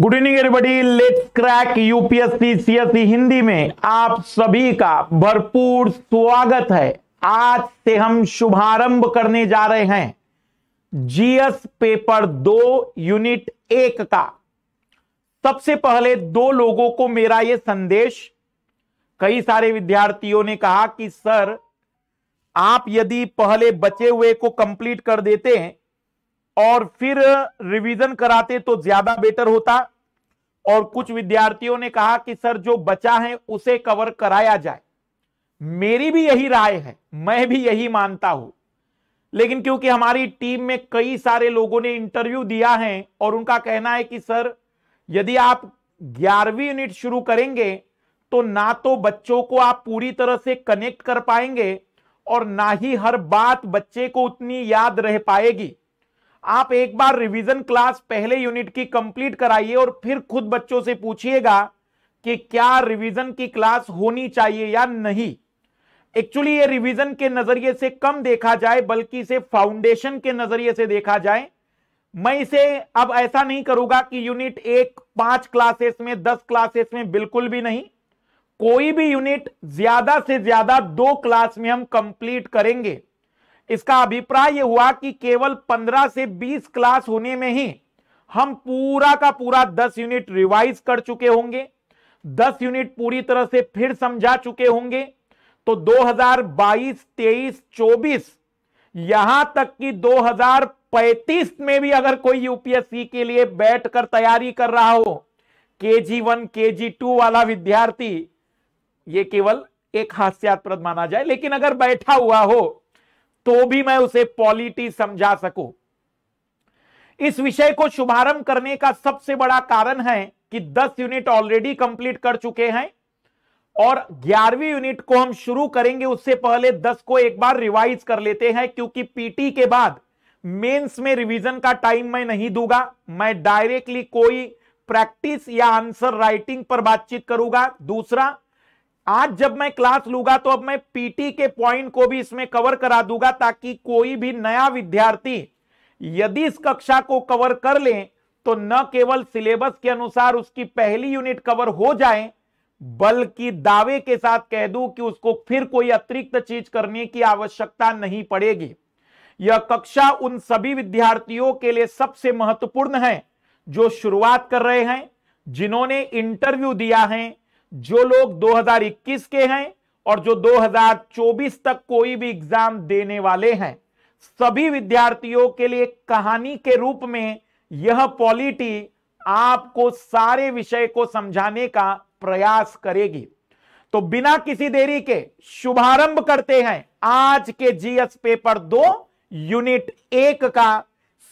good evening everybody let crack UPSC CSC Hindi में आप सभी का भरपूर स्वागत है आज से हम शुभारंभ करने जा रहे हैं जीएस पेपर दो यूनिट एक का सबसे पहले दो लोगों को मेरा यह संदेश कई सारे विद्यार्थियों ने कहा कि सर आप यदि पहले बचे हुए को कंप्लीट कर देते हैं और फिर रिवीजन कराते तो ज्यादा बेटर होता और कुछ विद्यार्थियों ने कहा कि सर जो बचा है उसे कवर कराया जाए मेरी भी यही राय है मैं भी यही मानता हूं लेकिन क्योंकि हमारी टीम में कई सारे लोगों ने इंटरव्यू दिया है और उनका कहना है कि सर यदि आप ग्यारहवीं यूनिट शुरू करेंगे तो ना तो बच्चों को आप पूरी तरह से कनेक्ट कर पाएंगे और ना ही हर बात बच्चे को उतनी याद रह पाएगी आप एक बार रिवीजन क्लास पहले यूनिट की कंप्लीट कराइए और फिर खुद बच्चों से पूछिएगा कि क्या रिवीजन की क्लास होनी चाहिए या नहीं एक्चुअली ये रिवीजन के नजरिए से कम देखा जाए बल्कि इसे फाउंडेशन के नजरिए से देखा जाए मैं इसे अब ऐसा नहीं करूंगा कि यूनिट एक पांच क्लासेस में दस क्लासेस में बिल्कुल भी नहीं कोई भी यूनिट ज्यादा से ज्यादा दो क्लास में हम कंप्लीट करेंगे इसका अभिप्राय यह हुआ कि केवल 15 से 20 क्लास होने में ही हम पूरा का पूरा 10 यूनिट रिवाइज कर चुके होंगे 10 यूनिट पूरी तरह से फिर समझा चुके होंगे तो 2022, 23, 24 यहां तक कि 2035 में भी अगर कोई यूपीएससी के लिए बैठकर तैयारी कर रहा हो के जी वन के जी टू वाला विद्यार्थी ये केवल एक हास्यास्पद माना जाए लेकिन अगर बैठा हुआ हो तो भी मैं उसे पॉलिटी समझा सकूं इस विषय को शुभारंभ करने का सबसे बड़ा कारण है कि 10 यूनिट ऑलरेडी कंप्लीट कर चुके हैं और ग्यारहवीं यूनिट को हम शुरू करेंगे उससे पहले 10 को एक बार रिवाइज कर लेते हैं क्योंकि पीटी के बाद मेंस में रिवीजन का टाइम मैं नहीं दूंगा मैं डायरेक्टली कोई प्रैक्टिस या आंसर राइटिंग पर बातचीत करूंगा दूसरा आज जब मैं क्लास लूंगा तो अब मैं पीटी के पॉइंट को भी इसमें कवर करा दूंगा ताकि कोई भी नया विद्यार्थी यदि इस कक्षा को कवर कर ले तो न केवल सिलेबस के अनुसार उसकी पहली यूनिट कवर हो जाए बल्कि दावे के साथ कह दूं कि उसको फिर कोई अतिरिक्त चीज करने की आवश्यकता नहीं पड़ेगी यह कक्षा उन सभी विद्यार्थियों के लिए सबसे महत्वपूर्ण है जो शुरुआत कर रहे हैं जिन्होंने इंटरव्यू दिया है जो लोग 2021 के हैं और जो 2024 तक कोई भी एग्जाम देने वाले हैं सभी विद्यार्थियों के लिए कहानी के रूप में यह पॉलिटी आपको सारे विषय को समझाने का प्रयास करेगी तो बिना किसी देरी के शुभारंभ करते हैं आज के जीएस पेपर दो यूनिट एक का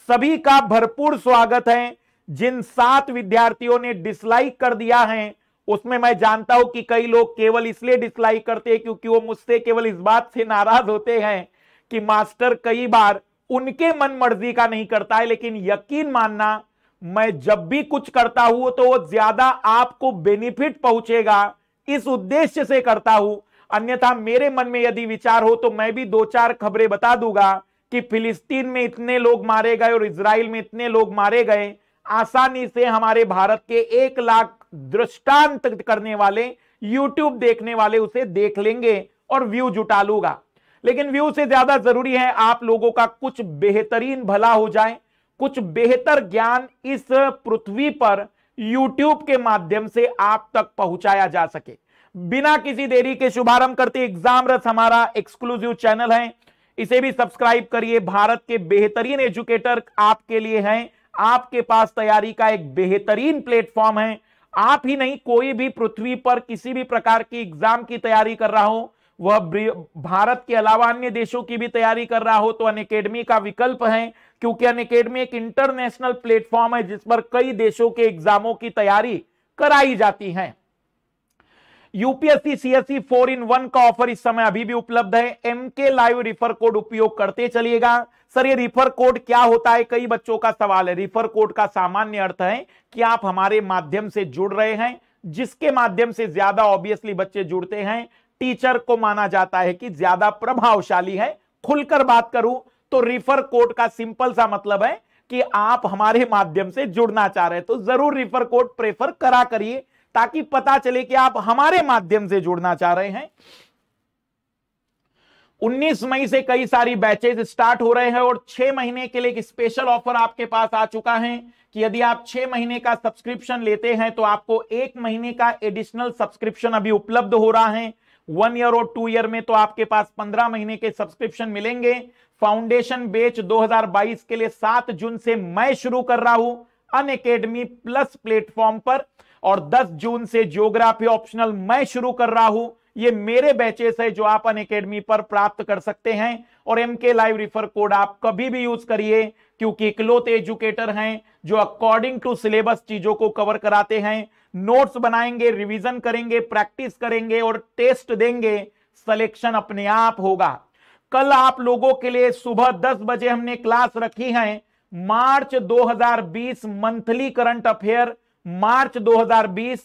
सभी का भरपूर स्वागत है जिन सात विद्यार्थियों ने डिसलाइक कर दिया है उसमें मैं जानता हूं कि कई लोग केवल इसलिए डिसलाइक करते हैं क्योंकि वो मुझसे केवल इस बात से नाराज होते हैं कि मास्टर कई बार उनके मन मर्जी का नहीं करता है लेकिन यकीन मानना मैं जब भी कुछ करता हूं तो वो ज्यादा आपको बेनिफिट पहुंचेगा इस उद्देश्य से करता हूं अन्यथा मेरे मन में यदि विचार हो तो मैं भी दो चार खबरें बता दूंगा कि फिलिस्तीन में इतने लोग मारे गए और इसराइल में इतने लोग मारे गए आसानी से हमारे भारत के एक लाख दृष्टांत करने वाले यूट्यूब देखने वाले उसे देख लेंगे और व्यू जुटा लूंगा लेकिन व्यू से ज्यादा जरूरी है आप लोगों का कुछ बेहतरीन भला हो जाए कुछ बेहतर ज्ञान इस पृथ्वी पर यूट्यूब के माध्यम से आप तक पहुंचाया जा सके बिना किसी देरी के शुभारंभ करते एग्जाम रस हमारा एक्सक्लूसिव चैनल है इसे भी सब्सक्राइब करिए भारत के बेहतरीन एजुकेटर आपके लिए हैं आपके पास तैयारी का एक बेहतरीन प्लेटफॉर्म है आप ही नहीं कोई भी पृथ्वी पर किसी भी प्रकार की एग्जाम की तैयारी कर रहा हो वह भारत के अलावा अन्य देशों की भी तैयारी कर रहा हो तो अन अकेडमी का विकल्प है क्योंकि अन अकेडमी एक इंटरनेशनल प्लेटफॉर्म है जिस पर कई देशों के एग्जामों की तैयारी कराई जाती है UPSC CSC four in one का ऑफर इस समय अभी भी उपलब्ध है एमके लाइव रिफर कोड उपयोग करते चलिएगा सर ये रिफर कोड क्या होता है कई बच्चों का सवाल है रिफर कोड का सामान्य अर्थ है कि आप हमारे माध्यम से जुड़ रहे हैं जिसके माध्यम से ज्यादा ऑब्वियसली बच्चे जुड़ते हैं टीचर को माना जाता है कि ज्यादा प्रभावशाली है खुलकर बात करूं तो रिफर कोड का सिंपल सा मतलब है कि आप हमारे माध्यम से जुड़ना चाह रहे हैं तो जरूर रिफर कोड प्रेफर करा करिए ताकि पता चले कि आप हमारे माध्यम से जुड़ना चाह रहे हैं 19 मई से कई सारी बैचेज स्टार्ट हो रहे हैं और छह महीने के लिए एक स्पेशल ऑफर आपके पास आ चुका है कि यदि आप छह महीने का सब्सक्रिप्शन लेते हैं तो आपको एक महीने का एडिशनल सब्सक्रिप्शन अभी उपलब्ध हो रहा है वन ईयर और टू ईयर में तो आपके पास पंद्रह महीने के सब्सक्रिप्शन मिलेंगे फाउंडेशन बेच 2022 के लिए सात जून से मैं शुरू कर रहा हूं अन अकेडमी प्लस प्लेटफॉर्म पर और 10 जून से ज्योग्राफी ऑप्शनल मैं शुरू कर रहा हूं ये मेरे बैचेस है जो आप अन पर प्राप्त कर सकते हैं और एम के लाइव रिफर कोड आप कभी भी यूज करिए क्योंकि इकलौते एजुकेटर हैं जो अकॉर्डिंग टू सिलेबस चीजों को कवर कराते हैं नोट्स बनाएंगे रिवीजन करेंगे प्रैक्टिस करेंगे और टेस्ट देंगे सिलेक्शन अपने आप होगा कल आप लोगों के लिए सुबह दस बजे हमने क्लास रखी है March 2020 monthly current affair March 2020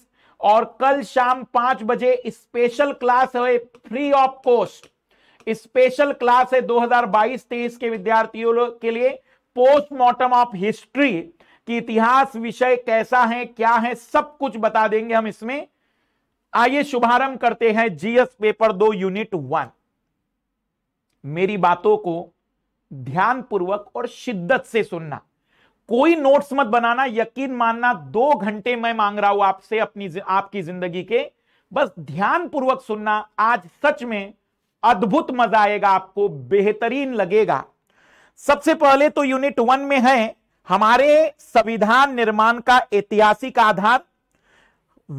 और कल शाम पांच बजे स्पेशल क्लास है free of cost special class है 2022-23 के विद्यार्थियों के लिए पोस्टमार्टम ऑफ हिस्ट्री की इतिहास विषय कैसा है क्या है सब कुछ बता देंगे हम इसमें आइए शुभारंभ करते हैं जीएस पेपर दो यूनिट वन मेरी बातों को ध्यानपूर्वक और शिद्दत से सुनना कोई नोट्स मत बनाना यकीन मानना दो घंटे मैं मांग रहा हूं आपसे अपनी आपकी जिंदगी के बस ध्यान पूर्वक सुनना आज सच में अद्भुत मजा आएगा आपको बेहतरीन लगेगा सबसे पहले तो यूनिट वन में है हमारे संविधान निर्माण का ऐतिहासिक आधार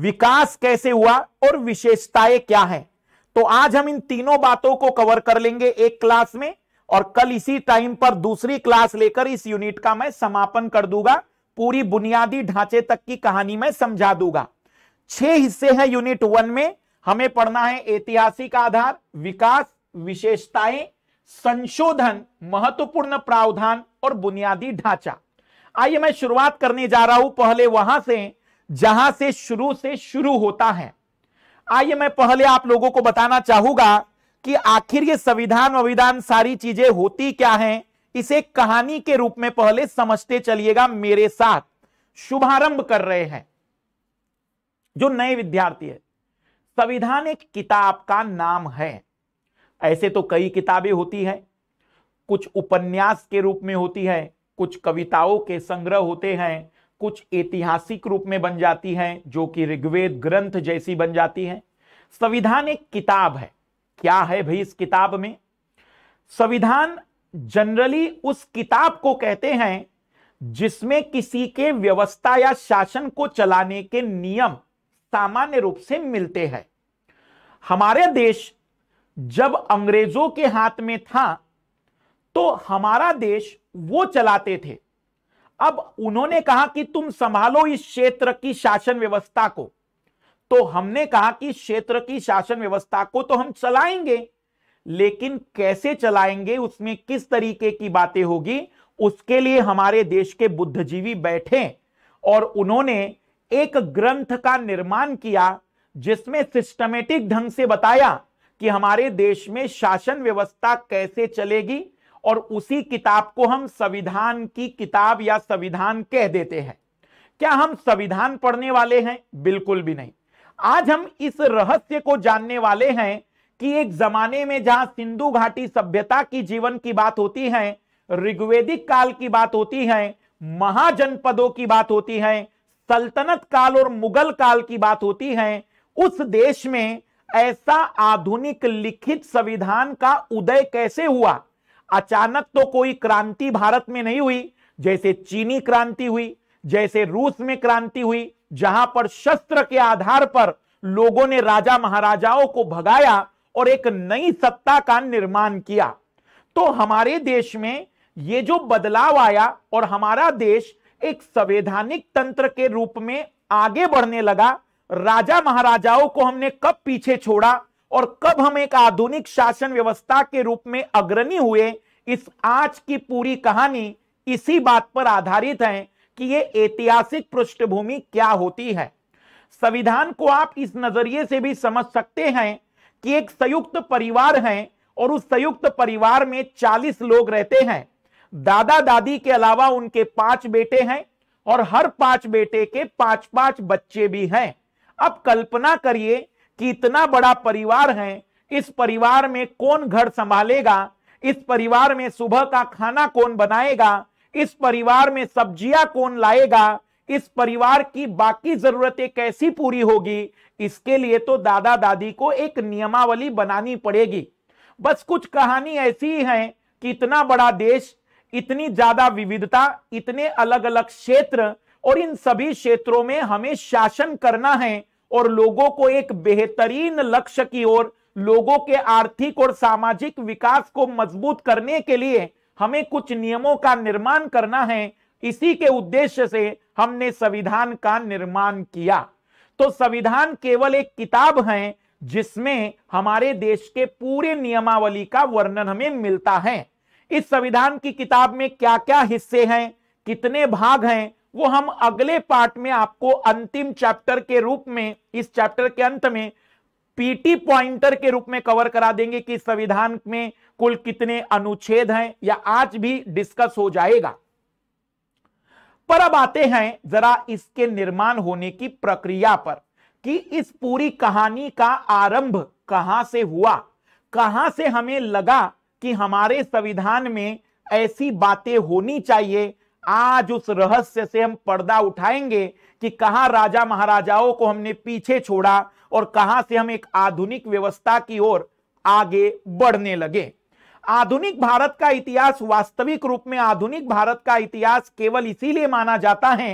विकास कैसे हुआ और विशेषताएं क्या है तो आज हम इन तीनों बातों को कवर कर लेंगे एक क्लास में और कल इसी टाइम पर दूसरी क्लास लेकर इस यूनिट का मैं समापन कर दूंगा पूरी बुनियादी ढांचे तक की कहानी मैं समझा दूंगा छह हिस्से हैं यूनिट वन में हमें पढ़ना है ऐतिहासिक आधार विकास विशेषताएं संशोधन महत्वपूर्ण प्रावधान और बुनियादी ढांचा आइए मैं शुरुआत करने जा रहा हूं पहले वहां से जहां से शुरू से शुरू होता है आइए मैं पहले आप लोगों को बताना चाहूंगा कि आखिर ये संविधान विधान सारी चीजें होती क्या हैं इसे कहानी के रूप में पहले समझते चलिएगा मेरे साथ शुभारंभ कर रहे हैं जो नए विद्यार्थी है संविधान एक किताब का नाम है ऐसे तो कई किताबें होती हैं कुछ उपन्यास के रूप में होती है कुछ कविताओं के संग्रह होते हैं कुछ ऐतिहासिक रूप में बन जाती हैं जो कि ऋग्वेद ग्रंथ जैसी बन जाती हैं संविधान एक किताब है क्या है भाई इस किताब में संविधान जनरली उस किताब को कहते हैं जिसमें किसी के व्यवस्था या शासन को चलाने के नियम सामान्य रूप से मिलते हैं हमारे देश जब अंग्रेजों के हाथ में था तो हमारा देश वो चलाते थे अब उन्होंने कहा कि तुम संभालो इस क्षेत्र की शासन व्यवस्था को तो हमने कहा कि क्षेत्र की शासन व्यवस्था को तो हम चलाएंगे लेकिन कैसे चलाएंगे उसमें किस तरीके की बातें होगी उसके लिए हमारे देश के बुद्धिजीवी बैठे और उन्होंने एक ग्रंथ का निर्माण किया जिसमें सिस्टमेटिक ढंग से बताया कि हमारे देश में शासन व्यवस्था कैसे चलेगी और उसी किताब को हम संविधान की किताब या संविधान कह देते हैं क्या हम संविधान पढ़ने वाले हैं बिल्कुल भी नहीं आज हम इस रहस्य को जानने वाले हैं कि एक जमाने में जहां सिंधु घाटी सभ्यता की जीवन की बात होती है ऋग्वेदिक काल की बात होती है महाजनपदों की बात होती है सल्तनत काल और मुगल काल की बात होती है उस देश में ऐसा आधुनिक लिखित संविधान का उदय कैसे हुआ अचानक तो कोई क्रांति भारत में नहीं हुई जैसे चीनी क्रांति हुई जैसे रूस में क्रांति हुई जहां पर शस्त्र के आधार पर लोगों ने राजा महाराजाओं को भगाया और एक नई सत्ता का निर्माण किया तो हमारे देश में ये जो बदलाव आया और हमारा देश एक संवैधानिक तंत्र के रूप में आगे बढ़ने लगा राजा महाराजाओं को हमने कब पीछे छोड़ा और कब हम एक आधुनिक शासन व्यवस्था के रूप में अग्रणी हुए इस आज की पूरी कहानी इसी बात पर आधारित है कि ये ऐतिहासिक पृष्ठभूमि क्या होती है संविधान को आप इस नजरिए से भी समझ सकते हैं कि एक संयुक्त परिवार है और उस संयुक्त परिवार में 40 लोग रहते हैं दादा दादी के अलावा उनके पांच बेटे हैं और हर पांच बेटे के पांच पांच बच्चे भी हैं अब कल्पना करिए कि इतना बड़ा परिवार है इस परिवार में कौन घर संभालेगा इस परिवार में सुबह का खाना कौन बनाएगा इस परिवार में सब्जियां कौन लाएगा इस परिवार की बाकी जरूरतें कैसी पूरी होगी इसके लिए तो दादा दादी को एक नियमावली बनानी पड़ेगी बस कुछ कहानी ऐसी है कि इतना बड़ा देश इतनी ज्यादा विविधता इतने अलग अलग क्षेत्र और इन सभी क्षेत्रों में हमें शासन करना है और लोगों को एक बेहतरीन लक्ष्य की ओर लोगों के आर्थिक और सामाजिक विकास को मजबूत करने के लिए हमें कुछ नियमों का निर्माण करना है इसी के उद्देश्य से हमने संविधान का निर्माण किया तो संविधान केवल एक किताब है जिसमें हमारे देश के पूरे नियमावली का वर्णन हमें मिलता है इस संविधान की किताब में क्या क्या हिस्से हैं कितने भाग हैं वो हम अगले पार्ट में आपको अंतिम चैप्टर के रूप में इस चैप्टर के अंत में पीटी पॉइंटर के रूप में कवर करा देंगे कि संविधान में कुल कितने अनुच्छेद हैं या आज भी डिस्कस हो जाएगा पर अब आते हैं जरा इसके निर्माण होने की प्रक्रिया पर कि इस पूरी कहानी का आरंभ कहां से हुआ कहां से हमें लगा कि हमारे संविधान में ऐसी बातें होनी चाहिए आज उस रहस्य से हम पर्दा उठाएंगे कि कहा राजा महाराजाओं को हमने पीछे छोड़ा और कहां से हम एक आधुनिक व्यवस्था की ओर आगे बढ़ने लगे आधुनिक भारत का इतिहास वास्तविक रूप में आधुनिक भारत का इतिहास केवल इसीलिए माना जाता है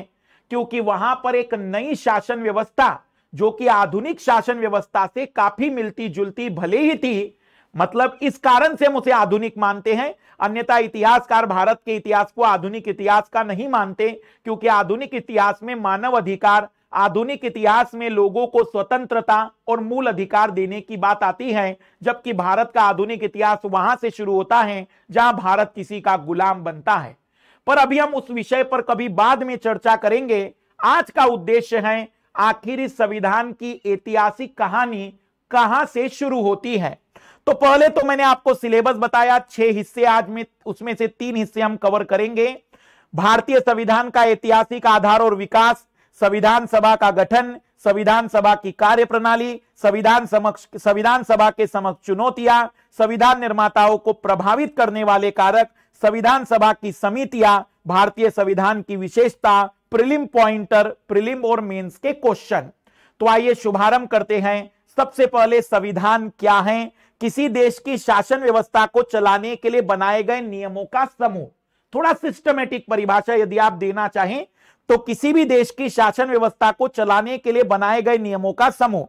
क्योंकि वहां पर एक नई शासन व्यवस्था जो कि आधुनिक शासन व्यवस्था से काफी मिलती जुलती भले ही थी मतलब इस कारण से हम उसे आधुनिक मानते हैं अन्यथा इतिहासकार भारत के इतिहास को आधुनिक इतिहास का नहीं मानते क्योंकि आधुनिक इतिहास में मानव अधिकार आधुनिक इतिहास में लोगों को स्वतंत्रता और मूल अधिकार देने की बात आती है जबकि भारत का आधुनिक इतिहास वहां से शुरू होता है जहां भारत किसी का गुलाम बनता है पर अभी हम उस विषय पर कभी बाद में चर्चा करेंगे आज का उद्देश्य है आखिर इस संविधान की ऐतिहासिक कहानी कहां से शुरू होती है तो पहले तो मैंने आपको सिलेबस बताया छह हिस्से आज में उसमें से तीन हिस्से हम कवर करेंगे भारतीय संविधान का ऐतिहासिक आधार और विकास संविधान सभा का गठन संविधान सभा की कार्य प्रणाली संविधान समक्ष संविधान सभा के समक्ष चुनौतियां संविधान निर्माताओं को प्रभावित करने वाले कारक संविधान सभा की समितियां भारतीय संविधान की विशेषता प्रिलिम पॉइंटर प्रिलिम और मेंस के क्वेश्चन तो आइए शुभारंभ करते हैं सबसे पहले संविधान क्या है किसी देश की शासन व्यवस्था को चलाने के लिए बनाए गए नियमों का समूह थोड़ा सिस्टमेटिक परिभाषा यदि आप देना चाहें तो किसी भी देश की शासन व्यवस्था को चलाने के लिए बनाए गए नियमों का समूह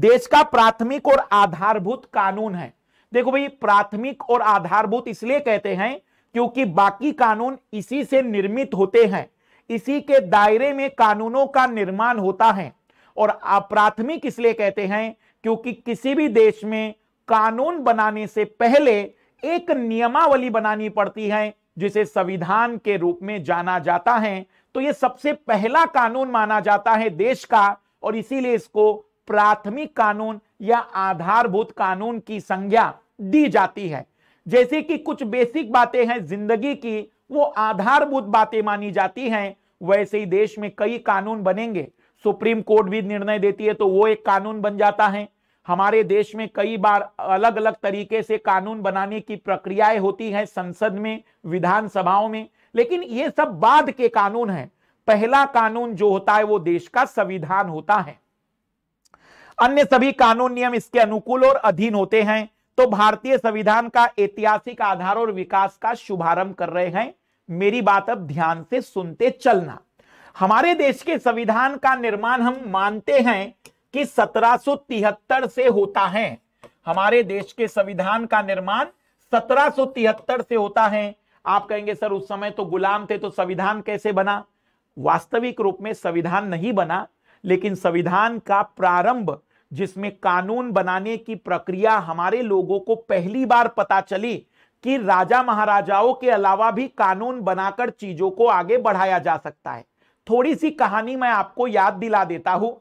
देश का प्राथमिक और आधारभूत कानून है देखो भाई प्राथमिक और आधारभूत इसलिए कहते हैं क्योंकि बाकी कानून इसी से निर्मित होते हैं इसी के दायरे में कानूनों का निर्माण होता है और प्राथमिक इसलिए कहते हैं क्योंकि किसी भी देश में कानून बनाने से पहले एक नियमावली बनानी पड़ती है जिसे संविधान के रूप में जाना जाता है तो ये सबसे पहला कानून माना जाता है देश का और इसीलिए इसको प्राथमिक कानून या आधारभूत कानून की संज्ञा दी जाती है जैसे कि कुछ बेसिक बातें हैं जिंदगी की वो आधारभूत बातें मानी जाती हैं वैसे ही देश में कई कानून बनेंगे सुप्रीम कोर्ट भी निर्णय देती है तो वो एक कानून बन जाता है हमारे देश में कई बार अलग अलग तरीके से कानून बनाने की प्रक्रियाएं होती हैं संसद में विधानसभाओं में लेकिन ये सब बाद के कानून हैं पहला कानून जो होता है वो देश का संविधान होता है अन्य सभी कानून नियम इसके अनुकूल और अधीन होते हैं तो भारतीय संविधान का ऐतिहासिक आधार और विकास का शुभारंभ कर रहे हैं मेरी बात अब ध्यान से सुनते चलना हमारे देश के संविधान का निर्माण हम मानते हैं कि 1773 से होता है हमारे देश के संविधान का निर्माण 1773 से होता है आप कहेंगे सर उस समय तो गुलाम थे तो संविधान कैसे बना वास्तविक रूप में संविधान नहीं बना लेकिन संविधान का प्रारंभ जिसमें कानून बनाने की प्रक्रिया हमारे लोगों को पहली बार पता चली कि राजा महाराजाओं के अलावा भी कानून बनाकर चीजों को आगे बढ़ाया जा सकता है थोड़ी सी कहानी मैं आपको याद दिला देता हूं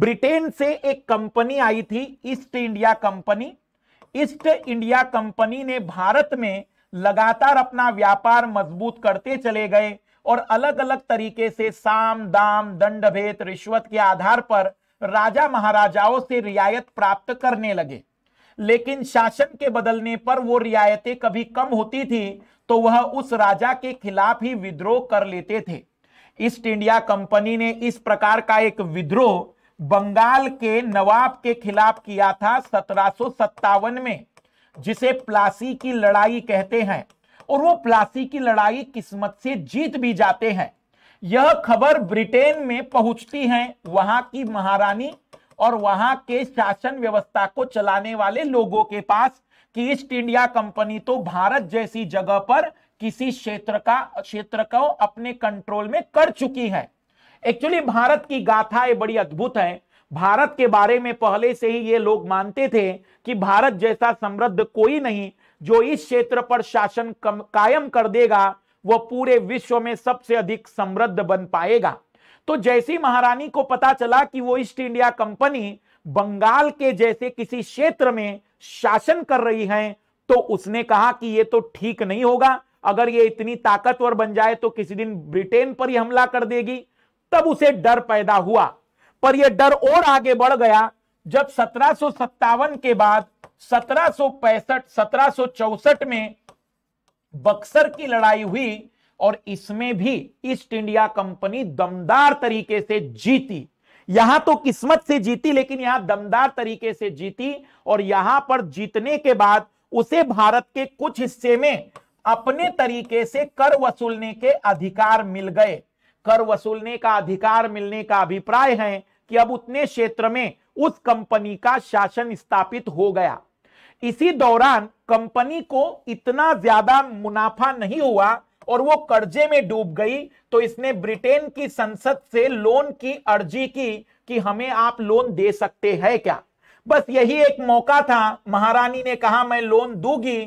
ब्रिटेन से एक कंपनी आई थी East India Company East India Company ने भारत में लगातार अपना व्यापार मजबूत करते चले गए और अलग अलग तरीके से साम दाम दंड भेद रिश्वत के आधार पर राजा महाराजाओं से रियायत प्राप्त करने लगे लेकिन शासन के बदलने पर वो रियायतें कभी कम होती थी तो वह उस राजा के खिलाफ ही विद्रोह कर लेते थे ईस्ट इंडिया कंपनी ने इस प्रकार का एक विद्रोह बंगाल के नवाब के खिलाफ किया था सत्रह में जिसे प्लासी की लड़ाई कहते हैं और वो प्लासी की लड़ाई किस्मत से जीत भी जाते हैं यह खबर ब्रिटेन में पहुंचती है वहां की महारानी और वहां के शासन व्यवस्था को चलाने वाले लोगों के पास कि ईस्ट इंडिया कंपनी तो भारत जैसी जगह पर किसी क्षेत्र का क्षेत्र को अपने कंट्रोल में कर चुकी है एक्चुअली भारत की गाथाएं बड़ी अद्भुत है भारत के बारे में पहले से ही ये लोग मानते थे कि भारत जैसा समृद्ध कोई नहीं जो इस क्षेत्र पर शासन कायम कर देगा वह पूरे विश्व में सबसे अधिक समृद्ध बन पाएगा तो जैसी महारानी को पता चला कि वो ईस्ट इंडिया कंपनी बंगाल के जैसे किसी क्षेत्र में शासन कर रही है तो उसने कहा कि ये तो ठीक नहीं होगा अगर ये इतनी ताकतवर बन जाए तो किसी दिन ब्रिटेन पर ही हमला कर देगी तब उसे डर पैदा हुआ पर यह डर और आगे बढ़ गया जब सत्रह के बाद सत्रह सत्रह में बक्सर की लड़ाई हुई और इसमें भी ईस्ट इंडिया कंपनी दमदार तरीके से जीती यहां तो किस्मत से जीती लेकिन यहां दमदार तरीके से जीती और यहां पर जीतने के बाद उसे भारत के कुछ हिस्से में अपने तरीके से कर वसूलने के अधिकार मिल गए कर वसूलने का अधिकार मिलने का अभिप्राय है कि अब उतने क्षेत्र में उस कंपनी का शासन स्थापित हो गया इसी दौरान कंपनी को इतना ज्यादा मुनाफा नहीं हुआ और वो कर्जे में डूब गई तो इसने ब्रिटेन की संसद से लोन की अर्जी की कि हमें आप लोन दे सकते हैं क्या बस यही एक मौका था महारानी ने कहा मैं लोन दूंगी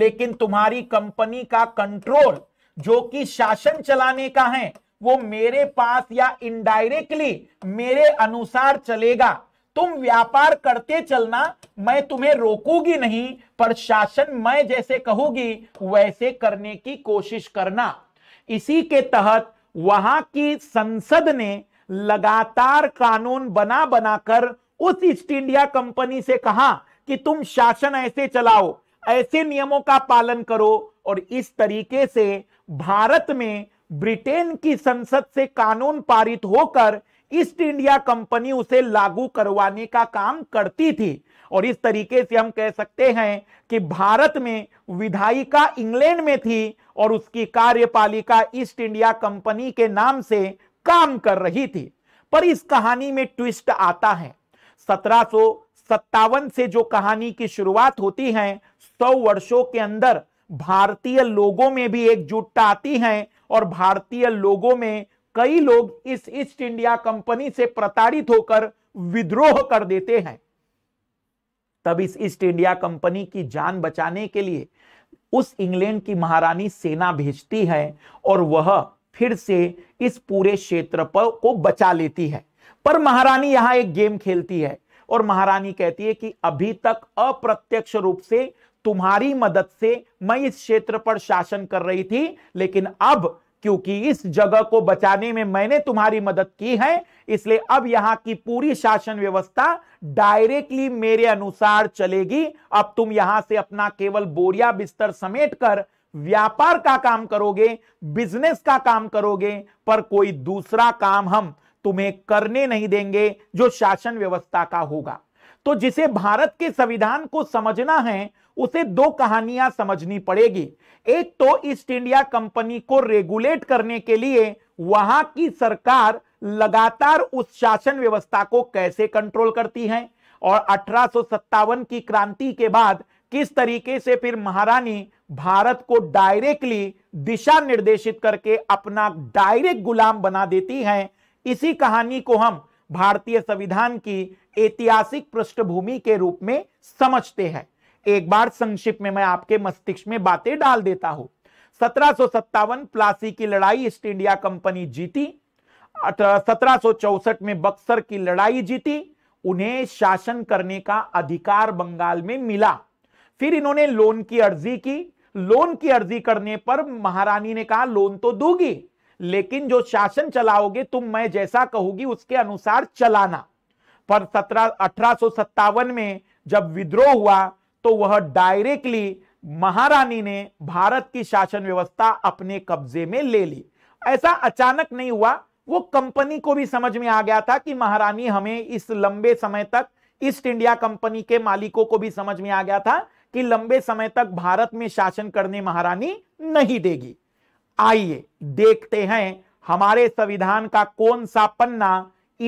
लेकिन तुम्हारी कंपनी का कंट्रोल जो कि शासन चलाने का है वो मेरे पास या इनडायरेक्टली मेरे अनुसार चलेगा तुम व्यापार करते चलना मैं तुम्हें रोकूंगी नहीं पर शासन मैं जैसे कहूंगी वैसे करने की कोशिश करना इसी के तहत वहां की संसद ने लगातार कानून बना बनाकर उस ईस्ट इंडिया कंपनी से कहा कि तुम शासन ऐसे चलाओ ऐसे नियमों का पालन करो और इस तरीके से भारत में ब्रिटेन की संसद से कानून पारित होकर ईस्ट इंडिया कंपनी उसे लागू करवाने का काम करती थी और इस तरीके से हम कह सकते हैं कि भारत में विधायिका इंग्लैंड में थी और उसकी कार्यपालिका ईस्ट इंडिया कंपनी के नाम से काम कर रही थी पर इस कहानी में ट्विस्ट आता है सत्रह सत्तावन से जो कहानी की शुरुआत होती है सौ वर्षों के अंदर भारतीय लोगों में भी एकजुटता आती है और भारतीय लोगों में कई लोग इस ईस्ट इंडिया कंपनी से प्रताड़ित होकर विद्रोह कर देते हैं तब इस ईस्ट इंडिया कंपनी की जान बचाने के लिए उस इंग्लैंड की महारानी सेना भेजती है और वह फिर से इस पूरे क्षेत्र पर को बचा लेती है पर महारानी यहां एक गेम खेलती है और महारानी कहती है कि अभी तक अप्रत्यक्ष रूप से तुम्हारी मदद से मैं इस क्षेत्र पर शासन कर रही थी लेकिन अब क्योंकि इस जगह को बचाने में मैंने तुम्हारी मदद की है इसलिए अब यहां की पूरी शासन व्यवस्था डायरेक्टली मेरे अनुसार चलेगी अब तुम यहां से अपना केवल बोरिया बिस्तर समेट कर व्यापार का काम करोगे बिजनेस का काम करोगे पर कोई दूसरा काम हम तुम्हें करने नहीं देंगे जो शासन व्यवस्था का होगा तो जिसे भारत के संविधान को समझना है उसे दो कहानियां समझनी पड़ेगी एक तो ईस्ट इंडिया कंपनी को रेगुलेट करने के लिए वहां की सरकार लगातार उस शासन व्यवस्था को कैसे कंट्रोल करती है और अठारह की क्रांति के बाद किस तरीके से फिर महारानी भारत को डायरेक्टली दिशा निर्देशित करके अपना डायरेक्ट गुलाम बना देती है इसी कहानी को हम भारतीय संविधान की ऐतिहासिक पृष्ठभूमि के रूप में समझते हैं एक बार संक्षिप्त में मैं आपके मस्तिष्क में बातें डाल देता हूं सत्रह प्लासी की लड़ाई ईस्ट इंडिया कंपनी जीती सत्रह में बक्सर की लड़ाई जीती उन्हें शासन करने का अधिकार बंगाल में मिला फिर इन्होंने लोन की अर्जी की लोन की अर्जी करने पर महारानी ने कहा लोन तो दूंगी लेकिन जो शासन चलाओगे तुम मैं जैसा कहूंगी उसके अनुसार चलाना पर सत्रह अठारह में जब विद्रोह हुआ तो वह डायरेक्टली महारानी ने भारत की शासन व्यवस्था अपने कब्जे में ले ली ऐसा अचानक नहीं हुआ वो कंपनी को भी समझ में आ गया था कि महारानी हमें इस लंबे समय तक ईस्ट इंडिया कंपनी के मालिकों को भी समझ में आ गया था कि लंबे समय तक भारत में शासन करने महारानी नहीं देगी आइए देखते हैं हमारे संविधान का कौन सा पन्ना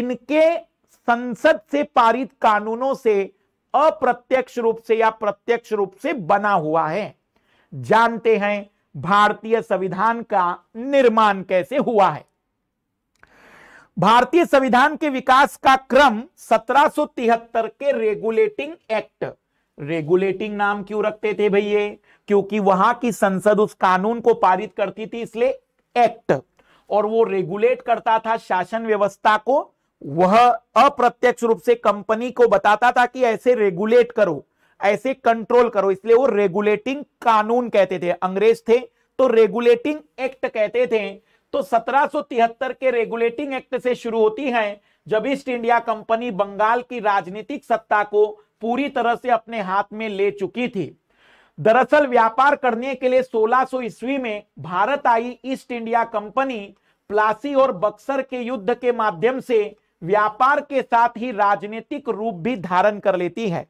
इनके संसद से पारित कानूनों से अप्रत्यक्ष रूप से या प्रत्यक्ष रूप से बना हुआ है जानते हैं भारतीय संविधान का निर्माण कैसे हुआ है भारतीय संविधान के विकास का क्रम 1773 के रेगुलेटिंग एक्ट रेगुलेटिंग नाम क्यों रखते थे भैया क्योंकि वहां की संसद उस कानून को पारित करती थी इसलिए एक्ट और वो रेगुलेट करता था शासन व्यवस्था को वह अप्रत्यक्ष रूप से कंपनी को बताता था कि ऐसे रेगुलेट करो ऐसे कंट्रोल करो इसलिए वो रेगुलेटिंग कानून कहते थे अंग्रेज थे तो रेगुलेटिंग एक्ट कहते थे तो 1773 के रेगुलेटिंग एक्ट से शुरू होती है जब ईस्ट इंडिया कंपनी बंगाल की राजनीतिक सत्ता को पूरी तरह से अपने हाथ में ले चुकी थी दरअसल व्यापार करने के लिए 1600 ईस्वी में भारत आई ईस्ट इंडिया कंपनी प्लासी और बक्सर के युद्ध के माध्यम से व्यापार के साथ ही राजनीतिक रूप भी धारण कर लेती है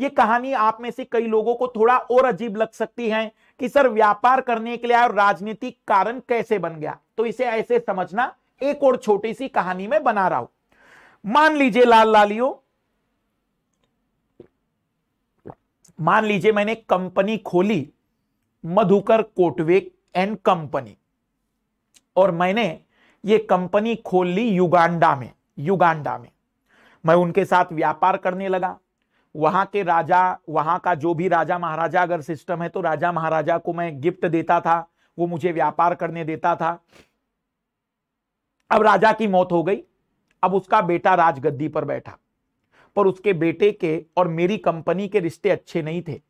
ये कहानी आप में से कई लोगों को थोड़ा और अजीब लग सकती है कि सर व्यापार करने के लिए और राजनीतिक कारण कैसे बन गया तो इसे ऐसे समझना एक और छोटी सी कहानी में बना रहा हूं मान लीजिए लाल लालियो मान लीजिए मैंने कंपनी खोली मधुकर कोटवे एंड कंपनी और मैंने ये कंपनी खोल ली युगांडा में युगांडा में मैं उनके साथ व्यापार करने लगा वहां के राजा वहां का जो भी राजा महाराजा अगर सिस्टम है तो राजा महाराजा को मैं गिफ्ट देता था वो मुझे व्यापार करने देता था अब राजा की मौत हो गई अब उसका बेटा राजगद्दी पर बैठा पर उसके बेटे के और मेरी कंपनी के रिश्ते अच्छे नहीं थे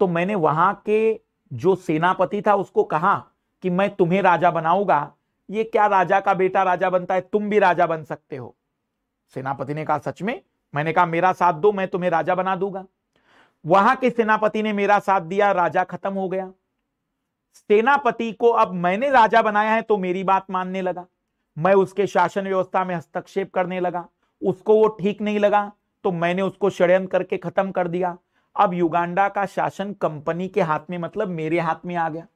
तो मैंने वहां के जो सेनापति था उसको कहा कि मैं तुम्हें राजा बनाऊंगा ये क्या राजा का बेटा राजा बनता है तुम भी राजा बन सकते हो सेनापति ने कहा सच में मैंने कहा मेरा साथ दो मैं तुम्हें राजा बना दूंगा वहां के सेनापति ने मेरा साथ दिया राजा खत्म हो गया सेनापति को अब मैंने राजा बनाया है तो मेरी बात मानने लगा मैं उसके शासन व्यवस्था में हस्तक्षेप करने लगा उसको वो ठीक नहीं लगा तो मैंने उसको षड्यंत्र करके खत्म कर दिया अब युगांडा का शासन कंपनी के हाथ में मतलब मेरे हाथ में आ गया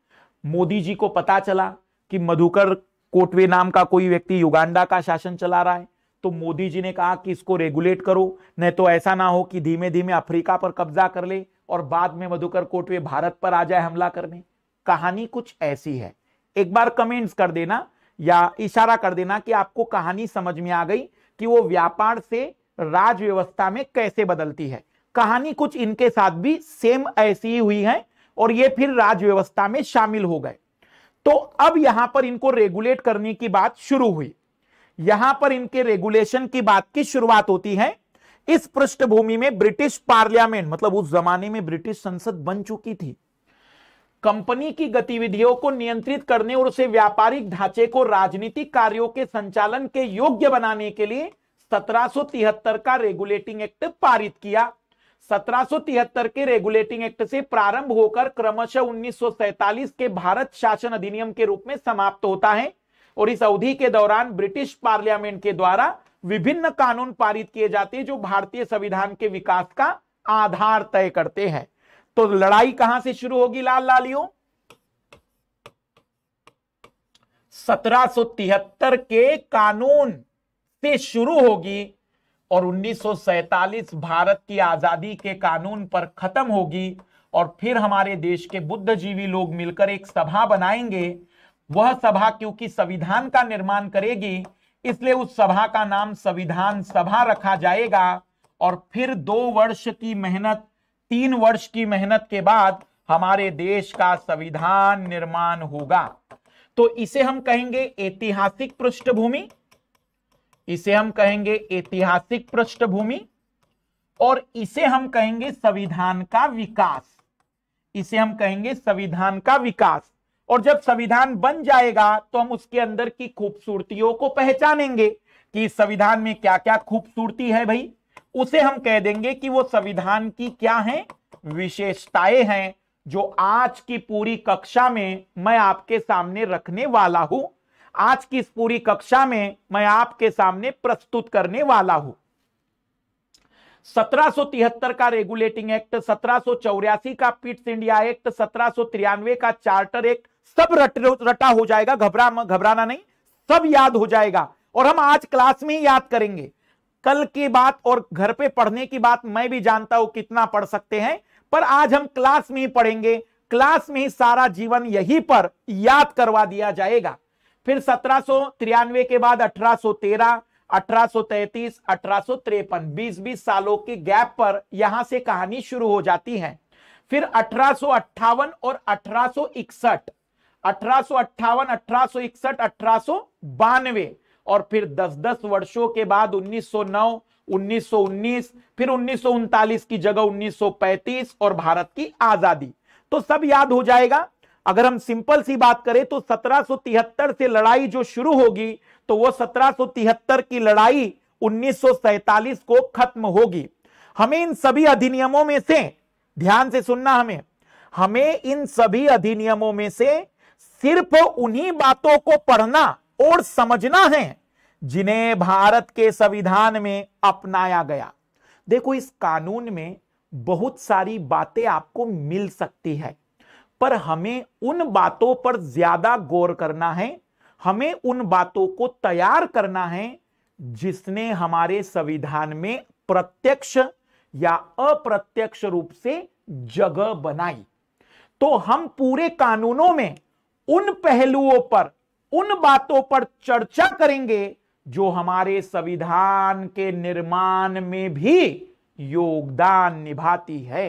मोदी जी को पता चला कि मधुकर कोटवे नाम का कोई व्यक्ति युगांडा का शासन चला रहा है तो मोदी जी ने कहा कि इसको रेगुलेट करो नहीं तो ऐसा ना हो कि धीमे धीमे अफ्रीका पर कब्जा कर ले और बाद में मधुकर कोटवे भारत पर आ जाए हमला करने कहानी कुछ ऐसी है एक बार कमेंट्स कर देना या इशारा कर देना कि आपको कहानी समझ में आ गई कि वो व्यापार से राज व्यवस्था में कैसे बदलती है कहानी कुछ इनके साथ भी सेम ऐसी ही हुई है और ये फिर राज व्यवस्था में शामिल हो गए तो अब यहां पर इनको रेगुलेट करने की बात शुरू हुई यहां पर इनके रेगुलेशन की बात की शुरुआत होती है इस पृष्ठभूमि में ब्रिटिश पार्लियामेंट मतलब उस जमाने में ब्रिटिश संसद बन चुकी थी कंपनी की गतिविधियों को नियंत्रित करने और उसे व्यापारिक ढांचे को राजनीतिक कार्यों के संचालन के योग्य बनाने के लिए 1773 का रेगुलेटिंग एक्ट पारित किया 1773 के रेगुलेटिंग एक्ट से प्रारंभ होकर क्रमशः 1947 के भारत शासन अधिनियम के रूप में समाप्त होता है और इस अवधि के दौरान ब्रिटिश पार्लियामेंट के द्वारा विभिन्न कानून पारित किए जाते हैं जो भारतीय संविधान के विकास का आधार तय करते हैं तो लड़ाई कहां से शुरू होगी लाल लालियों 1773 के कानून से शुरू होगी और 1947 भारत की आजादी के कानून पर खत्म होगी और फिर हमारे देश के जीवी लोग मिलकर एक सभा बनाएंगे वह सभा क्योंकि संविधान का निर्माण करेगी इसलिए उस सभा का नाम संविधान सभा रखा जाएगा और फिर दो वर्ष की मेहनत तीन वर्ष की मेहनत के बाद हमारे देश का संविधान निर्माण होगा तो इसे हम कहेंगे ऐतिहासिक पृष्ठभूमि इसे हम कहेंगे ऐतिहासिक पृष्ठभूमि और इसे हम कहेंगे संविधान का विकास इसे हम कहेंगे संविधान का विकास और जब संविधान बन जाएगा तो हम उसके अंदर की खूबसूरतियों को पहचानेंगे कि संविधान में क्या क्या खूबसूरती है भाई उसे हम कह देंगे कि वो संविधान की क्या है विशेषताएं हैं जो आज की पूरी कक्षा में मैं आपके सामने रखने वाला हूं आज की इस पूरी कक्षा में मैं आपके सामने प्रस्तुत करने वाला हूं 1773 का रेगुलेटिंग एक्ट सत्रह का पिट्स इंडिया एक्ट सत्रह का चार्टर एक्ट सब रट, रटा हो जाएगा घबरा घबराना नहीं सब याद हो जाएगा और हम आज क्लास में ही याद करेंगे कल की बात और घर पे पढ़ने की बात मैं भी जानता हूं कितना पढ़ सकते हैं पर आज हम क्लास में ही पढ़ेंगे क्लास में ही सारा जीवन यही पर याद करवा दिया जाएगा फिर सत्रह के बाद 1813, 1833, 1853, 20-20 सालों के गैप पर यहां से कहानी शुरू हो जाती है फिर अठारह और अठारह सो 1861, और फिर 10-10 वर्षों के बाद 1909, 1919, फिर उन्नीस की जगह 1935 और भारत की आजादी तो सब याद हो जाएगा अगर हम सिंपल सी बात करें तो 1773 से लड़ाई जो शुरू होगी तो वो 1773 की लड़ाई 1947 को खत्म होगी हमें इन सभी अधिनियमों में से ध्यान से सुनना हमें हमें इन सभी अधिनियमों में से सिर्फ उन्हीं बातों को पढ़ना और समझना है जिन्हें भारत के संविधान में अपनाया गया देखो इस कानून में बहुत सारी बातें आपको मिल सकती है पर हमें उन बातों पर ज्यादा गौर करना है हमें उन बातों को तैयार करना है जिसने हमारे संविधान में प्रत्यक्ष या अप्रत्यक्ष रूप से जगह बनाई तो हम पूरे कानूनों में उन पहलुओं पर उन बातों पर चर्चा करेंगे जो हमारे संविधान के निर्माण में भी योगदान निभाती है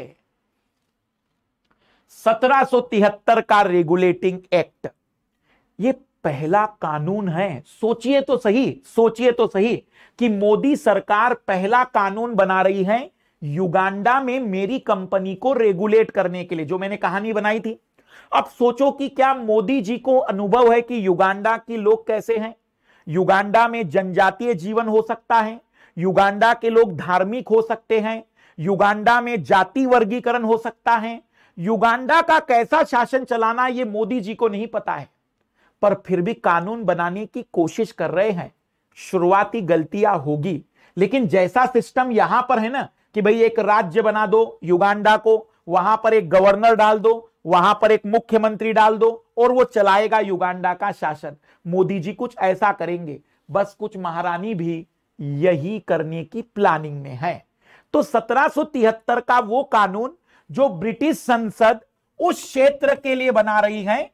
1773 का रेगुलेटिंग एक्ट ये पहला कानून है सोचिए तो सही सोचिए तो सही कि मोदी सरकार पहला कानून बना रही है युगांडा में मेरी कंपनी को रेगुलेट करने के लिए जो मैंने कहानी बनाई थी अब सोचो कि क्या मोदी जी को अनुभव है कि युगांडा के लोग कैसे हैं युगांडा में जनजातीय जीवन हो सकता है युगांडा के लोग धार्मिक हो सकते हैं युगांडा में जाति वर्गीकरण हो सकता है युगांडा का कैसा शासन चलाना ये मोदी जी को नहीं पता है पर फिर भी कानून बनाने की कोशिश कर रहे हैं शुरुआती गलतियां होगी लेकिन जैसा सिस्टम यहां पर है ना कि भाई एक राज्य बना दो युगांडा को वहां पर एक गवर्नर डाल दो वहां पर एक मुख्यमंत्री डाल दो और वो चलाएगा युगांडा का शासन मोदी जी कुछ ऐसा करेंगे बस कुछ महारानी भी यही करने की प्लानिंग में है तो 1773 का वो कानून जो ब्रिटिश संसद उस क्षेत्र के लिए बना रही है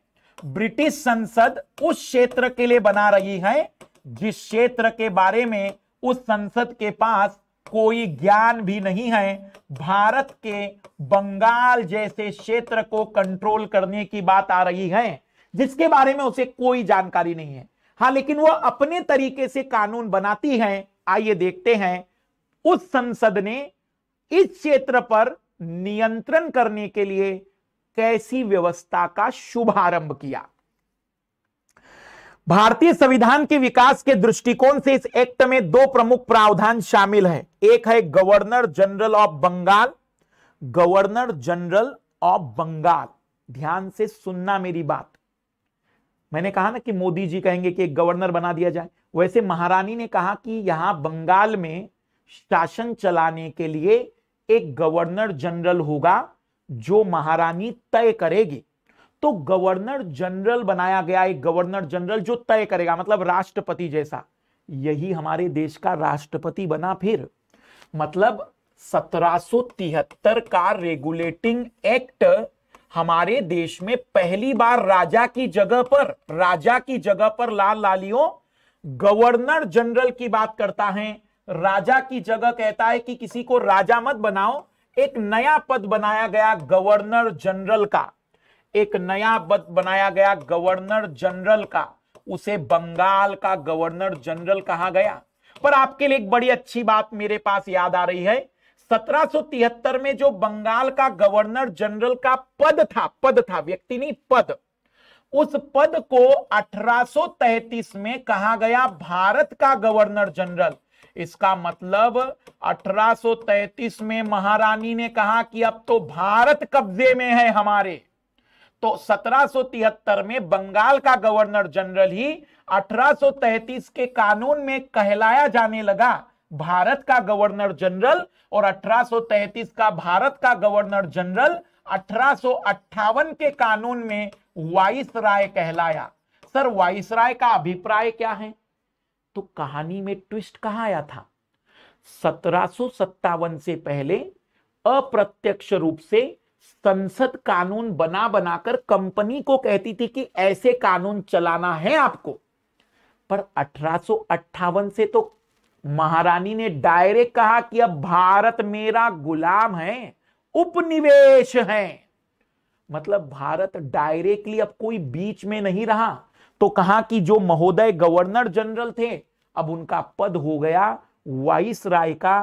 ब्रिटिश संसद उस क्षेत्र के लिए बना रही है जिस क्षेत्र के बारे में उस संसद के पास कोई ज्ञान भी नहीं है भारत के बंगाल जैसे क्षेत्र को कंट्रोल करने की बात आ रही है जिसके बारे में उसे कोई जानकारी नहीं है हाँ लेकिन वह अपने तरीके से कानून बनाती है आइए देखते हैं उस संसद ने इस क्षेत्र पर नियंत्रण करने के लिए कैसी व्यवस्था का शुभारंभ किया भारतीय संविधान के विकास के दृष्टिकोण से इस एक्ट में दो प्रमुख प्रावधान शामिल है एक है governor general of Bengal governor general of Bengal ध्यान से सुनना मेरी बात मैंने कहा ना कि मोदी जी कहेंगे कि एक गवर्नर बना दिया जाए वैसे महारानी ने कहा कि यहां बंगाल में शासन चलाने के लिए एक गवर्नर जनरल होगा जो महारानी तय करेगी तो गवर्नर जनरल बनाया गया एक गवर्नर जनरल जो तय करेगा मतलब राष्ट्रपति जैसा यही हमारे देश का राष्ट्रपति बना फिर मतलब सत्रह का रेगुलेटिंग एक्ट हमारे देश में पहली बार राजा की जगह पर राजा की जगह पर लाल लालियों गवर्नर जनरल की बात करता है राजा की जगह कहता है कि किसी को राजा मत बनाओ एक नया पद बनाया गया गवर्नर जनरल का एक नया पद बनाया गया गवर्नर जनरल का उसे बंगाल का गवर्नर जनरल कहा गया पर आपके लिए एक बड़ी अच्छी बात मेरे पास याद आ रही है 1773 में जो बंगाल का गवर्नर जनरल का पद था पद था व्यक्ति नहीं पद उस पद को 1833 में कहा गया भारत का गवर्नर जनरल इसका मतलब 1833 में महारानी ने कहा कि अब तो भारत कब्जे में है हमारे तो 1773 में बंगाल का गवर्नर जनरल ही 1833 के कानून में कहलाया जाने लगा भारत का गवर्नर जनरल और 1833 का भारत का गवर्नर जनरल अठारह के कानून में वाइस राय कहलाया सर वाइस राय का अभिप्राय क्या है तो कहानी में ट्विस्ट कहा आया था सत्रह से पहले अप्रत्यक्ष रूप से संसद कानून बना बनाकर कंपनी को कहती थी कि ऐसे कानून चलाना है आपको पर अठारह से तो महारानी ने डायरेक्ट कहा कि अब भारत मेरा गुलाम है उपनिवेश है मतलब भारत डायरेक्टली अब कोई बीच में नहीं रहा तो कहा कि जो महोदय गवर्नर जनरल थे अब उनका पद हो गया वाइस राय का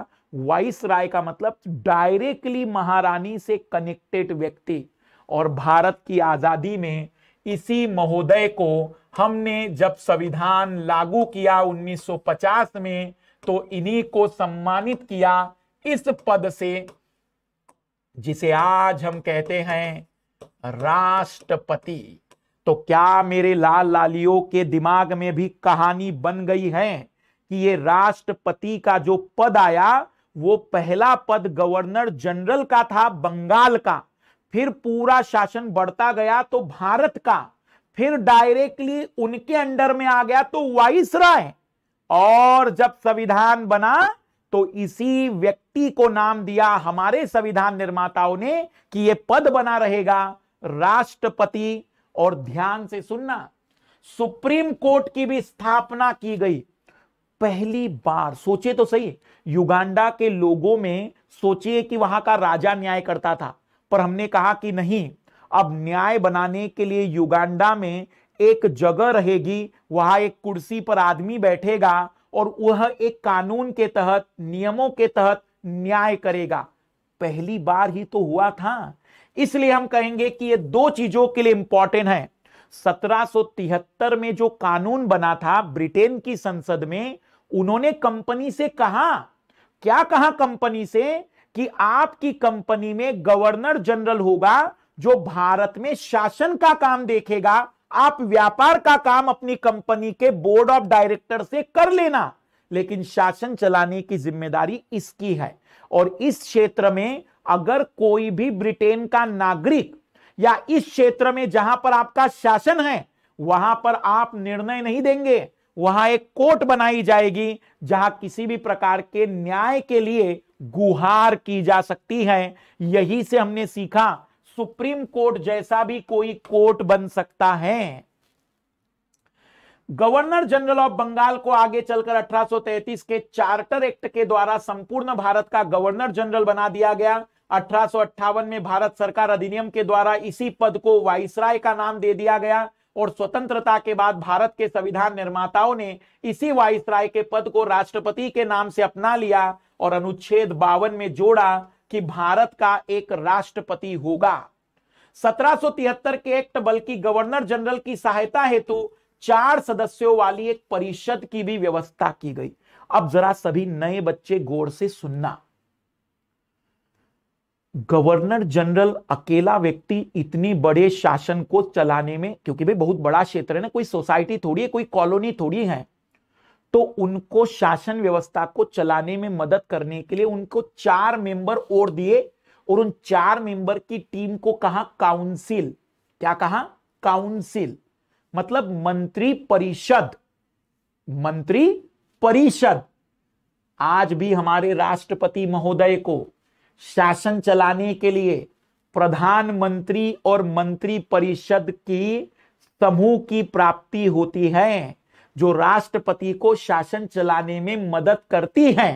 वाइस राय का मतलब डायरेक्टली महारानी से कनेक्टेड व्यक्ति और भारत की आजादी में इसी महोदय को हमने जब संविधान लागू किया 1950 में तो इन्हीं को सम्मानित किया इस पद से जिसे आज हम कहते हैं राष्ट्रपति तो क्या मेरे लाल लालियों के दिमाग में भी कहानी बन गई है कि ये राष्ट्रपति का जो पद आया वो पहला पद गवर्नर जनरल का था बंगाल का फिर पूरा शासन बढ़ता गया तो भारत का फिर डायरेक्टली उनके अंडर में आ गया तो वाइस राय और जब संविधान बना तो इसी व्यक्ति को नाम दिया हमारे संविधान निर्माताओं ने कि यह पद बना रहेगा राष्ट्रपति और ध्यान से सुनना सुप्रीम कोर्ट की भी स्थापना की गई पहली बार सोचिए तो सही युगांडा के लोगों में सोचिए कि वहां का राजा न्याय करता था पर हमने कहा कि नहीं अब न्याय बनाने के लिए युगांडा में एक जगह रहेगी वहां एक कुर्सी पर आदमी बैठेगा और वह एक कानून के तहत नियमों के तहत न्याय करेगा पहली बार ही तो हुआ था इसलिए हम कहेंगे कि ये दो चीजों के लिए इंपॉर्टेंट है 1773 में जो कानून बना था ब्रिटेन की संसद में उन्होंने कंपनी से कहा क्या कहा कंपनी से कि आपकी कंपनी में गवर्नर जनरल होगा जो भारत में शासन का काम देखेगा आप व्यापार का काम अपनी कंपनी के बोर्ड ऑफ डायरेक्टर से कर लेना लेकिन शासन चलाने की जिम्मेदारी इसकी है और इस क्षेत्र में अगर कोई भी ब्रिटेन का नागरिक या इस क्षेत्र में जहां पर आपका शासन है वहां पर आप निर्णय नहीं देंगे वहां एक कोर्ट बनाई जाएगी जहां किसी भी प्रकार के न्याय के लिए गुहार की जा सकती है यही से हमने सीखा सुप्रीम कोर्ट जैसा भी कोई कोर्ट बन सकता है गवर्नर जनरल ऑफ बंगाल को आगे चलकर 1833 के चार्टर एक्ट के द्वारा संपूर्ण भारत का गवर्नर जनरल बना दिया गया अठारह में भारत सरकार अधिनियम के द्वारा इसी पद को वाइसराय का नाम दे दिया गया और स्वतंत्रता के बाद भारत के संविधान निर्माताओं ने इसी वाइसराय के पद को राष्ट्रपति के नाम से अपना लिया और अनुच्छेद बावन में जोड़ा कि भारत का एक राष्ट्रपति होगा 1773 के एक्ट बल्कि गवर्नर जनरल की सहायता हेतु चार सदस्यों वाली एक परिषद की भी व्यवस्था की गई अब जरा सभी नए बच्चे गौर से सुनना गवर्नर जनरल अकेला व्यक्ति इतनी बड़े शासन को चलाने में क्योंकि भाई बहुत बड़ा क्षेत्र है ना कोई सोसाइटी थोड़ी है कोई कॉलोनी थोड़ी है तो उनको शासन व्यवस्था को चलाने में मदद करने के लिए उनको चार मेंबर और दिए और उन चार मेंबर की टीम को कहा काउंसिल क्या कहा काउंसिल मतलब मंत्री परिषद मंत्री परिषद आज भी हमारे राष्ट्रपति महोदय को शासन चलाने के लिए प्रधानमंत्री और मंत्री परिषद की समूह की प्राप्ति होती है जो राष्ट्रपति को शासन चलाने में मदद करती है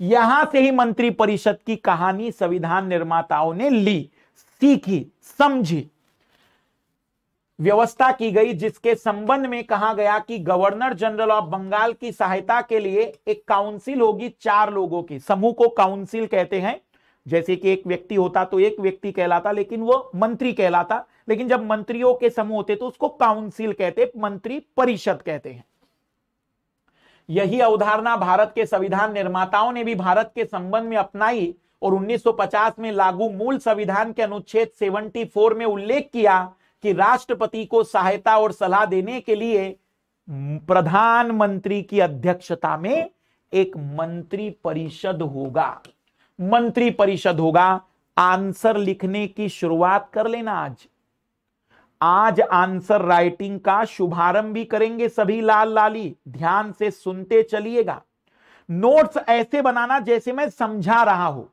यहां से ही मंत्री परिषद की कहानी संविधान निर्माताओं ने ली सीखी समझी व्यवस्था की गई जिसके संबंध में कहा गया कि गवर्नर जनरल ऑफ बंगाल की सहायता के लिए एक काउंसिल होगी चार लोगों की समूह को काउंसिल कहते हैं जैसे कि एक व्यक्ति होता तो एक व्यक्ति कहलाता लेकिन वो मंत्री कहलाता लेकिन जब मंत्रियों के समूह होते तो उसको काउंसिल कहते मंत्री परिषद कहते हैं यही अवधारणा भारत के संविधान निर्माताओं ने भी भारत के संबंध में अपनाई और 1950 में लागू मूल संविधान के अनुच्छेद 74 में उल्लेख किया कि राष्ट्रपति को सहायता और सलाह देने के लिए प्रधानमंत्री की अध्यक्षता में एक मंत्री परिषद होगा मंत्री परिषद होगा आंसर लिखने की शुरुआत कर लेना आज आज आंसर राइटिंग का शुभारंभ भी करेंगे सभी लाल लाली ध्यान से सुनते चलिएगा नोट्स ऐसे बनाना जैसे मैं समझा रहा हूं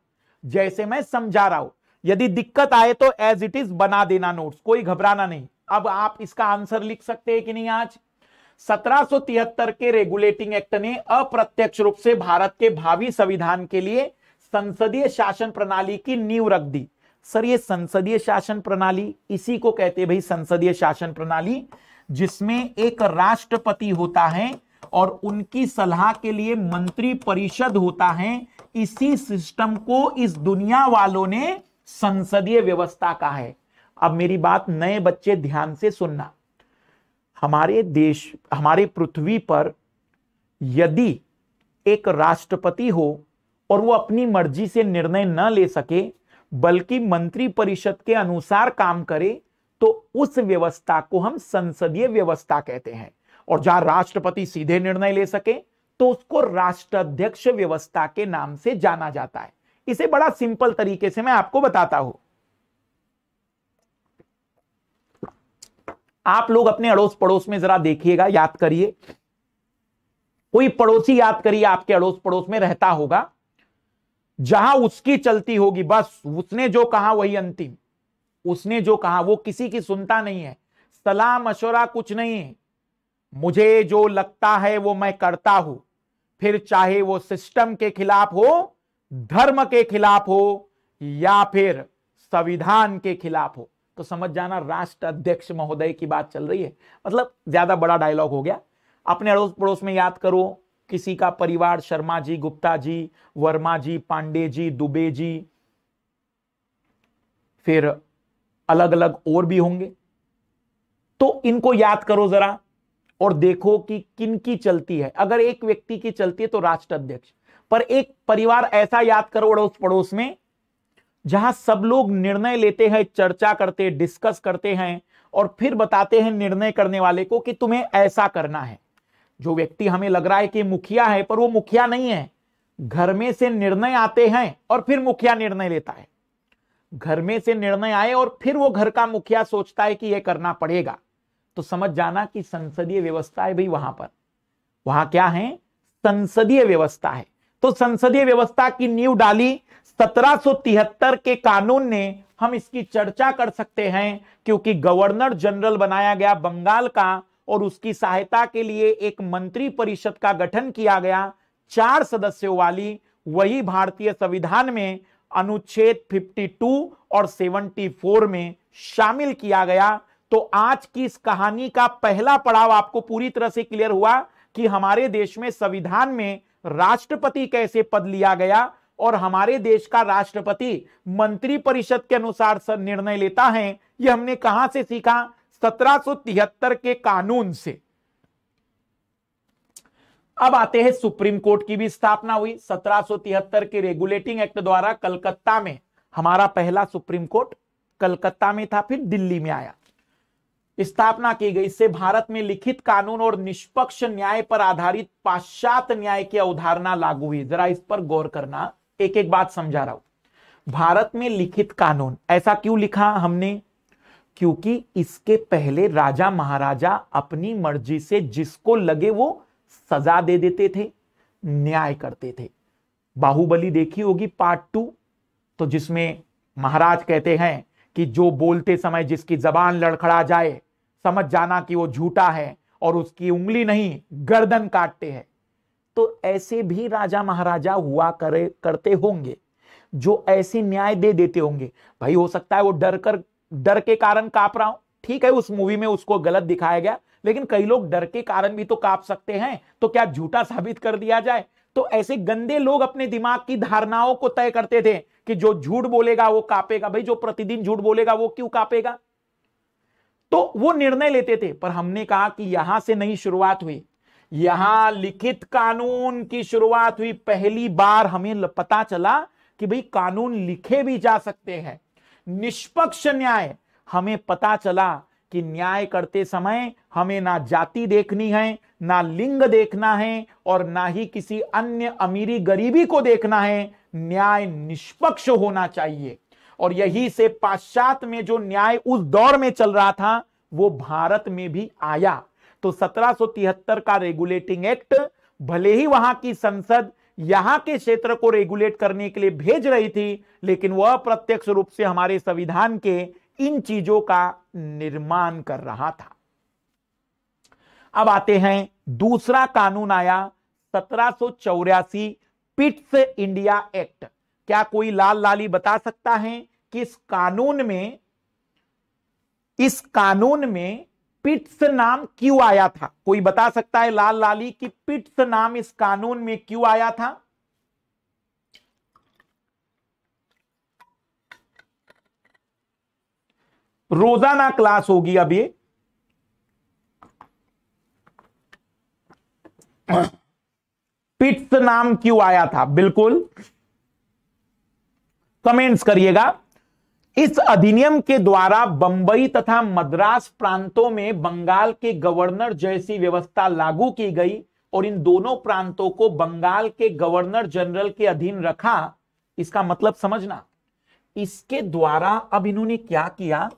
जैसे मैं समझा रहा हूं यदि दिक्कत आए तो एज इट इज बना देना नोट्स कोई घबराना नहीं अब आप इसका आंसर लिख सकते हैं कि नहीं आज 1773 के रेगुलेटिंग एक्ट ने अप्रत्यक्ष रूप से भारत के भावी संविधान के लिए संसदीय शासन प्रणाली की नींव रख दी सर ये संसदीय शासन प्रणाली इसी को कहते भाई संसदीय शासन प्रणाली जिसमें एक राष्ट्रपति होता है और उनकी सलाह के लिए मंत्री परिषद होता है इसी सिस्टम को इस दुनिया वालों ने संसदीय व्यवस्था का है अब मेरी बात नए बच्चे ध्यान से सुनना हमारे देश हमारे पृथ्वी पर यदि एक राष्ट्रपति हो और वो अपनी मर्जी से निर्णय न ले सके बल्कि मंत्री परिषद के अनुसार काम करे तो उस व्यवस्था को हम संसदीय व्यवस्था कहते हैं और जहां राष्ट्रपति सीधे निर्णय ले सके तो उसको राष्ट्राध्यक्ष व्यवस्था के नाम से जाना जाता है इसे बड़ा सिंपल तरीके से मैं आपको बताता हूं आप लोग अपने अड़ोस पड़ोस में जरा देखिएगा याद करिए कोई पड़ोसी याद करिए आपके अड़ोस पड़ोस में रहता होगा जहां उसकी चलती होगी बस उसने जो कहा वही अंतिम उसने जो कहा वो किसी की सुनता नहीं है सलाह मशुरा कुछ नहीं है मुझे जो लगता है वो मैं करता हूं फिर चाहे वो सिस्टम के खिलाफ हो धर्म के खिलाफ हो या फिर संविधान के खिलाफ हो तो समझ जाना राष्ट्र अध्यक्ष महोदय की बात चल रही है मतलब ज्यादा बड़ा डायलॉग हो गया अपने अड़ोस पड़ोस में याद करो किसी का परिवार शर्मा जी गुप्ता जी वर्मा जी पांडे जी दुबे जी फिर अलग अलग और भी होंगे तो इनको याद करो जरा और देखो कि किन की चलती है अगर एक व्यक्ति की चलती है तो राष्ट्र अध्यक्ष पर एक परिवार ऐसा याद करो अड़ोस पड़ोस में जहां सब लोग निर्णय लेते हैं चर्चा करते डिस्कस करते हैं और फिर बताते हैं निर्णय करने वाले को कि तुम्हें ऐसा करना है जो व्यक्ति हमें लग रहा है कि मुखिया है पर वो मुखिया नहीं है घर में से निर्णय आते हैं और फिर मुखिया निर्णय लेता है घर में से निर्णय आए और फिर वो घर का मुखिया सोचता है कि यह करना पड़ेगा तो समझ जाना कि संसदीय व्यवस्था है भाई वहां पर वहां क्या है संसदीय व्यवस्था है तो संसदीय व्यवस्था की नींव डाली 1773 के कानून ने हम इसकी चर्चा कर सकते हैं क्योंकि गवर्नर जनरल बनाया गया बंगाल का और उसकी सहायता के लिए एक मंत्री परिषद का गठन किया गया चार सदस्यों वाली वही भारतीय संविधान में अनुच्छेद 52 और 74 में शामिल किया गया तो आज की इस कहानी का पहला पड़ाव आपको पूरी तरह से क्लियर हुआ कि हमारे देश में संविधान में राष्ट्रपति कैसे पद लिया गया और हमारे देश का राष्ट्रपति मंत्री परिषद के अनुसार निर्णय लेता है यह हमने कहा से सीखा सत्रह के कानून से अब आते हैं सुप्रीम कोर्ट की भी स्थापना हुई सत्रह के रेगुलेटिंग एक्ट द्वारा कलकत्ता में हमारा पहला सुप्रीम कोर्ट कलकत्ता में था फिर दिल्ली में आया स्थापना की गई इससे भारत में लिखित कानून और निष्पक्ष न्याय पर आधारित पाश्चात न्याय की अवधारणा लागू हुई जरा इस पर गौर करना एक एक बात समझा रहा हूं भारत में लिखित कानून ऐसा क्यों लिखा हमने क्योंकि इसके पहले राजा महाराजा अपनी मर्जी से जिसको लगे वो सजा दे देते थे न्याय करते थे बाहुबली देखी होगी पार्ट टू तो जिसमें महाराज कहते हैं कि जो बोलते समय जिसकी जबान लड़खड़ा जाए समझ जाना कि वो झूठा है और उसकी उंगली नहीं गर्दन काटते हैं तो ऐसे भी राजा महाराजा हुआ करे करते होंगे जो ऐसे न्याय दे देते होंगे भाई हो सकता है वो डर कर डर के कारण काप रहा हूं ठीक है उस मूवी में उसको गलत दिखाया गया लेकिन कई लोग डर के कारण भी तो काप सकते हैं तो क्या झूठा साबित कर दिया जाए तो ऐसे गंदे लोग अपने दिमाग की धारणाओं को तय करते थे कि जो झूठ बोलेगा वो कापेगा भाई जो प्रतिदिन झूठ बोलेगा वो क्यों कापेगा तो वो निर्णय लेते थे पर हमने कहा कि यहां से नहीं शुरुआत हुई यहां लिखित कानून की शुरुआत हुई पहली बार हमें पता चला कि भाई कानून लिखे भी जा सकते हैं निष्पक्ष न्याय हमें पता चला कि न्याय करते समय हमें ना जाति देखनी है ना लिंग देखना है और ना ही किसी अन्य अमीरी गरीबी को देखना है न्याय निष्पक्ष होना चाहिए और यही से पाश्चात्य में जो न्याय उस दौर में चल रहा था वो भारत में भी आया तो 1773 का रेगुलेटिंग एक्ट भले ही वहां की संसद यहां के क्षेत्र को रेगुलेट करने के लिए भेज रही थी लेकिन वह प्रत्यक्ष रूप से हमारे संविधान के इन चीजों का निर्माण कर रहा था अब आते हैं दूसरा कानून आया सत्रह पिट्स इंडिया एक्ट क्या कोई लाल लाली बता सकता है किस कानून में इस कानून में पिट्स नाम क्यों आया था कोई बता सकता है लाल लाली कि पिट्स नाम इस कानून में क्यों आया था रोजाना क्लास होगी अब ये पिट्स नाम क्यों आया था बिल्कुल कमेंट्स करिएगा इस अधिनियम के द्वारा बंबई तथा मद्रास प्रांतों में बंगाल के गवर्नर जैसी व्यवस्था लागू की गई और इन दोनों प्रांतों को बंगाल के गवर्नर जनरल के अधीन रखा इसका मतलब समझना इसके द्वारा अब इन्होंने क्या किया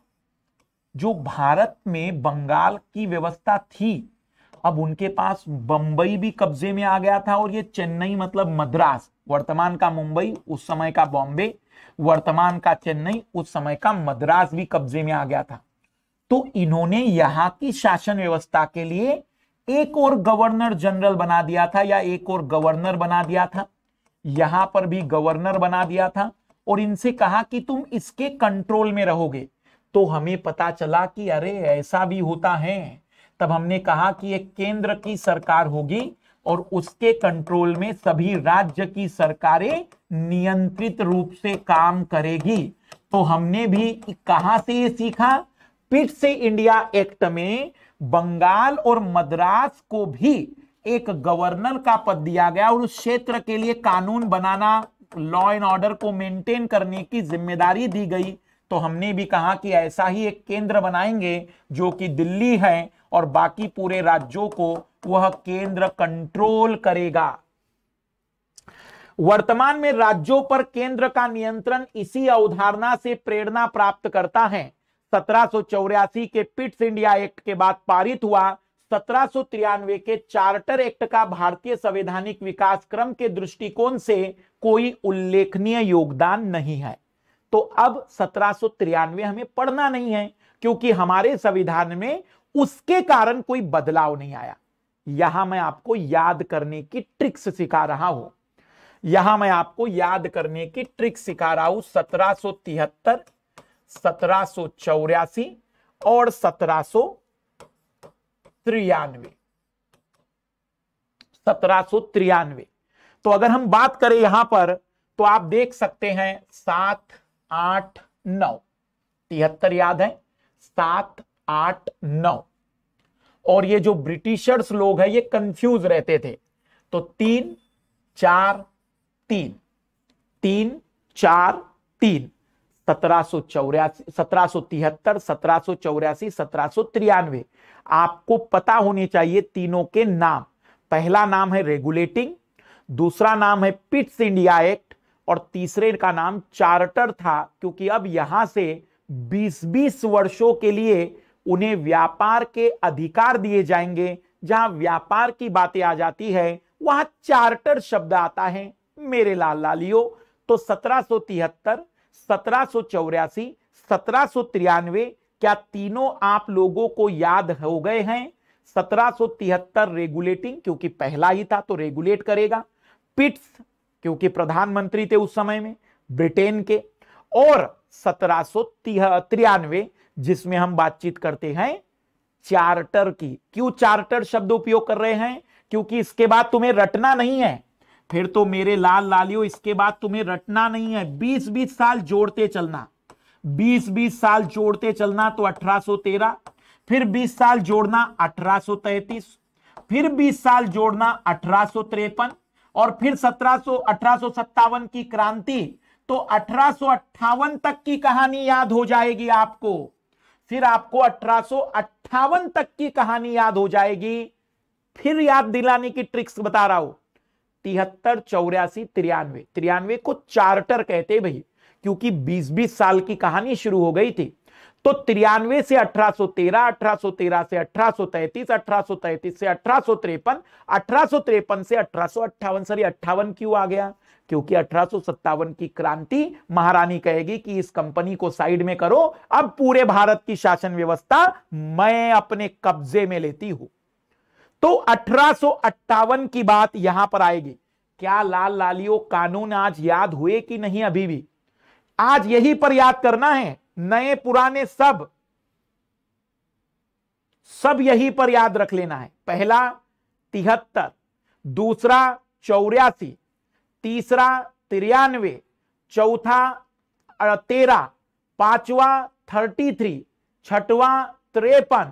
जो भारत में बंगाल की व्यवस्था थी अब उनके पास बंबई भी कब्जे में आ गया था और ये चेन्नई मतलब मद्रास वर्तमान का मुंबई उस समय का बॉम्बे वर्तमान का चेन्नई उस समय का मद्रास भी कब्जे में आ गया था तो इन्होंने यहां की शासन व्यवस्था के लिए एक और गवर्नर जनरल बना दिया था या एक और गवर्नर बना दिया था यहां पर भी गवर्नर बना दिया था और इनसे कहा कि तुम इसके कंट्रोल में रहोगे तो हमें पता चला कि अरे ऐसा भी होता है तब हमने कहा कि एक केंद्र की सरकार होगी और उसके कंट्रोल में सभी राज्य की सरकारें नियंत्रित रूप से काम करेगी तो हमने भी कहां से ये सीखा पिट से इंडिया एक्ट में बंगाल और मद्रास को भी एक गवर्नर का पद दिया गया और उस क्षेत्र के लिए कानून बनाना लॉ एंड ऑर्डर को मेंटेन करने की जिम्मेदारी दी गई तो हमने भी कहा कि ऐसा ही एक केंद्र बनाएंगे जो कि दिल्ली है और बाकी पूरे राज्यों को वह केंद्र कंट्रोल करेगा वर्तमान में राज्यों पर केंद्र का नियंत्रण इसी अवधारणा से प्रेरणा प्राप्त करता है सत्रह के पिट्स इंडिया एक्ट के बाद पारित हुआ सत्रह के चार्टर एक्ट का भारतीय संवैधानिक विकास क्रम के दृष्टिकोण से कोई उल्लेखनीय योगदान नहीं है तो अब सत्रह हमें पढ़ना नहीं है क्योंकि हमारे संविधान में उसके कारण कोई बदलाव नहीं आया यहां मैं आपको याद करने की ट्रिक्स सिखा रहा हूं यहां मैं आपको याद करने की ट्रिक सिखा रहा हूं सत्रह सो तिहत्तर सत्रह सो चौरासी और सत्रह सो तिरानवे सत्रह सो तिरानवे तो अगर हम बात करें यहां पर तो आप देख सकते हैं सात आठ नौ तिहत्तर याद है सात आठ नौ और ये जो ब्रिटिशर्स लोग हैं ये कंफ्यूज रहते थे तो तीन चार तीन तीन चार तीन सत्रह सो चौरासी सत्रह सो तिहत्तर सत्रह सो चौरासी सत्रह सो तिरानवे आपको पता होने चाहिए तीनों के नाम पहला नाम है रेगुलेटिंग दूसरा नाम है पिट्स इंडिया एक्ट और तीसरे का नाम चार्टर था क्योंकि अब यहां से 20-20 वर्षों के लिए उन्हें व्यापार के अधिकार दिए जाएंगे जहां व्यापार की बातें आ जाती है वहां चार्टर शब्द आता है मेरे लाल लालियो तो सत्रह सो तिहत्तर सत्रह सो चौरासी सत्रह सो तिरानवे क्या तीनों आप लोगों को याद हो गए हैं तिहत्तर रेगुलेटिंग क्योंकि पहला ही था तो रेगुलेट करेगा पिट्स क्योंकि प्रधानमंत्री थे उस समय में ब्रिटेन के और सत्रह जिसमें हम बातचीत करते हैं चार्टर की क्यों चार्टर शब्द उपयोग कर रहे हैं क्योंकि इसके बाद तुम्हें रटना नहीं है फिर तो मेरे लाल लालियो इसके बाद तुम्हें रटना नहीं है बीस बीस साल जोड़ते चलना बीस बीस साल जोड़ते चलना तो अठारह फिर बीस साल जोड़ना अठारह फिर बीस साल जोड़ना अठारह और फिर सत्रह सौ की क्रांति तो अठारह तक की कहानी याद हो जाएगी आपको फिर आपको अठारह तक की कहानी याद हो जाएगी फिर याद दिलाने की ट्रिक्स बता रहा हूं तिहत्तर चौरासी तिरानवे तिरानवे को चार्टर कहते भाई क्योंकि 20-20 साल की कहानी शुरू हो गई थी तो तिरानवे से 1813, 1813 से 1833, 1833 से अठारह सो तिरपन से अठारह सर अट्ठावन क्यों आ गया क्योंकि अठारह की क्रांति महारानी कहेगी कि इस कंपनी को साइड में करो अब पूरे भारत की शासन व्यवस्था मैं अपने कब्जे में लेती हूं तो अठारह की बात यहां पर आएगी क्या लाल लालियो कानून आज याद हुए कि नहीं अभी भी आज यही पर याद करना है नए पुराने सब सब यही पर याद रख लेना है पहला तिहत्तर दूसरा चौरासी तीसरा तिरानवे चौथा तेरह पांचवा थर्टी थ्री छठवा त्रेपन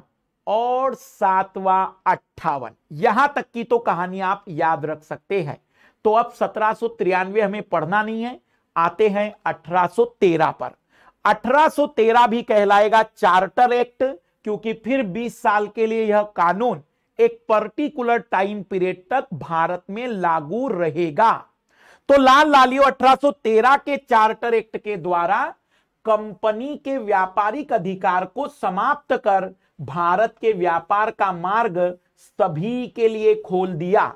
और सातवां अट्ठावन यहां तक की तो कहानी आप याद रख सकते हैं तो अब सत्रह हमें पढ़ना नहीं है आते हैं 1813 पर 1813 भी कहलाएगा चार्टर एक्ट क्योंकि फिर 20 साल के लिए यह कानून एक पर्टिकुलर टाइम पीरियड तक भारत में लागू रहेगा तो लाल लालियो 1813 के चार्टर एक्ट के द्वारा कंपनी के व्यापारिक अधिकार को समाप्त कर भारत के व्यापार का मार्ग सभी के लिए खोल दिया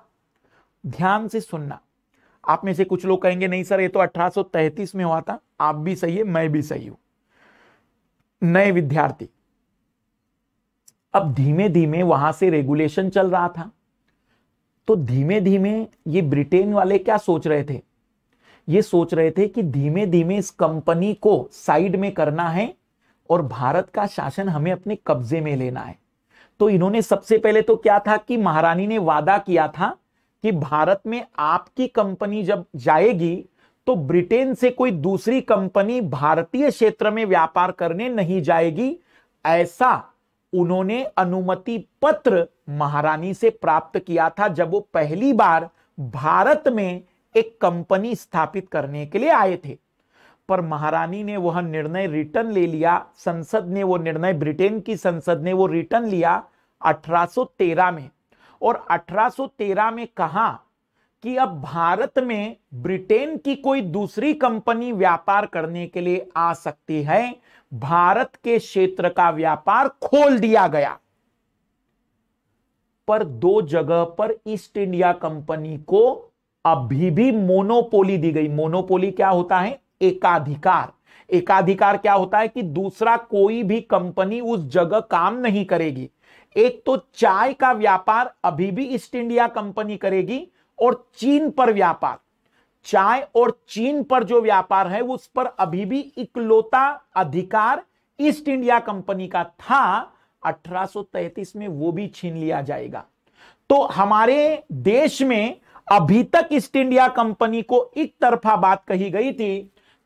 ध्यान से सुनना आप में से कुछ लोग कहेंगे नहीं सर ये तो 1833 में हुआ था आप भी सही है मैं भी सही हूं नए विद्यार्थी अब धीमे धीमे वहां से रेगुलेशन चल रहा था तो धीमे धीमे ये ब्रिटेन वाले क्या सोच रहे थे ये सोच रहे थे कि धीमे धीमे इस कंपनी को साइड में करना है और भारत का शासन हमें अपने कब्जे में लेना है तो इन्होंने सबसे पहले तो क्या था कि महारानी ने वादा किया था कि भारत में आपकी कंपनी जब जाएगी तो ब्रिटेन से कोई दूसरी कंपनी भारतीय क्षेत्र में व्यापार करने नहीं जाएगी ऐसा उन्होंने अनुमति पत्र महारानी से प्राप्त किया था जब वो पहली बार भारत में एक कंपनी स्थापित करने के लिए आए थे पर महारानी ने वह निर्णय रिटर्न ले लिया संसद ने वो निर्णय ब्रिटेन की संसद ने वो रिटर्न लिया 1813 में और 1813 में कहा कि अब भारत में ब्रिटेन की कोई दूसरी कंपनी व्यापार करने के लिए आ सकती है भारत के क्षेत्र का व्यापार खोल दिया गया पर दो जगह पर ईस्ट इंडिया कंपनी को अभी भी मोनोपोली दी गई मोनोपोली क्या होता है एकाधिकार एकाधिकार क्या होता है कि दूसरा कोई भी कंपनी उस जगह काम नहीं करेगी एक तो चाय का व्यापार अभी भी ईस्ट इंडिया कंपनी करेगी और चीन पर व्यापार चाय और चीन पर जो व्यापार है उस पर अभी भी इकलौता अधिकार ईस्ट इंडिया कंपनी का था 1833 में वो भी छीन लिया जाएगा तो हमारे देश में अभी तक ईस्ट इंडिया कंपनी को एक तरफा बात कही गई थी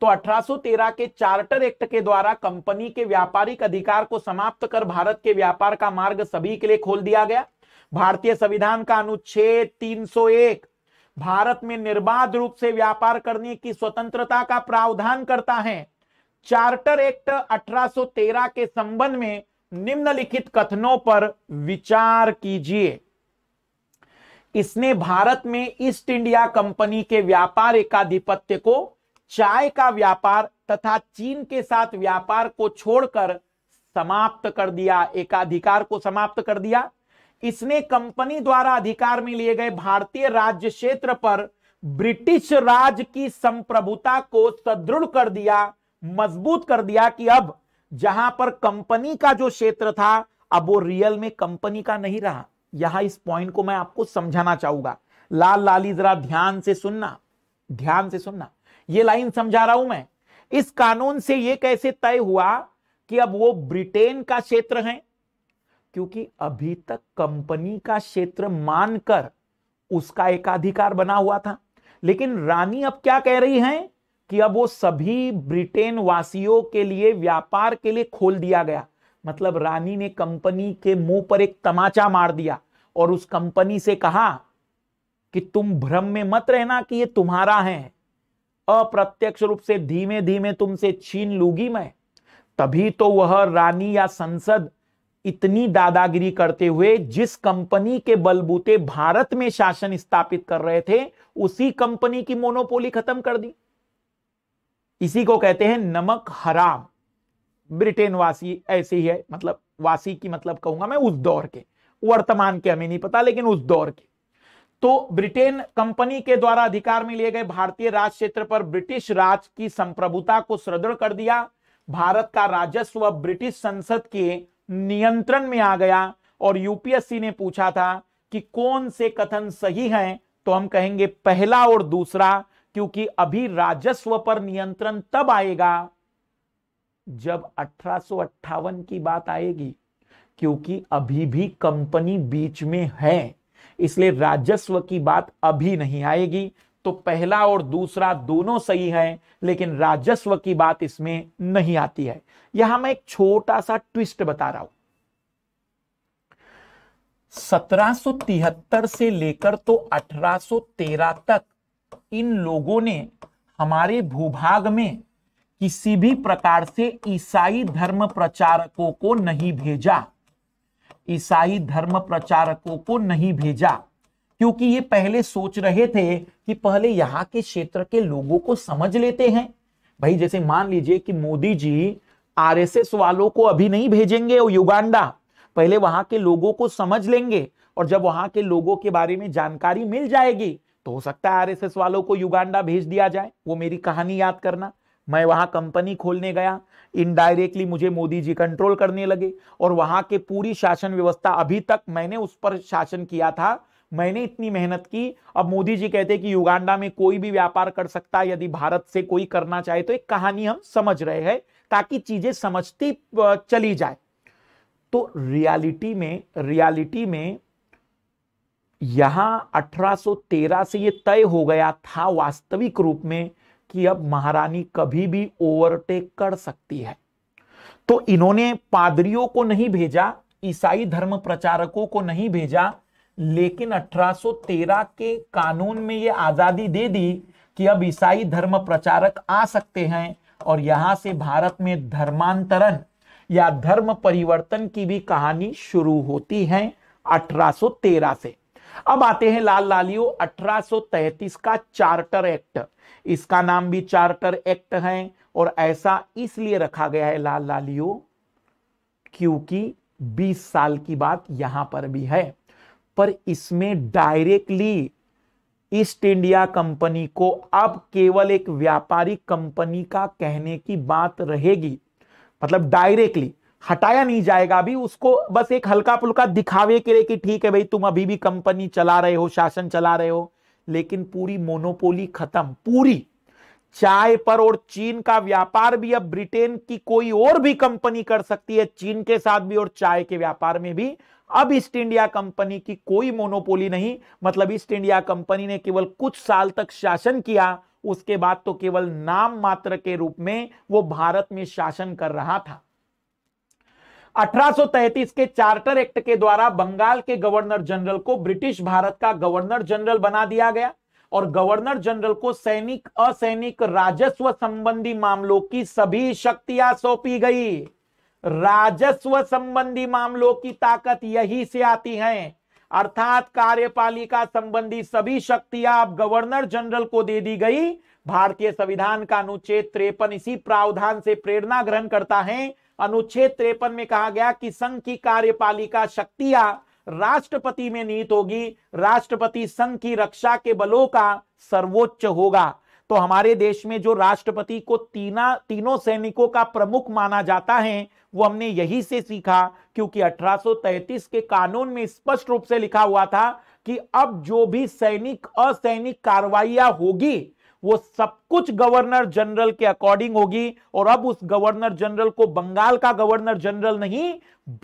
तो 1813 के चार्टर एक्ट के द्वारा कंपनी के व्यापारिक अधिकार को समाप्त कर भारत के व्यापार का मार्ग सभी के लिए खोल दिया गया भारतीय संविधान का अनुच्छेद 301 भारत में निर्बाध रूप से व्यापार करने की स्वतंत्रता का प्रावधान करता है चार्टर एक्ट 1813 के संबंध में निम्नलिखित कथनों पर विचार कीजिए इसने भारत में ईस्ट इंडिया कंपनी के व्यापार एकाधिपत्य को चाय का व्यापार तथा चीन के साथ व्यापार को छोड़कर समाप्त कर दिया एकाधिकार को समाप्त कर दिया इसने कंपनी द्वारा अधिकार में लिए गए भारतीय राज्य क्षेत्र पर ब्रिटिश राज की संप्रभुता को सदृढ़ कर दिया मजबूत कर दिया कि अब जहां पर कंपनी का जो क्षेत्र था अब वो रियल में कंपनी का नहीं रहा यहां इस पॉइंट को मैं आपको समझाना चाहूंगा लाल लाली जरा ध्यान से सुनना ध्यान से सुनना ये लाइन समझा रहा हूं मैं इस कानून से यह कैसे तय हुआ कि अब वो ब्रिटेन का क्षेत्र है क्योंकि अभी तक कंपनी का क्षेत्र मानकर उसका एकाधिकार बना हुआ था लेकिन रानी अब क्या कह रही हैं कि अब वो सभी ब्रिटेन वासियों के लिए व्यापार के लिए खोल दिया गया मतलब रानी ने कंपनी के मुंह पर एक तमाचा मार दिया और उस कंपनी से कहा कि तुम भ्रम में मत रहना कि ये तुम्हारा है अप्रत्यक्ष रूप से धीमे धीमे तुमसे छीन लूंगी मैं तभी तो वह रानी या संसद इतनी दादागिरी करते हुए जिस कंपनी के बलबूते भारत में शासन स्थापित कर रहे थे उसी कंपनी की मोनोपोली खत्म कर दी इसी को कहते हैं नमक हराम ब्रिटेन वासी ऐसे ही है मतलब वासी की मतलब कहूंगा मैं उस दौर के वर्तमान के हमें नहीं पता लेकिन उस दौर के तो ब्रिटेन कंपनी के द्वारा अधिकार में लिए गए भारतीय राज क्षेत्र पर ब्रिटिश राज की संप्रभुता को सुदृढ़ कर दिया भारत का राजस्व ब्रिटिश संसद के नियंत्रण में आ गया और यूपीएससी ने पूछा था कि कौन से कथन सही हैं तो हम कहेंगे पहला और दूसरा क्योंकि अभी राजस्व पर नियंत्रण तब आएगा जब अठारह की बात आएगी क्योंकि अभी भी कंपनी बीच में है इसलिए राजस्व की बात अभी नहीं आएगी तो पहला और दूसरा दोनों सही है लेकिन राजस्व की बात इसमें नहीं आती है यहां मैं एक छोटा सा ट्विस्ट बता रहा हूं 1773 से लेकर तो 1813 तक इन लोगों ने हमारे भूभाग में किसी भी प्रकार से ईसाई धर्म प्रचारकों को नहीं भेजा ईसाई धर्म प्रचारकों को नहीं भेजा क्योंकि ये पहले सोच रहे थे कि पहले यहाँ के क्षेत्र के लोगों को समझ लेते हैं भाई जैसे मान लीजिए कि मोदी जी आरएसएस वालों को अभी नहीं भेजेंगे युगांडा पहले वहां के लोगों को समझ लेंगे और जब वहां के लोगों के बारे में जानकारी मिल जाएगी तो हो सकता है आरएसएस वालों को युगांडा भेज दिया जाए वो मेरी कहानी याद करना मैं वहां कंपनी खोलने गया इनडायरेक्टली मुझे मोदी जी कंट्रोल करने लगे और वहां के पूरी शासन व्यवस्था अभी तक मैंने उस पर शासन किया था मैंने इतनी मेहनत की अब मोदी जी कहते हैं कि युगांडा में कोई भी व्यापार कर सकता है यदि भारत से कोई करना चाहे तो एक कहानी हम समझ रहे हैं ताकि चीजें समझती चली जाए तो रियलिटी में रियलिटी में यहां 1813 से यह तय हो गया था वास्तविक रूप में कि अब महारानी कभी भी ओवरटेक कर सकती है तो इन्होंने पादरियों को नहीं भेजा ईसाई धर्म प्रचारकों को नहीं भेजा लेकिन 1813 के कानून में यह आजादी दे दी कि अब ईसाई धर्म प्रचारक आ सकते हैं और यहां से भारत में धर्मांतरण या धर्म परिवर्तन की भी कहानी शुरू होती है 1813 से अब आते हैं लाल लालियो 1833 का चार्टर एक्ट इसका नाम भी चार्टर एक्ट है और ऐसा इसलिए रखा गया है लाल लालियो क्योंकि 20 साल की बात यहां पर भी है पर इसमें डायरेक्टली ईस्ट इंडिया कंपनी को अब केवल एक व्यापारिक कंपनी का कहने की बात रहेगी मतलब डायरेक्टली हटाया नहीं जाएगा अभी उसको बस एक हल्का फुल्का दिखावे के लिए कि ठीक है भाई तुम अभी भी कंपनी चला रहे हो शासन चला रहे हो लेकिन पूरी मोनोपोली खत्म पूरी चाय पर और चीन का व्यापार भी अब ब्रिटेन की कोई और भी कंपनी कर सकती है चीन के साथ भी और चाय के व्यापार में भी अब ईस्ट इंडिया कंपनी की कोई मोनोपोली नहीं मतलब ईस्ट इंडिया कंपनी ने केवल कुछ साल तक शासन किया उसके बाद तो केवल नाम मात्र के रूप में वो भारत में शासन कर रहा था अठारह के चार्टर एक्ट के द्वारा बंगाल के गवर्नर जनरल को ब्रिटिश भारत का गवर्नर जनरल बना दिया गया और गवर्नर जनरल को सैनिक असैनिक राजस्व संबंधी मामलों की सभी शक्तियां सौंपी गई राजस्व संबंधी मामलों की ताकत यही से आती है अर्थात कार्यपालिका संबंधी सभी शक्तियां अब गवर्नर जनरल को दे दी गई भारतीय संविधान का अनुच्छेद त्रेपन इसी प्रावधान से प्रेरणा ग्रहण करता है अनुच्छेद त्रेपन में कहा गया कि संघ की कार्यपालिका शक्तियां राष्ट्रपति में नीत होगी राष्ट्रपति संघ की रक्षा के बलों का सर्वोच्च होगा तो हमारे देश में जो राष्ट्रपति को तीना तीनों सैनिकों का प्रमुख माना जाता है वो हमने यही से सीखा क्योंकि 1833 के कानून में स्पष्ट रूप से लिखा हुआ था कि अब जो भी सैनिक असैनिक कार्रवाइयां होगी वो सब कुछ गवर्नर जनरल के अकॉर्डिंग होगी और अब उस गवर्नर जनरल को बंगाल का गवर्नर जनरल नहीं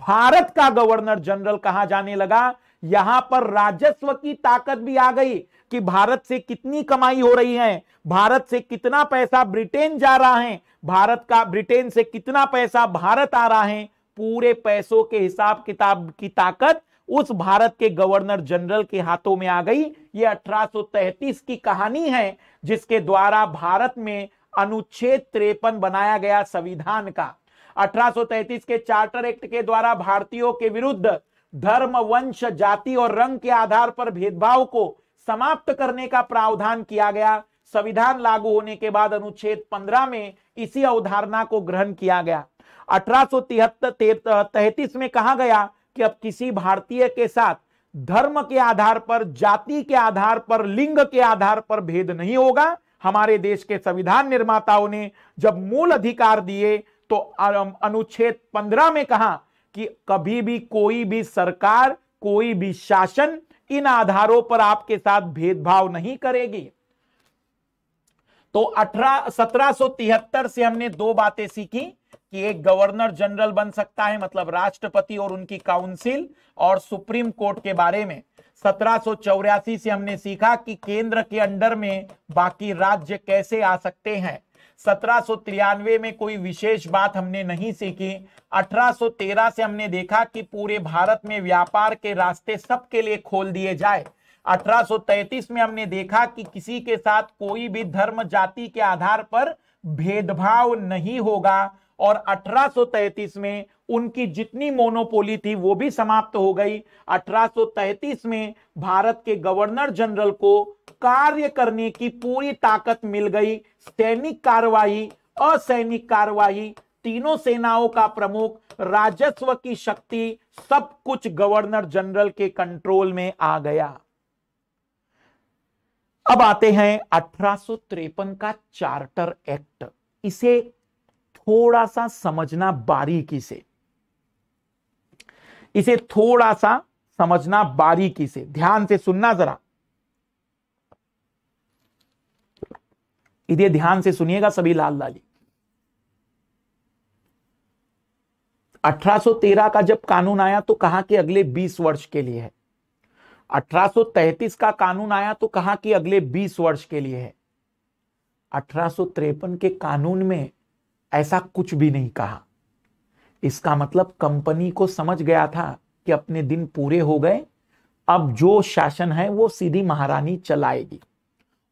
भारत का गवर्नर जनरल कहा जाने लगा यहां पर राजस्व की ताकत भी आ गई कि भारत से कितनी कमाई हो रही है भारत से कितना पैसा ब्रिटेन जा रहा है भारत का ब्रिटेन से कितना पैसा भारत आ रहा है पूरे पैसों के हिसाब किताब की ताकत उस भारत के गवर्नर जनरल के हाथों में आ गई ये 1833 की कहानी है जिसके द्वारा भारत में अनुच्छेद त्रेपन बनाया गया संविधान का 1833 के चार्टर एक्ट के द्वारा भारतीयों के विरुद्ध धर्म वंश जाति और रंग के आधार पर भेदभाव को समाप्त करने का प्रावधान किया गया संविधान लागू होने के बाद अनुच्छेद 15 में इसी अवधारणा को ग्रहण किया गया अठारह में कहा गया कि अब किसी भारतीय के साथ धर्म के आधार पर जाति के आधार पर लिंग के आधार पर भेद नहीं होगा हमारे देश के संविधान निर्माताओं ने जब मूल अधिकार दिए तो अनुच्छेद 15 में कहा कि कभी भी कोई भी सरकार कोई भी शासन इन आधारों पर आपके साथ भेदभाव नहीं करेगी तो अठारह सत्रह से हमने दो बातें सीखी कि एक गवर्नर जनरल बन सकता है मतलब राष्ट्रपति और उनकी काउंसिल और सुप्रीम कोर्ट के बारे में सत्रह से हमने सीखा कि केंद्र के अंडर में बाकी राज्य कैसे आ सकते हैं सत्रह में कोई विशेष बात हमने नहीं सीखी 1813 से हमने देखा कि पूरे भारत में व्यापार के रास्ते सबके लिए खोल दिए जाए 1833 में हमने देखा कि किसी के साथ कोई भी धर्म जाति के आधार पर भेदभाव नहीं होगा और 1833 में उनकी जितनी मोनोपोली थी वो भी समाप्त हो गई 1833 में भारत के गवर्नर जनरल को कार्य करने की पूरी ताकत मिल गई सैनिक कार्रवाई असैनिक कार्रवाई तीनों सेनाओं का प्रमुख राजस्व की शक्ति सब कुछ गवर्नर जनरल के कंट्रोल में आ गया अब आते हैं अठारह का चार्टर एक्ट इसे थोड़ा सा समझना बारीकी से इसे थोड़ा सा समझना बारीकी से ध्यान से सुनना जरा इधे ध्यान से सुनिएगा सभी लाल लाली 1813 का जब कानून आया तो कहा कि अगले 20 वर्ष के लिए है 1833 का कानून आया तो कहा कि अगले 20 वर्ष के लिए है अठारह के कानून में ऐसा कुछ भी नहीं कहा इसका मतलब कंपनी को समझ गया था कि अपने दिन पूरे हो गए अब जो शासन है वो सीधी महारानी चलाएगी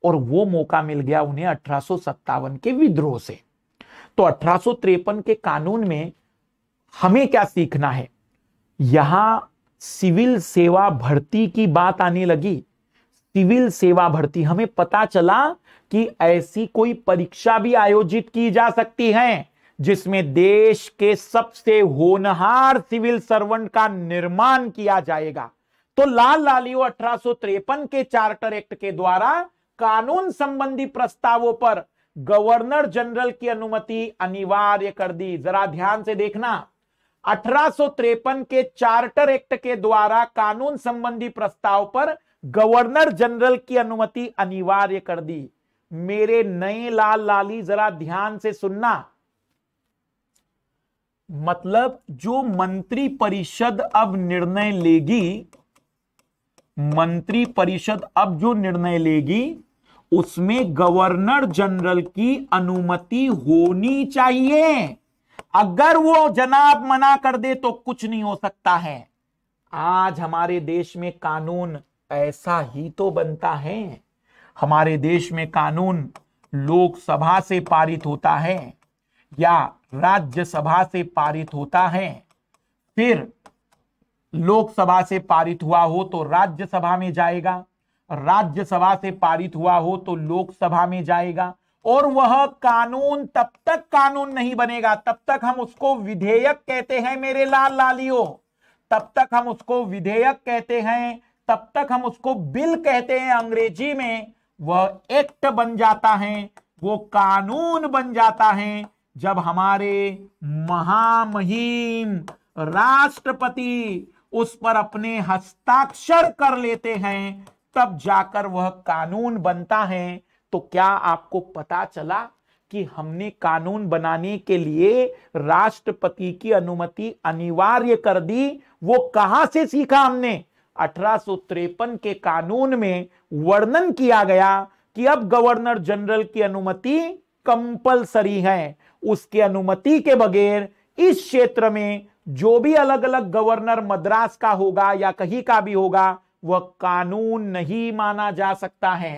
और वो मौका मिल गया उन्हें अठारह के विद्रोह से तो अठारह के कानून में हमें क्या सीखना है यहां सिविल सेवा भर्ती की बात आने लगी सिविल सेवा भर्ती हमें पता चला कि ऐसी कोई परीक्षा भी आयोजित की जा सकती है जिसमें देश के सबसे होनहार सिविल सर्वेंट का निर्माण किया जाएगा तो लाल लालियो अठारह के चार्टर एक्ट के द्वारा कानून संबंधी प्रस्तावों पर गवर्नर जनरल की अनुमति अनिवार्य कर दी जरा ध्यान से देखना अठारह के चार्टर एक्ट के द्वारा कानून संबंधी प्रस्ताव पर गवर्नर जनरल की अनुमति अनिवार्य कर दी मेरे नए लाल लाली जरा ध्यान से सुनना मतलब जो मंत्री परिषद अब निर्णय लेगी मंत्री परिषद अब जो निर्णय लेगी उसमें गवर्नर जनरल की अनुमति होनी चाहिए अगर वो जनाब मना कर दे तो कुछ नहीं हो सकता है आज हमारे देश में कानून ऐसा ही तो बनता है हमारे देश में कानून लोकसभा से पारित होता है या राज्यसभा से पारित होता है फिर लोकसभा से पारित हुआ हो तो राज्यसभा में जाएगा राज्यसभा से पारित हुआ हो तो लोकसभा में जाएगा और वह कानून तब तक कानून नहीं बनेगा तब तक हम उसको विधेयक कहते हैं मेरे लाल लालियो तब तक हम उसको विधेयक कहते हैं तब तक हम उसको बिल कहते हैं अंग्रेजी में वह एक्ट बन जाता है वो कानून बन जाता है जब हमारे महामहिम राष्ट्रपति उस पर अपने हस्ताक्षर कर लेते हैं तब जाकर वह कानून बनता है तो क्या आपको पता चला कि हमने कानून बनाने के लिए राष्ट्रपति की अनुमति अनिवार्य कर दी वो कहां से सीखा हमने अठारह के कानून में वर्णन किया गया कि अब गवर्नर जनरल की अनुमति कंपलसरी है उसकी अनुमति के बगैर इस क्षेत्र में जो भी अलग अलग गवर्नर मद्रास का होगा या कहीं का भी होगा वह कानून नहीं माना जा सकता है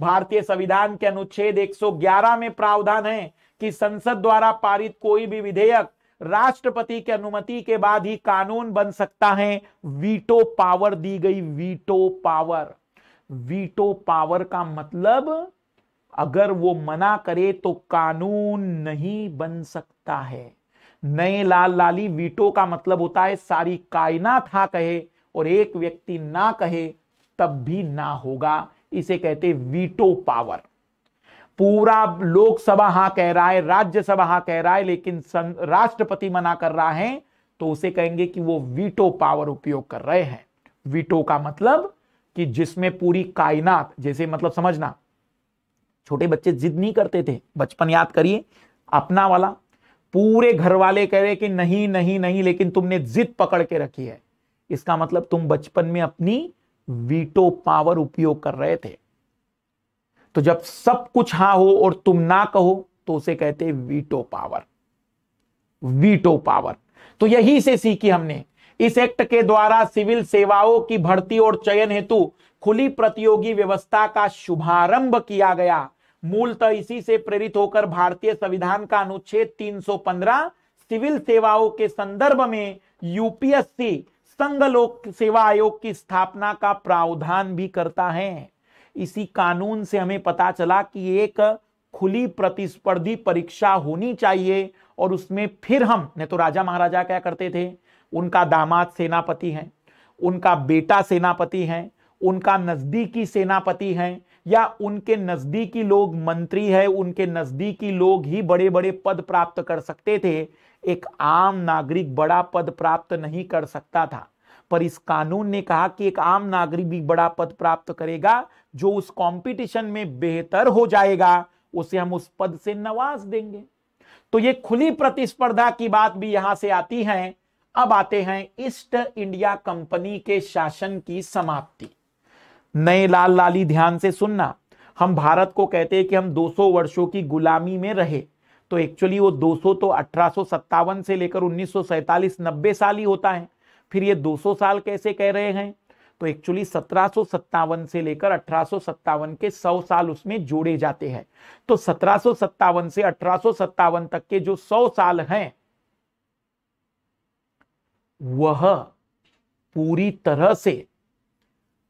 भारतीय संविधान के अनुच्छेद 111 में प्रावधान है कि संसद द्वारा पारित कोई भी विधेयक राष्ट्रपति की अनुमति के बाद ही कानून बन सकता है वीटो पावर दी गई वीटो पावर वीटो पावर का मतलब अगर वो मना करे तो कानून नहीं बन सकता है नए लाल लाली वीटो का मतलब होता है सारी कायनात था कहे और एक व्यक्ति ना कहे तब भी ना होगा इसे कहते वीटो पावर पूरा लोकसभा हा कह रहा है राज्यसभा हा कह रहा है लेकिन राष्ट्रपति मना कर रहा है तो उसे कहेंगे कि वो वीटो पावर उपयोग कर रहे हैं वीटो का मतलब कि जिसमें पूरी कायनात जैसे मतलब समझना छोटे बच्चे जिद नहीं करते थे बचपन याद करिए अपना वाला पूरे घर वाले कह रहे कि नहीं नहीं नहीं लेकिन तुमने जिद पकड़ के रखी है इसका मतलब तुम बचपन में अपनी वीटो पावर उपयोग कर रहे थे तो जब सब कुछ हां हो और तुम ना कहो तो उसे कहते वीटो पावर वीटो पावर तो यही से सीखी हमने इस एक्ट के द्वारा सिविल सेवाओं की भर्ती और चयन हेतु खुली प्रतियोगी व्यवस्था का शुभारंभ किया गया मूलतः इसी से प्रेरित होकर भारतीय संविधान का अनुच्छेद 315 सिविल सेवाओं के संदर्भ में यूपीएससी संघ लोक सेवा आयोग की स्थापना का प्रावधान भी करता है इसी कानून से हमें पता चला कि एक खुली प्रतिस्पर्धी परीक्षा होनी चाहिए और उसमें फिर हम नहीं तो राजा महाराजा क्या करते थे उनका दामाद सेनापति हैं उनका बेटा सेनापति हैं उनका नज़दीकी सेनापति हैं या उनके नज़दीकी लोग मंत्री है उनके नज़दीकी लोग ही बड़े बड़े पद प्राप्त कर सकते थे एक आम नागरिक बड़ा पद प्राप्त नहीं कर सकता था पर इस कानून ने कहा कि एक आम नागरिक भी बड़ा पद प्राप्त करेगा जो उस कंपटीशन में बेहतर हो जाएगा उसे हम उस पद से नवाज देंगे तो ये खुली प्रतिस्पर्धा की बात भी यहां से आती है अब आते हैं ईस्ट इंडिया कंपनी के शासन की समाप्ति नए लाल लाली ध्यान से सुनना हम भारत को कहते हैं कि हम 200 वर्षों की गुलामी में रहे तो एक्चुअली वो 200 तो अठारह से लेकर उन्नीस सौ साल ही होता है फिर ये 200 साल कैसे कह रहे हैं तो एक्चुअली सत्रह से लेकर अठारह के 100 साल उसमें जोड़े जाते हैं तो सत्रह से अठारह तक के जो 100 साल हैं वह पूरी तरह से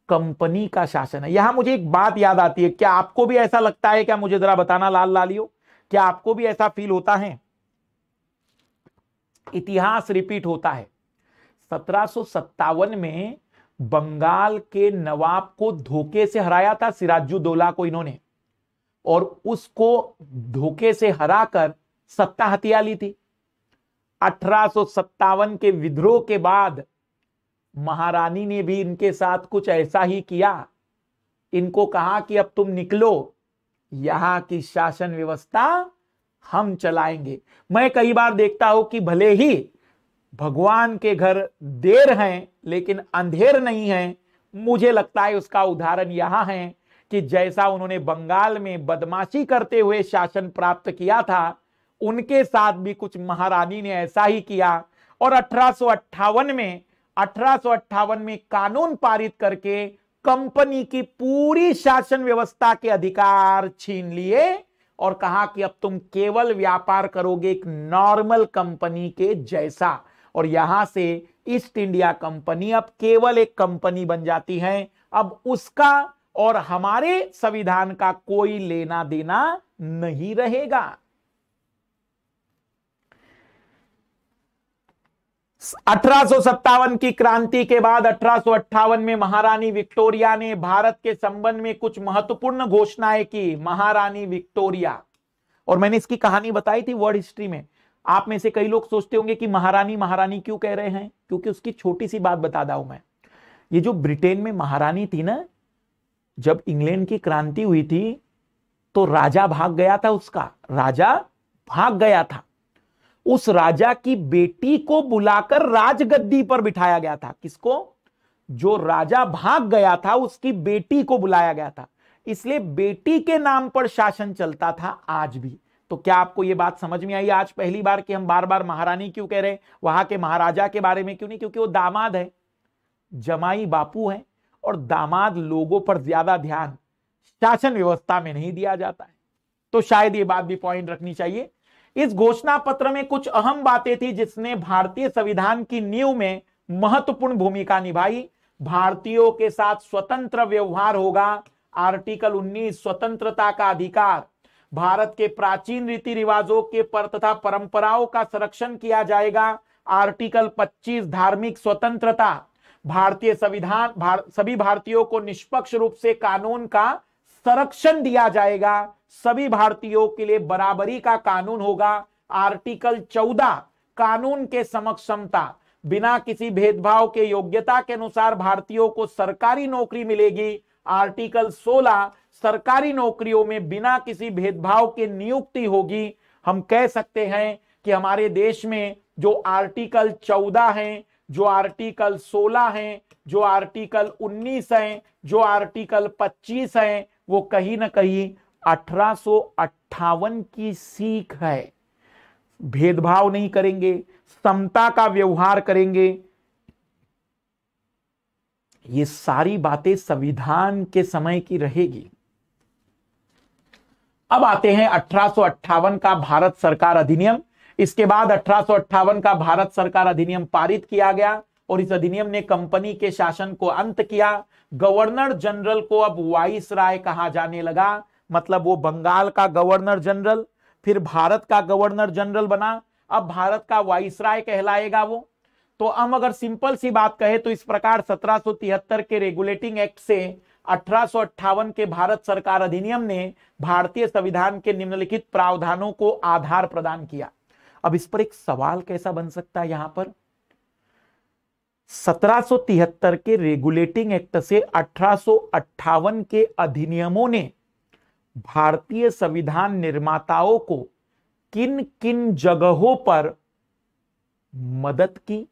कंपनी का शासन है यहां मुझे एक बात याद आती है क्या आपको भी ऐसा लगता है क्या मुझे जरा बताना लाल लालियो क्या आपको भी ऐसा फील होता है इतिहास रिपीट होता है सत्रह में बंगाल के नवाब को धोखे से हराया था सिराजुद्दौला को इन्होंने और उसको धोखे से हराकर सत्ता हथिया ली थी अठारह के विद्रोह के बाद महारानी ने भी इनके साथ कुछ ऐसा ही किया इनको कहा कि अब तुम निकलो यहां की शासन व्यवस्था हम चलाएंगे मैं कई बार देखता हूं कि भले ही भगवान के घर देर हैं लेकिन अंधेर नहीं है मुझे लगता है उसका उदाहरण यहां है कि जैसा उन्होंने बंगाल में बदमाशी करते हुए शासन प्राप्त किया था उनके साथ भी कुछ महारानी ने ऐसा ही किया और अठारह में अठारह में कानून पारित करके कंपनी की पूरी शासन व्यवस्था के अधिकार छीन लिए और कहा कि अब तुम केवल व्यापार करोगे एक नॉर्मल कंपनी के जैसा और यहां से ईस्ट इंडिया कंपनी अब केवल एक कंपनी बन जाती है अब उसका और हमारे संविधान का कोई लेना देना नहीं रहेगा अठारह की क्रांति के बाद अठारह में महारानी विक्टोरिया ने भारत के संबंध में कुछ महत्वपूर्ण घोषणाएं की महारानी विक्टोरिया और मैंने इसकी कहानी बताई थी वर्ल्ड हिस्ट्री में आप में से कई लोग सोचते होंगे कि महारानी महारानी क्यों कह रहे हैं क्योंकि उसकी छोटी सी बात बता दाऊ मैं ये जो ब्रिटेन में महारानी थी ना जब इंग्लैंड की क्रांति हुई थी तो राजा भाग गया था उसका राजा भाग गया था उस राजा की बेटी को बुलाकर राजगद्दी पर बिठाया गया था किसको जो राजा भाग गया था उसकी बेटी को बुलाया गया था इसलिए बेटी के नाम पर शासन चलता था आज भी तो क्या आपको यह बात समझ में आई आज पहली बार कि हम बार बार महारानी क्यों कह रहे हैं वहां के महाराजा के बारे में क्यों नहीं क्योंकि वो दामाद है जमाई बापू है और दामाद लोगों पर ज्यादा ध्यान शासन व्यवस्था में नहीं दिया जाता है तो शायद ये बात भी पॉइंट रखनी चाहिए इस घोषणा पत्र में कुछ अहम बातें थी जिसने भारतीय संविधान की नींव में महत्वपूर्ण भूमिका निभाई भारतीयों के साथ स्वतंत्र व्यवहार होगा आर्टिकल 19 स्वतंत्रता का अधिकार भारत के प्राचीन रीति रिवाजों के पर तथा परंपराओं का संरक्षण किया जाएगा आर्टिकल 25 धार्मिक स्वतंत्रता भारतीय संविधान भार, सभी भारतीयों को निष्पक्ष रूप से कानून का संरक्षण दिया जाएगा सभी भारतीयों के लिए बराबरी का कानून होगा आर्टिकल 14 कानून के समक्ष समता बिना किसी भेदभाव के योग्यता के अनुसार भारतीयों को सरकारी नौकरी मिलेगी आर्टिकल 16 सरकारी नौकरियों में बिना किसी भेदभाव के नियुक्ति होगी हम कह सकते हैं कि हमारे देश में जो आर्टिकल 14 है जो आर्टिकल 16 है जो आर्टिकल 19 है जो आर्टिकल 25 है वो कहीं ना कहीं अठारह की सीख है भेदभाव नहीं करेंगे समता का व्यवहार करेंगे ये सारी बातें संविधान के समय की रहेगी अब आते हैं अठारह का भारत सरकार अधिनियम इसके बाद अठारह का भारत सरकार अधिनियम पारित किया गया और इस अधिनियम ने कंपनी के शासन को अंत किया गवर्नर जनरल को अब वाइस राय कहा जाने लगा मतलब वो बंगाल का गवर्नर जनरल फिर भारत का गवर्नर जनरल बना अब भारत का वाइसराय कहलाएगा वो तो हम अगर सिंपल सी बात कहें तो इस प्रकार 1773 के रेगुलेटिंग एक्ट से अठारह के भारत सरकार अधिनियम ने भारतीय संविधान के निम्नलिखित प्रावधानों को आधार प्रदान किया अब इस पर एक सवाल कैसा बन सकता है यहां पर 1773 के रेगुलेटिंग एक्ट से अठारह के अधिनियमों ने भारतीय संविधान निर्माताओं को किन किन जगहों पर मदद की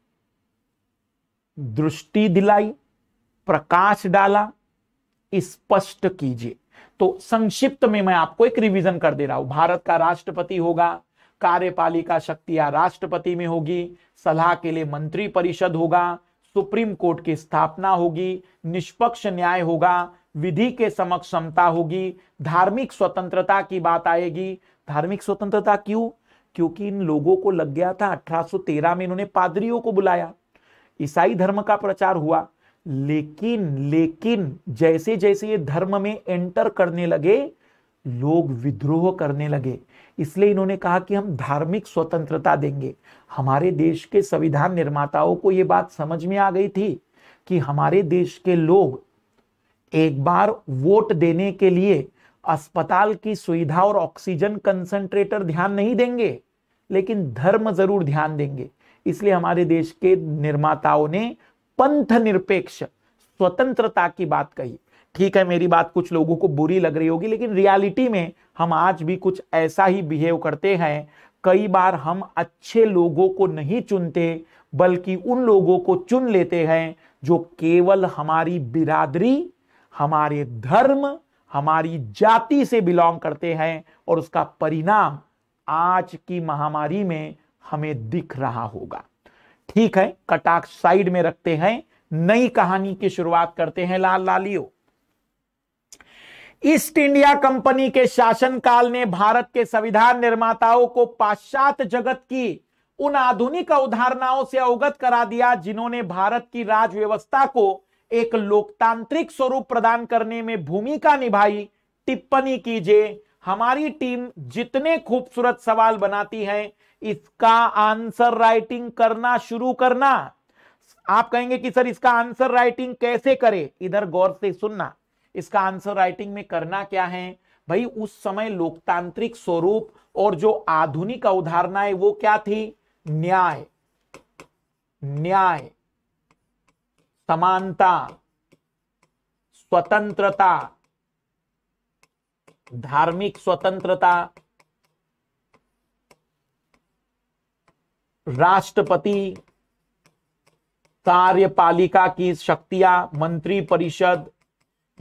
दृष्टि दिलाई प्रकाश डाला स्पष्ट कीजिए तो संक्षिप्त में मैं आपको एक रिवीजन कर दे रहा हूं भारत का राष्ट्रपति होगा कार्यपालिका शक्तियां राष्ट्रपति में होगी सलाह के लिए मंत्री परिषद होगा सुप्रीम कोर्ट की स्थापना होगी निष्पक्ष न्याय होगा विधि के समक्ष समता होगी धार्मिक स्वतंत्रता की बात आएगी धार्मिक स्वतंत्रता क्यों क्योंकि इन लोगों को लग गया था 1813 में इन्होंने पादरियों को बुलाया ईसाई धर्म का प्रचार हुआ लेकिन लेकिन जैसे जैसे ये धर्म में एंटर करने लगे लोग विद्रोह करने लगे इसलिए इन्होंने कहा कि हम धार्मिक स्वतंत्रता देंगे हमारे देश के संविधान निर्माताओं को ये बात समझ में आ गई थी कि हमारे देश के लोग एक बार वोट देने के लिए अस्पताल की सुविधा और ऑक्सीजन कंसंट्रेटर ध्यान नहीं देंगे लेकिन धर्म जरूर ध्यान देंगे इसलिए हमारे देश के निर्माताओं ने पंथ निरपेक्ष स्वतंत्रता की बात कही ठीक है मेरी बात कुछ लोगों को बुरी लग रही होगी लेकिन रियलिटी में हम आज भी कुछ ऐसा ही बिहेव करते हैं कई बार हम अच्छे लोगों को नहीं चुनते बल्कि उन लोगों को चुन लेते हैं जो केवल हमारी बिरादरी हमारे धर्म हमारी जाति से बिलोंग करते हैं और उसका परिणाम आज की महामारी में हमें दिख रहा होगा ठीक है कटाक्ष साइड में रखते हैं नई कहानी की शुरुआत करते हैं लाल लालियो ईस्ट इंडिया कंपनी के शासनकाल ने भारत के संविधान निर्माताओं को पाश्चात्य जगत की उन आधुनिक अवधारणाओं से अवगत करा दिया जिन्होंने भारत की राजव्यवस्था को एक लोकतांत्रिक स्वरूप प्रदान करने में भूमिका निभाई टिप्पणी कीजिए हमारी टीम जितने खूबसूरत सवाल बनाती है इसका आंसर राइटिंग करना शुरू करना आप कहेंगे कि सर इसका आंसर राइटिंग कैसे करें इधर गौर से सुनना इसका आंसर राइटिंग में करना क्या है भाई उस समय लोकतांत्रिक स्वरूप और जो आधुनिक अवधारणाएं वो क्या थी न्याय न्याय समानता स्वतंत्रता धार्मिक स्वतंत्रता राष्ट्रपति कार्यपालिका की शक्तियां मंत्री परिषद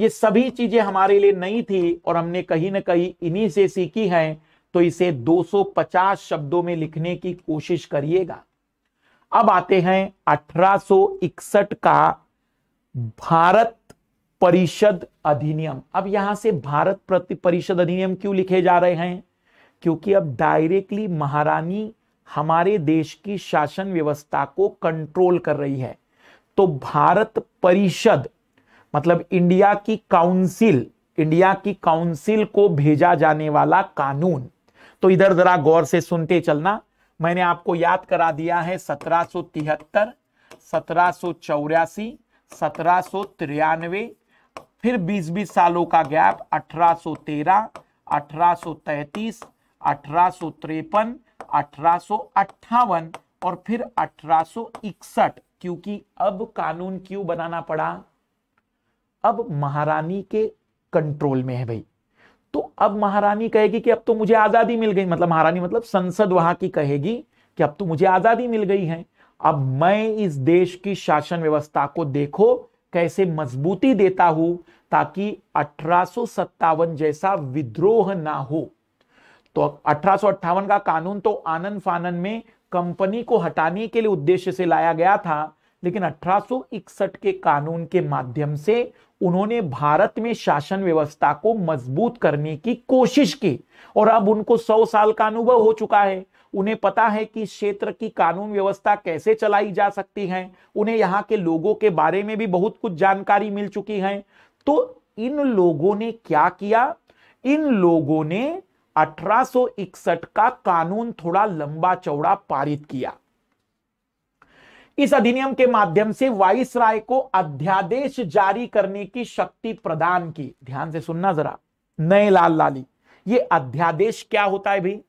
ये सभी चीजें हमारे लिए नई थी और हमने कहीं ना कहीं इन्हीं से सीखी हैं तो इसे 250 शब्दों में लिखने की कोशिश करिएगा अब आते हैं 1861 का भारत परिषद अधिनियम अब यहां से भारत प्रति परिषद अधिनियम क्यों लिखे जा रहे हैं क्योंकि अब डायरेक्टली महारानी हमारे देश की शासन व्यवस्था को कंट्रोल कर रही है तो भारत परिषद मतलब इंडिया की काउंसिल इंडिया की काउंसिल को भेजा जाने वाला कानून तो इधर जरा गौर से सुनते चलना मैंने आपको याद करा दिया है सत्रह सो तिहत्तर सत्रह सो चौरासी सत्रह सो तिरानवे फिर बीस बीस सालों का गैप अठारह सो तेरह अठारह सो तैतीस अठारह सो तिरपन अठारह सो अट्ठावन और फिर अठारह सो इकसठ क्योंकि अब कानून क्यों बनाना पड़ा अब महारानी के कंट्रोल में है भाई तो अब महारानी कहेगी कि अब तो मुझे आज़ादी मिल गई मतलब महारानी मतलब संसद वहां की कहेगी कि अब तो मुझे आज़ादी मिल गई है अब मैं इस देश की शासन व्यवस्था को देखो कैसे मजबूती देता हूं ताकि अठारह जैसा विद्रोह ना हो तो अठारह का कानून तो आनंद फानन में कंपनी को हटाने के लिए उद्देश्य से लाया गया था लेकिन अठारह के कानून के माध्यम से उन्होंने भारत में शासन व्यवस्था को मजबूत करने की कोशिश की और अब उनको सौ साल का अनुभव हो चुका है उन्हें पता है कि क्षेत्र की कानून व्यवस्था कैसे चलाई जा सकती है उन्हें यहाँ के लोगों के बारे में भी बहुत कुछ जानकारी मिल चुकी है तो इन लोगों ने क्या किया इन लोगों ने 1861 का कानून थोड़ा लंबा चौड़ा पारित किया इस अधिनियम के माध्यम से वाइस राय को अध्यादेश जारी करने की शक्ति प्रदान की ध्यान से सुनना जरा नए लाल लाली ये अध्यादेश क्या होता है भाई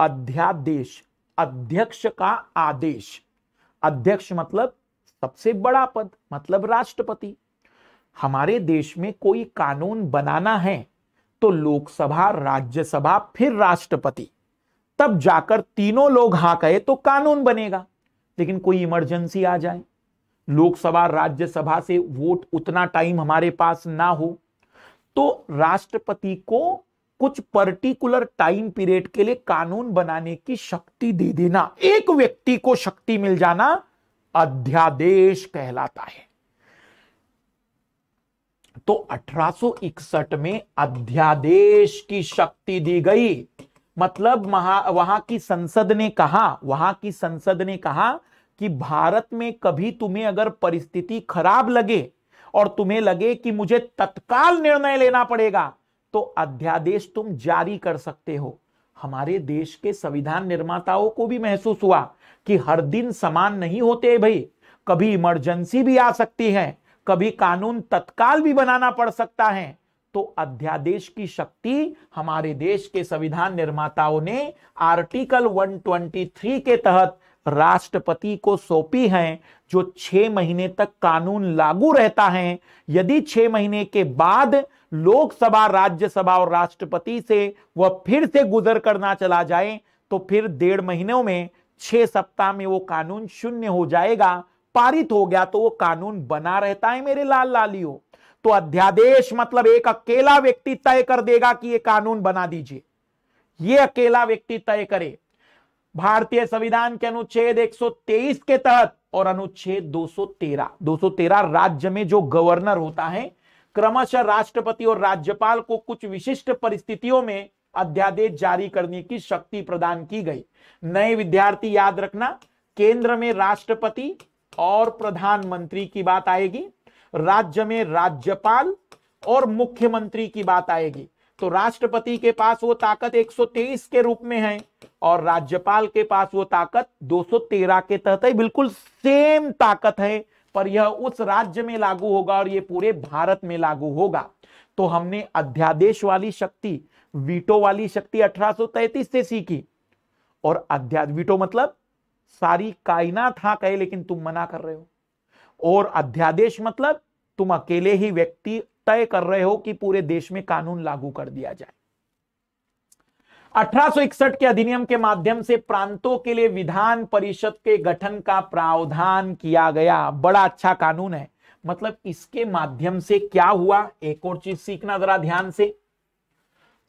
अध्यादेश अध्यक्ष का आदेश अध्यक्ष मतलब सबसे बड़ा पद मतलब राष्ट्रपति हमारे देश में कोई कानून बनाना है तो लोकसभा राज्यसभा फिर राष्ट्रपति तब जाकर तीनों लोग हा कहे तो कानून बनेगा लेकिन कोई इमरजेंसी आ जाए लोकसभा राज्यसभा से वोट उतना टाइम हमारे पास ना हो तो राष्ट्रपति को कुछ पर्टिकुलर टाइम पीरियड के लिए कानून बनाने की शक्ति दे देना एक व्यक्ति को शक्ति मिल जाना अध्यादेश कहलाता है तो 1861 में अध्यादेश की शक्ति दी गई मतलब वहां की संसद ने कहा वहां की संसद ने कहा कि भारत में कभी तुम्हें अगर परिस्थिति खराब लगे और तुम्हें लगे कि मुझे तत्काल निर्णय लेना पड़ेगा तो अध्यादेश तुम जारी कर सकते हो हमारे देश के संविधान निर्माताओं को भी महसूस हुआ कि हर दिन समान नहीं होते भाई कभी इमरजेंसी भी आ सकती है कभी कानून तत्काल भी बनाना पड़ सकता है तो अध्यादेश की शक्ति हमारे देश के संविधान निर्माताओं ने आर्टिकल 123 के तहत राष्ट्रपति को सौंपी है जो छह महीने तक कानून लागू रहता है यदि छह महीने के बाद लोकसभा राज्यसभा और राष्ट्रपति से वह फिर से गुजर करना चला जाए तो फिर डेढ़ महीनों में छह सप्ताह में वो कानून शून्य हो जाएगा पारित हो गया तो वो कानून बना रहता है मेरे लाल लालियों तो अध्यादेश मतलब एक अकेला व्यक्ति तय कर देगा कि यह कानून बना दीजिए यह अकेला व्यक्ति तय करे भारतीय संविधान के अनुच्छेद 123 के तहत और अनुच्छेद 213 213 राज्य में जो गवर्नर होता है क्रमशः राष्ट्रपति और राज्यपाल को कुछ विशिष्ट परिस्थितियों में अध्यादेश जारी करने की शक्ति प्रदान की गई नए विद्यार्थी याद रखना केंद्र में राष्ट्रपति और प्रधानमंत्री की बात आएगी राज्य में राज्यपाल और मुख्यमंत्री की बात आएगी तो राष्ट्रपति के पास वो ताकत 123 के रूप में है और राज्यपाल के पास वो ताकत 213 के तहत है बिल्कुल सेम ताकत है पर यह उस राज्य में लागू होगा और यह पूरे भारत में लागू होगा तो हमने अध्यादेश वाली शक्ति वीटो वाली शक्ति 1833 से सीखी और अध्यादेश वीटो मतलब सारी कायनात था हाँ कहे लेकिन तुम मना कर रहे हो और अध्यादेश मतलब तुम अकेले ही व्यक्ति तय कर रहे हो कि पूरे देश में कानून लागू कर दिया जाए 1861 के अधिनियम के माध्यम से प्रांतों के लिए विधान परिषद के गठन का प्रावधान किया गया बड़ा अच्छा कानून है मतलब इसके माध्यम से क्या हुआ एक और चीज सीखना जरा ध्यान से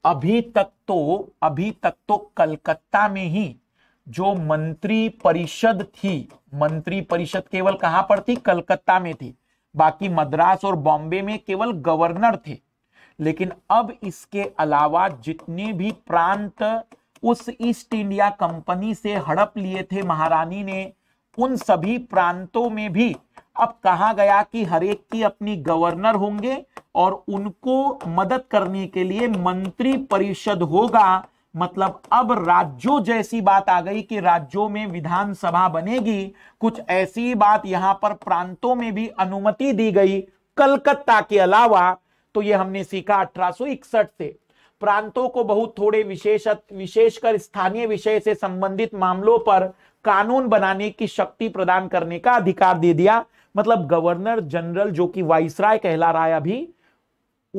अभी तक तो अभी तक तो कलकत्ता में ही जो मंत्री परिषद थी मंत्री परिषद केवल कहां पर थी कलकत्ता में थी बाकी मद्रास और बॉम्बे में केवल गवर्नर थे लेकिन अब इसके अलावा जितने भी प्रांत उस ईस्ट इंडिया कंपनी से हड़प लिए थे महारानी ने उन सभी प्रांतों में भी अब कहा गया कि हरेक की अपनी गवर्नर होंगे और उनको मदद करने के लिए मंत्री परिषद होगा मतलब अब राज्यों जैसी बात आ गई कि राज्यों में विधानसभा बनेगी कुछ ऐसी बात यहां पर प्रांतों में भी अनुमति दी गई कलकत्ता के अलावा तो ये हमने सीखा अठारह से प्रांतों को बहुत थोड़े विशेष विशेषकर स्थानीय विषय से संबंधित मामलों पर कानून बनाने की शक्ति प्रदान करने का अधिकार दे दिया मतलब गवर्नर जनरल जो कि वाइसराय कहला रहा है अभी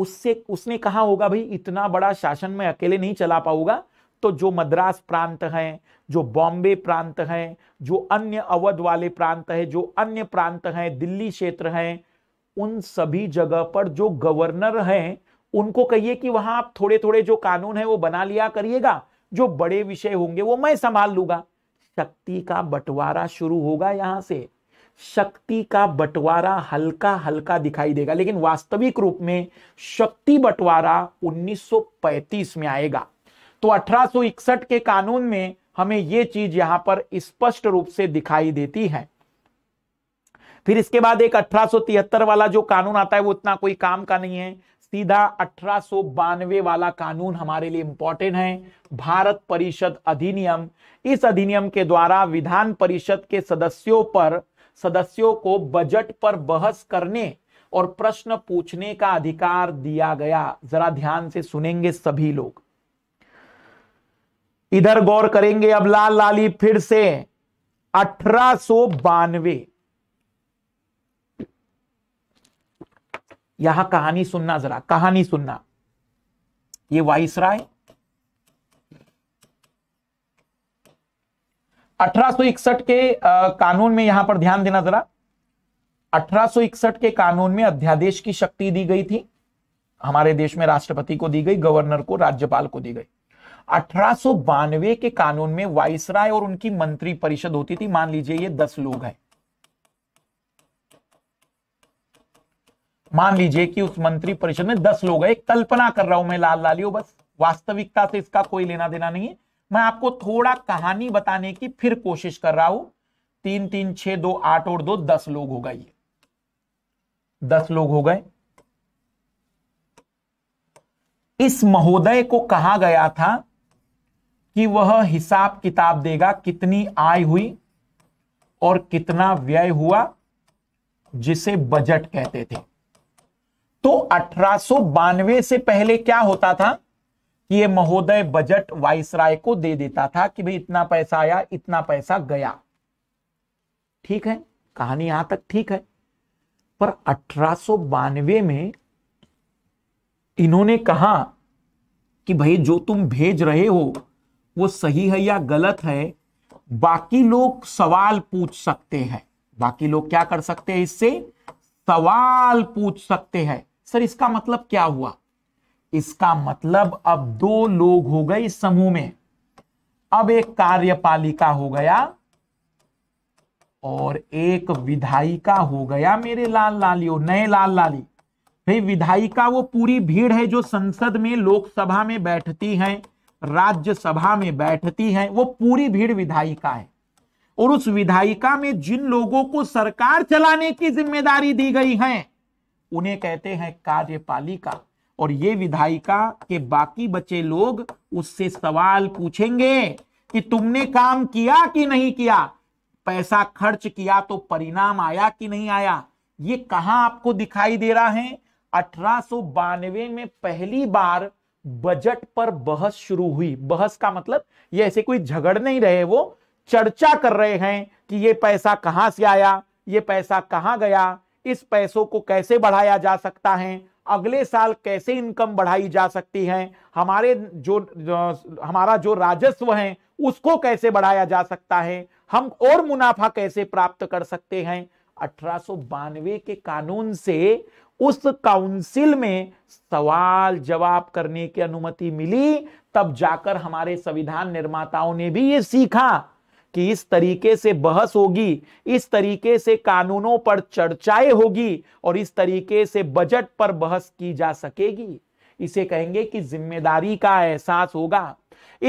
उससे उसने कहा होगा भाई इतना बड़ा शासन में अकेले नहीं चला पाऊंगा तो जो मद्रास प्रांत हैं जो बॉम्बे प्रांत हैं जो अन्य अवध वाले प्रांत हैं जो अन्य प्रांत हैं दिल्ली क्षेत्र हैं उन सभी जगह पर जो गवर्नर हैं उनको कहिए कि वहां आप थोड़े थोड़े जो कानून है वो बना लिया करिएगा जो बड़े विषय होंगे वो मैं संभाल लूंगा शक्ति का बंटवारा शुरू होगा यहां से शक्ति का बंटवारा हल्का हल्का दिखाई देगा लेकिन वास्तविक रूप में शक्ति बंटवारा 1935 में आएगा तो 1861 के कानून में हमें यह चीज यहां पर स्पष्ट रूप से दिखाई देती है फिर इसके बाद एक 1873 वाला जो कानून आता है वो इतना कोई काम का नहीं है सीधा अठारह वाला कानून हमारे लिए इंपॉर्टेंट है भारत परिषद अधिनियम इस अधिनियम के द्वारा विधान परिषद के सदस्यों पर सदस्यों को बजट पर बहस करने और प्रश्न पूछने का अधिकार दिया गया जरा ध्यान से सुनेंगे सभी लोग इधर गौर करेंगे अब लाल लाली फिर से अठारह सो बानवे यहां कहानी सुनना जरा कहानी सुनना ये वाइसराय 1861 के कानून में यहां पर ध्यान देना जरा 1861 के कानून में अध्यादेश की शक्ति दी गई थी हमारे देश में राष्ट्रपति को दी गई गवर्नर को राज्यपाल को दी गई अठारह के कानून में वाइसराय और उनकी मंत्री परिषद होती थी मान लीजिए ये दस लोग हैं मान लीजिए कि उस मंत्री परिषद में दस लोग हैं कल्पना कर रहा हूं मैं लाल लालियो बस वास्तविकता से इसका कोई लेना देना नहीं है मैं आपको थोड़ा कहानी बताने की फिर कोशिश कर रहा हूं तीन तीन छह दो आठ और दो दस लोग हो गए दस लोग हो गए इस महोदय को कहा गया था कि वह हिसाब किताब देगा कितनी आय हुई और कितना व्यय हुआ जिसे बजट कहते थे तो अठारह से पहले क्या होता था कि ये महोदय बजट वाइसराय को दे देता था कि भाई इतना पैसा आया इतना पैसा गया ठीक है कहानी यहां तक ठीक है पर अठारह में इन्होंने कहा कि भाई जो तुम भेज रहे हो वो सही है या गलत है बाकी लोग सवाल पूछ सकते हैं बाकी लोग क्या कर सकते हैं इससे सवाल पूछ सकते हैं सर इसका मतलब क्या हुआ इसका मतलब अब दो लोग हो गए इस समूह में अब एक कार्यपालिका हो गया और एक विधायिका हो गया मेरे लाल लाली और नए लाल लाली भाई विधायिका वो पूरी भीड़ है जो संसद में लोकसभा में बैठती है राज्यसभा में बैठती है वो पूरी भीड़ विधायिका है और उस विधायिका में जिन लोगों को सरकार चलाने की जिम्मेदारी दी गई है उन्हें कहते हैं कार्यपालिका और ये विधायिका के बाकी बचे लोग उससे सवाल पूछेंगे कि तुमने काम किया कि नहीं किया पैसा खर्च किया तो परिणाम आया कि नहीं आया ये कहां आपको दिखाई दे रहा है अठारह में पहली बार बजट पर बहस शुरू हुई बहस का मतलब ये ऐसे कोई झगड़ नहीं रहे वो चर्चा कर रहे हैं कि ये पैसा कहां से आया ये पैसा कहां गया इस पैसों को कैसे बढ़ाया जा सकता है अगले साल कैसे इनकम बढ़ाई जा सकती है हमारे जो, जो हमारा जो राजस्व है उसको कैसे बढ़ाया जा सकता है हम और मुनाफा कैसे प्राप्त कर सकते हैं अठारह के कानून से उस काउंसिल में सवाल जवाब करने की अनुमति मिली तब जाकर हमारे संविधान निर्माताओं ने भी ये सीखा कि इस तरीके से बहस होगी इस तरीके से कानूनों पर चर्चाएं होगी और इस तरीके से बजट पर बहस की जा सकेगी इसे कहेंगे कि जिम्मेदारी का एहसास होगा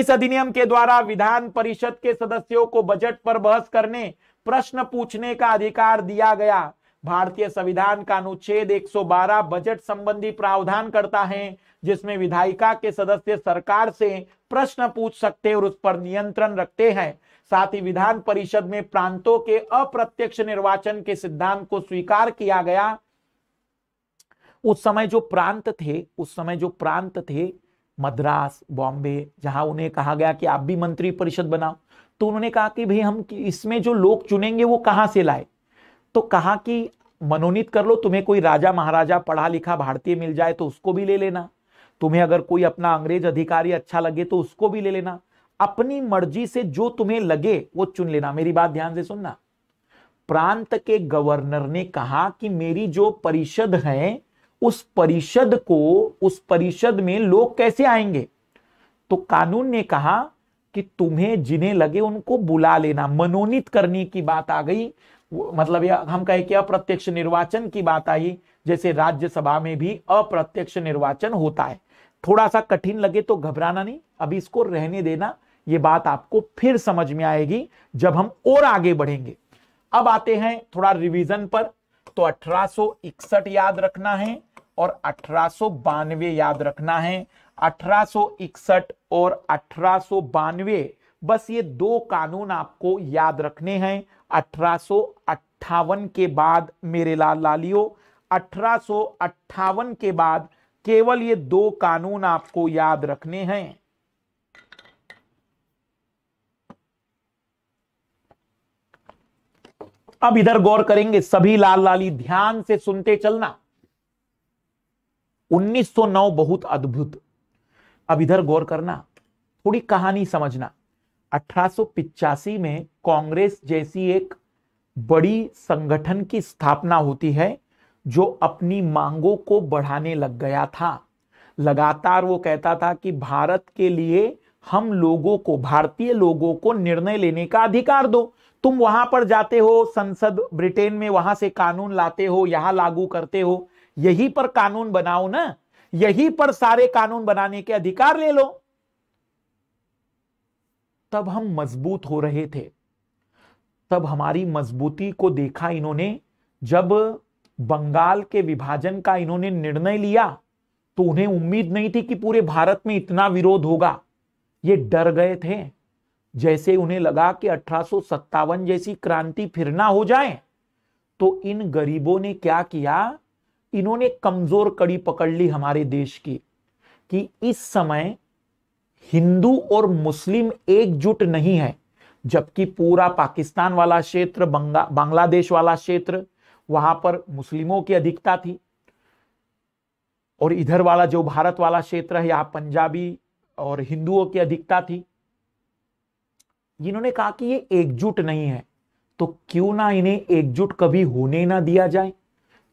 इस अधिनियम के द्वारा विधान परिषद के सदस्यों को बजट पर बहस करने प्रश्न पूछने का अधिकार दिया गया भारतीय संविधान का अनुच्छेद 112 बजट संबंधी प्रावधान करता है जिसमें विधायिका के सदस्य सरकार से प्रश्न पूछ सकते और उस पर नियंत्रण रखते हैं साथ ही विधान परिषद में प्रांतों के अप्रत्यक्ष निर्वाचन के सिद्धांत को स्वीकार किया गया उस समय जो प्रांत थे उस समय जो प्रांत थे मद्रास बॉम्बे जहां उन्हें कहा गया कि आप भी मंत्री परिषद बनाओ तो उन्होंने कहा कि भाई हम इसमें जो लोग चुनेंगे वो कहां से लाए तो कहा कि मनोनीत कर लो तुम्हें कोई राजा महाराजा पढ़ा लिखा भारतीय मिल जाए तो उसको भी ले लेना तुम्हें अगर कोई अपना अंग्रेज अधिकारी अच्छा लगे तो उसको भी ले लेना अपनी मर्जी से जो तुम्हें लगे वो चुन लेना मेरी बात ध्यान से सुनना प्रांत के गवर्नर ने कहा कि मेरी जो परिषद है उस परिषद को उस परिषद में लोग कैसे आएंगे तो कानून ने कहा कि तुम्हें जिन्हें लगे उनको बुला लेना मनोनीत करने की बात आ गई मतलब हम कहे कि अप्रत्यक्ष निर्वाचन की बात आई जैसे राज्यसभा में भी अप्रत्यक्ष निर्वाचन होता है थोड़ा सा कठिन लगे तो घबराना नहीं अभी इसको रहने देना ये बात आपको फिर समझ में आएगी जब हम और आगे बढ़ेंगे अब आते हैं थोड़ा रिवीजन पर तो 1861 याद रखना है और अठारह याद रखना है 1861 और अठारह बस ये दो कानून आपको याद रखने हैं अठारह के बाद मेरे लाल लालियो अठारह के बाद केवल ये दो कानून आपको याद रखने हैं अब इधर गौर करेंगे सभी लाल लाली ध्यान से सुनते चलना 1909 बहुत अद्भुत अब इधर गौर करना थोड़ी कहानी समझना अठारह में कांग्रेस जैसी एक बड़ी संगठन की स्थापना होती है जो अपनी मांगों को बढ़ाने लग गया था लगातार वो कहता था कि भारत के लिए हम लोगों को भारतीय लोगों को निर्णय लेने का अधिकार दो तुम वहां पर जाते हो संसद ब्रिटेन में वहां से कानून लाते हो यहां लागू करते हो यही पर कानून बनाओ ना यही पर सारे कानून बनाने के अधिकार ले लो तब हम मजबूत हो रहे थे तब हमारी मजबूती को देखा इन्होंने जब बंगाल के विभाजन का इन्होंने निर्णय लिया तो उन्हें उम्मीद नहीं थी कि पूरे भारत में इतना विरोध होगा ये डर गए थे जैसे उन्हें लगा कि अठारह जैसी क्रांति फिर ना हो जाए तो इन गरीबों ने क्या किया इन्होंने कमजोर कड़ी पकड़ ली हमारे देश की कि इस समय हिंदू और मुस्लिम एकजुट नहीं है जबकि पूरा पाकिस्तान वाला क्षेत्र बंगा बांग्लादेश वाला क्षेत्र वहां पर मुस्लिमों की अधिकता थी और इधर वाला जो भारत वाला क्षेत्र है यहां पंजाबी और हिंदुओं की अधिकता थी जिन्होंने कहा कि ये एकजुट नहीं है तो क्यों ना इन्हें एकजुट कभी होने ना दिया जाए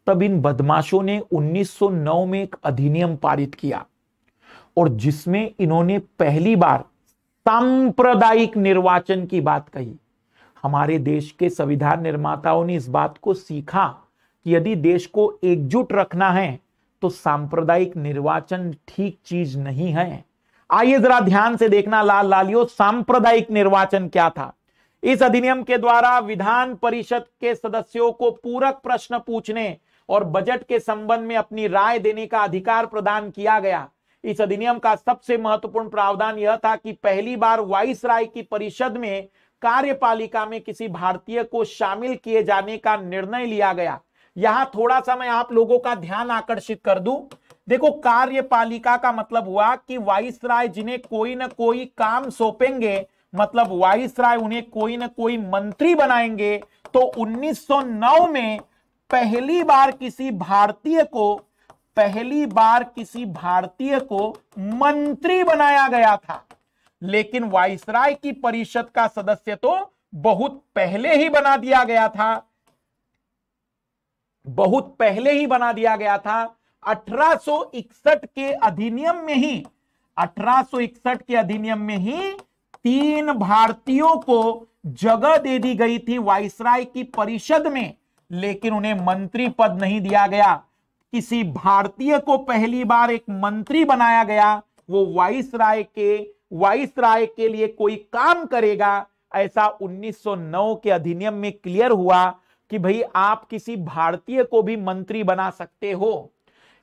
तब इन बदमाशों ने 1909 में एक अधिनियम पारित किया और जिसमें इन्होंने पहली बार सांप्रदायिक निर्वाचन की बात कही हमारे देश के संविधान निर्माताओं ने इस बात को सीखा कि यदि देश को एकजुट रखना है तो सांप्रदायिक निर्वाचन ठीक चीज नहीं है आइए जरा ध्यान से देखना लाल लालियो सांप्रदायिक निर्वाचन क्या था इस अधिनियम के द्वारा विधान परिषद के सदस्यों को पूरक प्रश्न पूछने और बजट के संबंध में अपनी राय देने का अधिकार प्रदान किया गया इस अधिनियम का सबसे महत्वपूर्ण प्रावधान यह था कि पहली बार वाइस राय की परिषद में कार्यपालिका में किसी भारतीय को शामिल किए जाने का निर्णय लिया गया यहां थोड़ा सा मैं आप लोगों का ध्यान आकर्षित कर दूं देखो कार्यपालिका का मतलब हुआ कि वाइसराय जिन्हें कोई ना कोई काम सौंपेंगे मतलब वाइसराय उन्हें कोई ना कोई मंत्री बनाएंगे तो 1909 में पहली बार किसी भारतीय को पहली बार किसी भारतीय को मंत्री बनाया गया था लेकिन वाइसराय की परिषद का सदस्य तो बहुत पहले ही बना दिया गया था बहुत पहले ही बना दिया गया था 1861 के अधिनियम में ही 1861 के अधिनियम में ही तीन भारतीयों को जगह दे दी गई थी वाइसराय की परिषद में लेकिन उन्हें मंत्री पद नहीं दिया गया किसी भारतीय को पहली बार एक मंत्री बनाया गया वो वाइसराय के वाइसराय के लिए कोई काम करेगा ऐसा 1909 के अधिनियम में क्लियर हुआ कि भाई आप किसी भारतीय को भी मंत्री बना सकते हो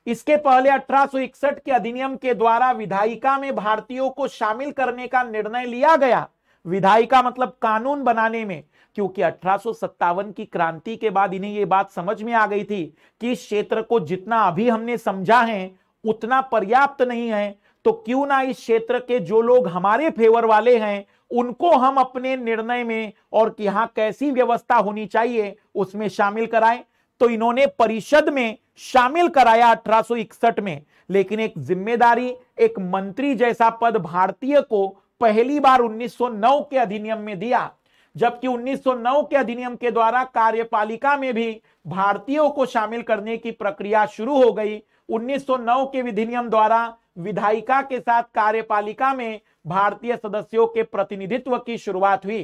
इसके पहले अठारह के अधिनियम के द्वारा विधायिका में भारतीयों को शामिल करने का निर्णय लिया गया विधायिका मतलब कानून बनाने में क्योंकि अठारह की क्रांति के बाद इन्हें यह बात समझ में आ गई थी कि इस क्षेत्र को जितना अभी हमने समझा है उतना पर्याप्त नहीं है तो क्यों ना इस क्षेत्र के जो लोग हमारे फेवर वाले हैं उनको हम अपने निर्णय में और कि यहां कैसी व्यवस्था होनी चाहिए उसमें शामिल कराएं तो इन्होंने परिषद में शामिल कराया अठारह में लेकिन एक जिम्मेदारी एक मंत्री जैसा पद भारतीय को पहली बार 1909 के अधिनियम में दिया जबकि 1909 के अधिनियम के द्वारा कार्यपालिका में भी भारतीयों को शामिल करने की प्रक्रिया शुरू हो गई 1909 के विधिनियम द्वारा विधायिका के साथ कार्यपालिका में भारतीय सदस्यों के प्रतिनिधित्व की शुरुआत हुई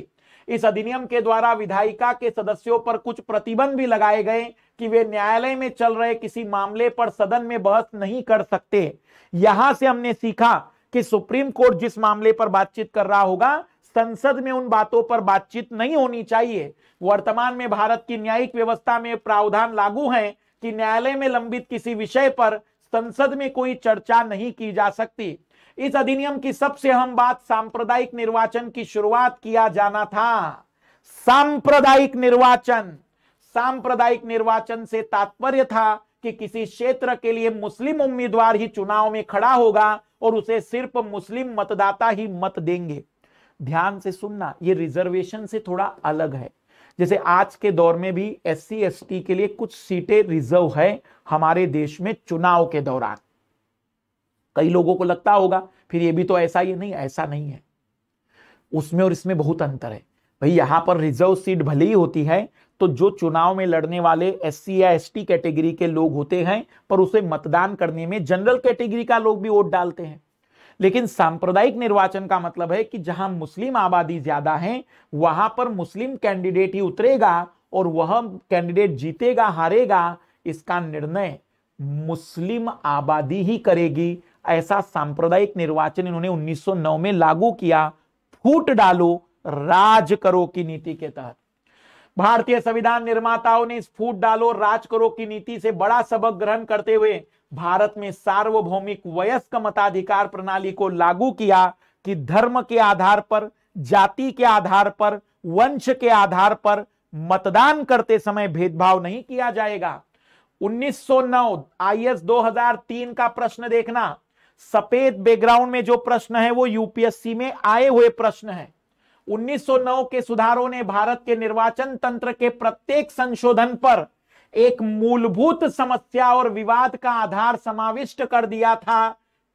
इस अधिनियम के द्वारा विधायिका के सदस्यों पर कुछ प्रतिबंध भी लगाए गए कि वे न्यायालय में चल रहे किसी मामले पर सदन में बहस नहीं कर सकते यहां से हमने सीखा कि सुप्रीम कोर्ट जिस मामले पर बातचीत कर रहा होगा संसद में उन बातों पर बातचीत नहीं होनी चाहिए वर्तमान में भारत की न्यायिक व्यवस्था में प्रावधान लागू है कि न्यायालय में लंबित किसी विषय पर संसद में कोई चर्चा नहीं की जा सकती इस अधिनियम की सबसे हम बात सांप्रदायिक निर्वाचन की शुरुआत किया जाना था सांप्रदायिक निर्वाचन सांप्रदायिक निर्वाचन से तात्पर्य था कि किसी क्षेत्र के लिए मुस्लिम उम्मीदवार ही चुनाव में खड़ा होगा और उसे सिर्फ मुस्लिम मतदाता ही मत देंगे ध्यान से सुनना ये रिजर्वेशन से थोड़ा अलग है जैसे आज के दौर में भी एस सी के लिए कुछ सीटें रिजर्व है हमारे देश में चुनाव के दौरान कई लोगों को लगता होगा फिर ये भी तो ऐसा ही नहीं ऐसा नहीं है उसमें और इसमें बहुत अंतर है भाई यहाँ पर रिजर्व सीट भले ही होती है तो जो चुनाव में लड़ने वाले एस या एस कैटेगरी के लोग होते हैं पर उसे मतदान करने में जनरल कैटेगरी का लोग भी वोट डालते हैं लेकिन सांप्रदायिक निर्वाचन का मतलब है कि जहां मुस्लिम आबादी ज्यादा है वहां पर मुस्लिम कैंडिडेट ही उतरेगा और वह कैंडिडेट जीतेगा हारेगा इसका निर्णय मुस्लिम आबादी ही करेगी ऐसा सांप्रदायिक निर्वाचन इन्होंने 1909 में लागू किया फूट डालो राज करो की नीति के तहत भारतीय संविधान निर्माताओं ने इस फूट डालो राज करो की नीति से बड़ा सबक ग्रहण करते हुए भारत में सार्वभौमिक वयस्क मताधिकार प्रणाली को लागू किया कि धर्म के आधार पर जाति के आधार पर वंश के आधार पर मतदान करते समय भेदभाव नहीं किया जाएगा 1909 आईएस 2003 का प्रश्न देखना सफेद बैकग्राउंड में जो प्रश्न है वो यूपीएससी में आए हुए प्रश्न है 1909 के सुधारों ने भारत के निर्वाचन तंत्र के प्रत्येक संशोधन पर एक मूलभूत समस्या और विवाद का आधार समाविष्ट कर दिया था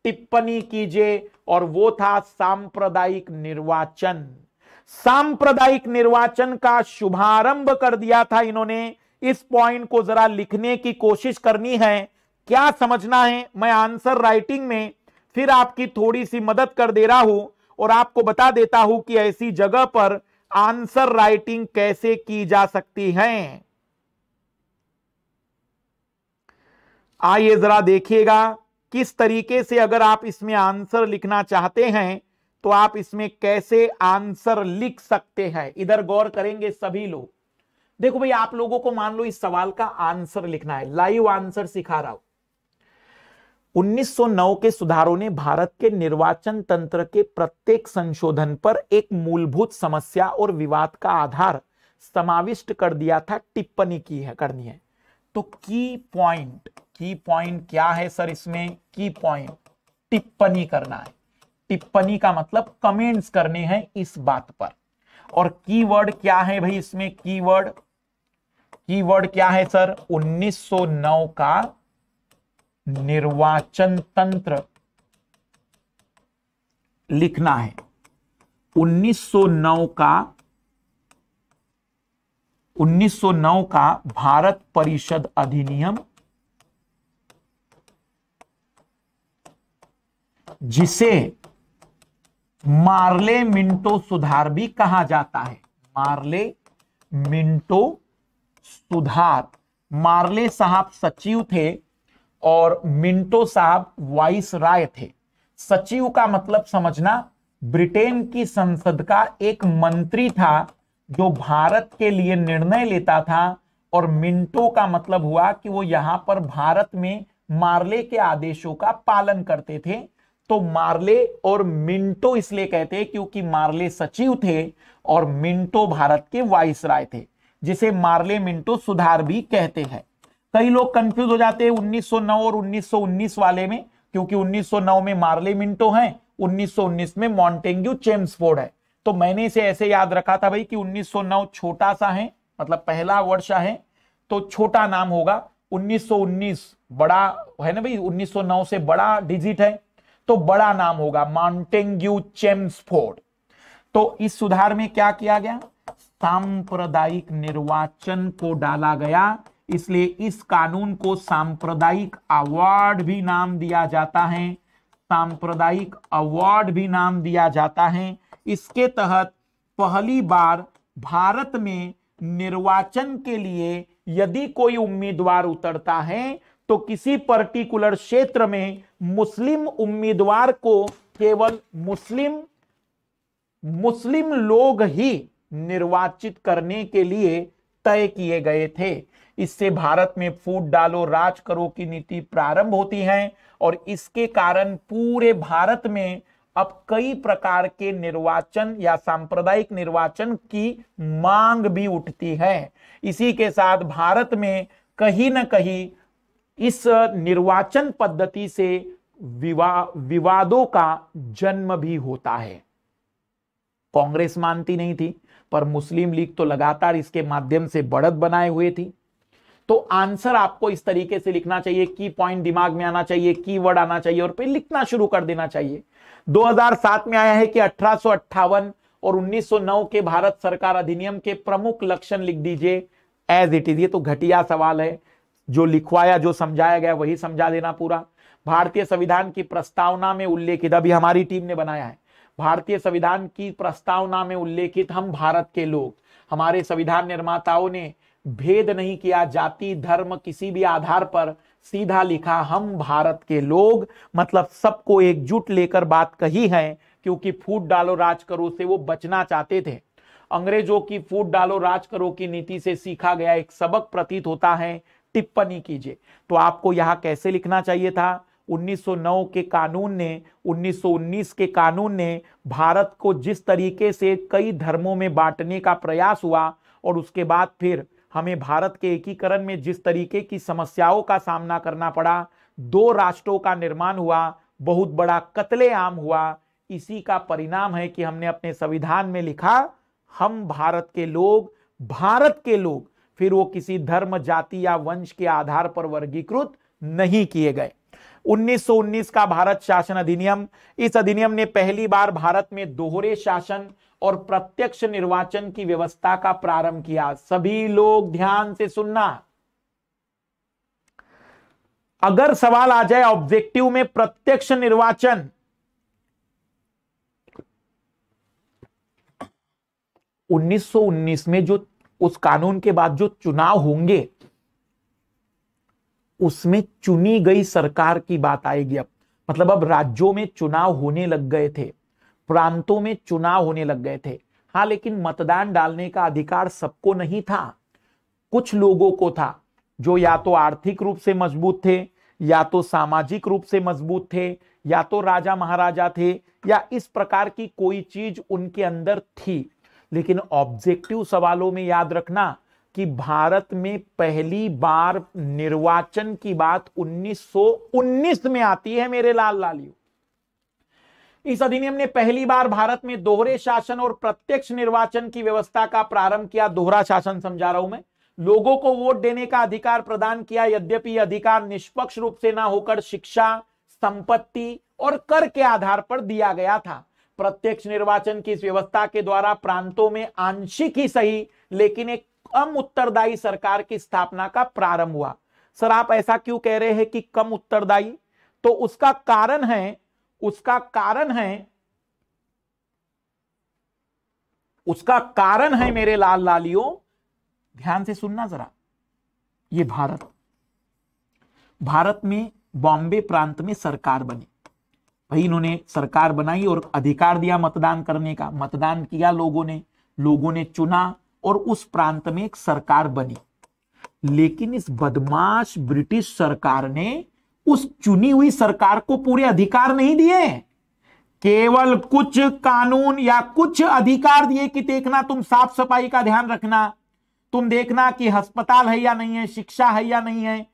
टिप्पणी कीजिए और वो था सांप्रदायिक निर्वाचन सांप्रदायिक निर्वाचन का शुभारंभ कर दिया था इन्होंने इस पॉइंट को जरा लिखने की कोशिश करनी है क्या समझना है मैं आंसर राइटिंग में फिर आपकी थोड़ी सी मदद कर दे रहा हूं और आपको बता देता हूं कि ऐसी जगह पर आंसर राइटिंग कैसे की जा सकती है आइए जरा देखिएगा किस तरीके से अगर आप इसमें आंसर लिखना चाहते हैं तो आप इसमें कैसे आंसर लिख सकते हैं इधर गौर करेंगे सभी लोग देखो भाई आप लोगों को मान लो इस सवाल का आंसर लिखना है लाइव आंसर सिखा रहा हूं 1909 के सुधारों ने भारत के निर्वाचन तंत्र के प्रत्येक संशोधन पर एक मूलभूत समस्या और विवाद का आधार समाविष्ट कर दिया था टिप्पणी की है करनी है तो की पॉइंट की पॉइंट क्या है सर इसमें की पॉइंट टिप्पणी करना है टिप्पणी का मतलब कमेंट्स करने हैं इस बात पर और कीवर्ड क्या है भाई इसमें कीवर्ड कीवर्ड क्या है सर 1909 का निर्वाचन तंत्र लिखना है 1909 का 1909 का भारत परिषद अधिनियम जिसे मार्ले मिंटो सुधार भी कहा जाता है मार्ले मिंटो सुधार मार्ले साहब सचिव थे और मिंटो साहब वाइस राय थे सचिव का मतलब समझना ब्रिटेन की संसद का एक मंत्री था जो भारत के लिए निर्णय लेता था और मिंटो का मतलब हुआ कि वो यहां पर भारत में मार्ले के आदेशों का पालन करते थे तो मार्ले और मिंटो इसलिए कहते हैं क्योंकि मार्ले सचिव थे और मिंटो भारत के वाइस राय थे जिसे मार्ले मिंटो सुधार भी कहते हैं कई लोग कंफ्यूज हो जाते हैं 1909 और 1919 वाले में क्योंकि 1909 में मार्ले मिंटो है 1919 में मॉन्टेंग्यू चेम्सफोर्ड है तो मैंने इसे ऐसे याद रखा था भाई कि 1909 छोटा सा है मतलब पहला वर्ष है तो छोटा नाम होगा 1919 बड़ा है ना भाई 1909 से बड़ा डिजिट है तो बड़ा नाम होगा मॉन्टेंग्यू चेम्सफोर्ड तो इस सुधार में क्या किया गया सांप्रदायिक निर्वाचन को डाला गया इसलिए इस कानून को सांप्रदायिक अवार्ड भी नाम दिया जाता है सांप्रदायिक अवार्ड भी नाम दिया जाता है इसके तहत पहली बार भारत में निर्वाचन के लिए यदि कोई उम्मीदवार उतरता है तो किसी पर्टिकुलर क्षेत्र में मुस्लिम उम्मीदवार को केवल मुस्लिम मुस्लिम लोग ही निर्वाचित करने के लिए तय किए गए थे इससे भारत में फूट डालो राज करो की नीति प्रारंभ होती है और इसके कारण पूरे भारत में अब कई प्रकार के निर्वाचन या सांप्रदायिक निर्वाचन की मांग भी उठती है इसी के साथ भारत में कहीं ना कहीं इस निर्वाचन पद्धति से विवा विवादों का जन्म भी होता है कांग्रेस मानती नहीं थी पर मुस्लिम लीग तो लगातार इसके माध्यम से बढ़त बनाए हुए थी तो आंसर आपको इस तरीके से लिखना चाहिए की पॉइंट दिमाग में आना चाहिए की वर्ड आना चाहिए और फिर लिखना शुरू कर देना चाहिए 2007 में आया है कि अठारह और 1909 के भारत सरकार अधिनियम के प्रमुख लक्षण लिख दीजिए एज इट इज ये तो घटिया सवाल है जो लिखवाया जो समझाया गया वही समझा देना पूरा भारतीय संविधान की प्रस्तावना में उल्लेखित अभी हमारी टीम ने बनाया है भारतीय संविधान की प्रस्तावना में उल्लेखित हम भारत के लोग हमारे संविधान निर्माताओं ने भेद नहीं किया जाति धर्म किसी भी आधार पर सीधा लिखा हम भारत के लोग मतलब सबको एकजुट लेकर बात कही है क्योंकि फूट डालो राज करो से वो बचना चाहते थे अंग्रेजों की फूट डालो राज करो की नीति से सीखा गया एक सबक प्रतीत होता है टिप्पणी कीजिए तो आपको यहाँ कैसे लिखना चाहिए था 1909 के कानून ने 1919 के कानून ने भारत को जिस तरीके से कई धर्मों में बांटने का प्रयास हुआ और उसके बाद फिर हमें भारत के एकीकरण में जिस तरीके की समस्याओं का सामना करना पड़ा दो राष्ट्रों का निर्माण हुआ बहुत बड़ा आम हुआ इसी का परिणाम है कि हमने अपने संविधान में लिखा हम भारत के लोग भारत के लोग फिर वो किसी धर्म जाति या वंश के आधार पर वर्गीकृत नहीं किए गए 1919 का भारत शासन अधिनियम इस अधिनियम ने पहली बार भारत में दोहरे शासन और प्रत्यक्ष निर्वाचन की व्यवस्था का प्रारंभ किया सभी लोग ध्यान से सुनना अगर सवाल आ जाए ऑब्जेक्टिव में प्रत्यक्ष निर्वाचन उन्नीस में जो उस कानून के बाद जो चुनाव होंगे उसमें चुनी गई सरकार की बात आएगी अब मतलब अब राज्यों में चुनाव होने लग गए थे प्रांतों में चुनाव होने लग गए थे हाँ लेकिन मतदान डालने का अधिकार सबको नहीं था कुछ लोगों को था जो या तो आर्थिक रूप से मजबूत थे या तो सामाजिक रूप से मजबूत थे या तो राजा महाराजा थे या इस प्रकार की कोई चीज उनके अंदर थी लेकिन ऑब्जेक्टिव सवालों में याद रखना कि भारत में पहली बार निर्वाचन की बात 1919 में आती है मेरे लाल लालियों इस अधिनियम ने पहली बार भारत में दोहरे शासन और प्रत्यक्ष निर्वाचन की व्यवस्था का प्रारंभ किया दोहरा शासन समझा रहा हूं मैं लोगों को वोट देने का अधिकार प्रदान किया यद्यपि अधिकार निष्पक्ष रूप से ना होकर शिक्षा संपत्ति और कर के आधार पर दिया गया था प्रत्यक्ष निर्वाचन की इस व्यवस्था के द्वारा प्रांतों में आंशिक ही सही लेकिन एक कम उत्तरदायी सरकार की स्थापना का प्रारंभ हुआ सर आप ऐसा क्यों कह रहे हैं कि कम उत्तरदायी तो उसका कारण है उसका कारण है उसका कारण है मेरे लाल लालियों ध्यान से सुनना जरा ये भारत भारत में बॉम्बे प्रांत में सरकार बनी भाई इन्होंने सरकार बनाई और अधिकार दिया मतदान करने का मतदान किया लोगों ने लोगों ने चुना और उस प्रांत में एक सरकार बनी लेकिन इस बदमाश ब्रिटिश सरकार ने उस चुनी हुई सरकार को पूरे अधिकार नहीं दिए केवल कुछ कानून या कुछ अधिकार दिए कि देखना तुम साफ सफाई का ध्यान रखना तुम देखना कि अस्पताल है या नहीं है शिक्षा है या नहीं है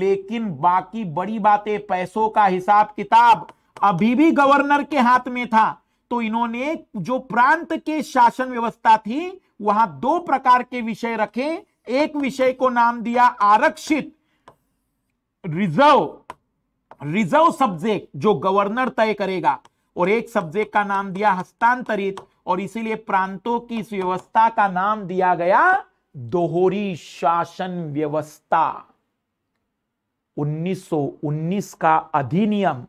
लेकिन बाकी बड़ी बातें पैसों का हिसाब किताब अभी भी गवर्नर के हाथ में था तो इन्होंने जो प्रांत के शासन व्यवस्था थी वहां दो प्रकार के विषय रखे एक विषय को नाम दिया आरक्षित रिजर्व रिजर्व सब्जेक्ट जो गवर्नर तय करेगा और एक सब्जेक्ट का नाम दिया हस्तांतरित और इसीलिए प्रांतों की इस व्यवस्था का नाम दिया गया दोहरी शासन व्यवस्था 1919 का अधिनियम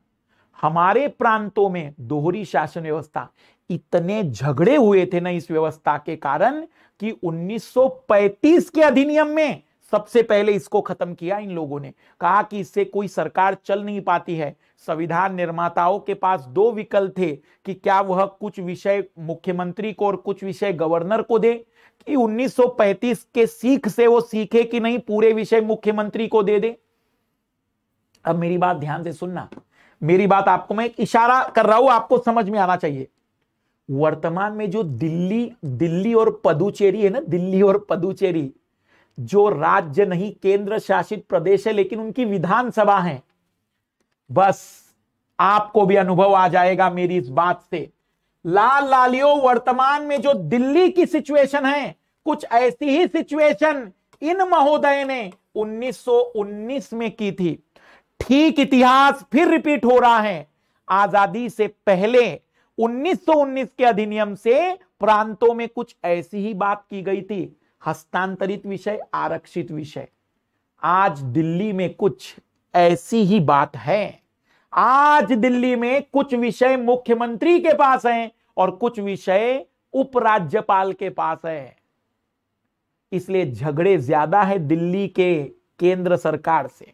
हमारे प्रांतों में दोहरी शासन व्यवस्था इतने झगड़े हुए थे ना इस व्यवस्था के कारण कि 1935 के अधिनियम में सबसे पहले इसको खत्म किया इन लोगों ने कहा कि इससे कोई सरकार चल नहीं पाती है संविधान निर्माताओं के पास दो विकल्प थे कि क्या वह कुछ विषय मुख्यमंत्री को और कुछ विषय गवर्नर को दे कि 1935 के सीख से वो सीखे कि नहीं पूरे विषय मुख्यमंत्री को दे दे अब मेरी बात ध्यान से सुनना मेरी बात आपको मैं इशारा कर रहा हूं आपको समझ में आना चाहिए वर्तमान में जो दिल्ली दिल्ली और पदुचेरी है ना दिल्ली और पदुचेरी जो राज्य नहीं केंद्र शासित प्रदेश है लेकिन उनकी विधानसभा है बस आपको भी अनुभव आ जाएगा मेरी इस बात से लाल लालियो वर्तमान में जो दिल्ली की सिचुएशन है कुछ ऐसी ही सिचुएशन इन महोदय ने 1919 में की थी ठीक इतिहास फिर रिपीट हो रहा है आजादी से पहले 1919 के अधिनियम से प्रांतों में कुछ ऐसी ही बात की गई थी हस्तांतरित विषय आरक्षित विषय आज दिल्ली में कुछ ऐसी ही बात है आज दिल्ली में कुछ विषय मुख्यमंत्री के पास हैं और कुछ विषय उपराज्यपाल के पास है इसलिए झगड़े ज्यादा है दिल्ली के केंद्र सरकार से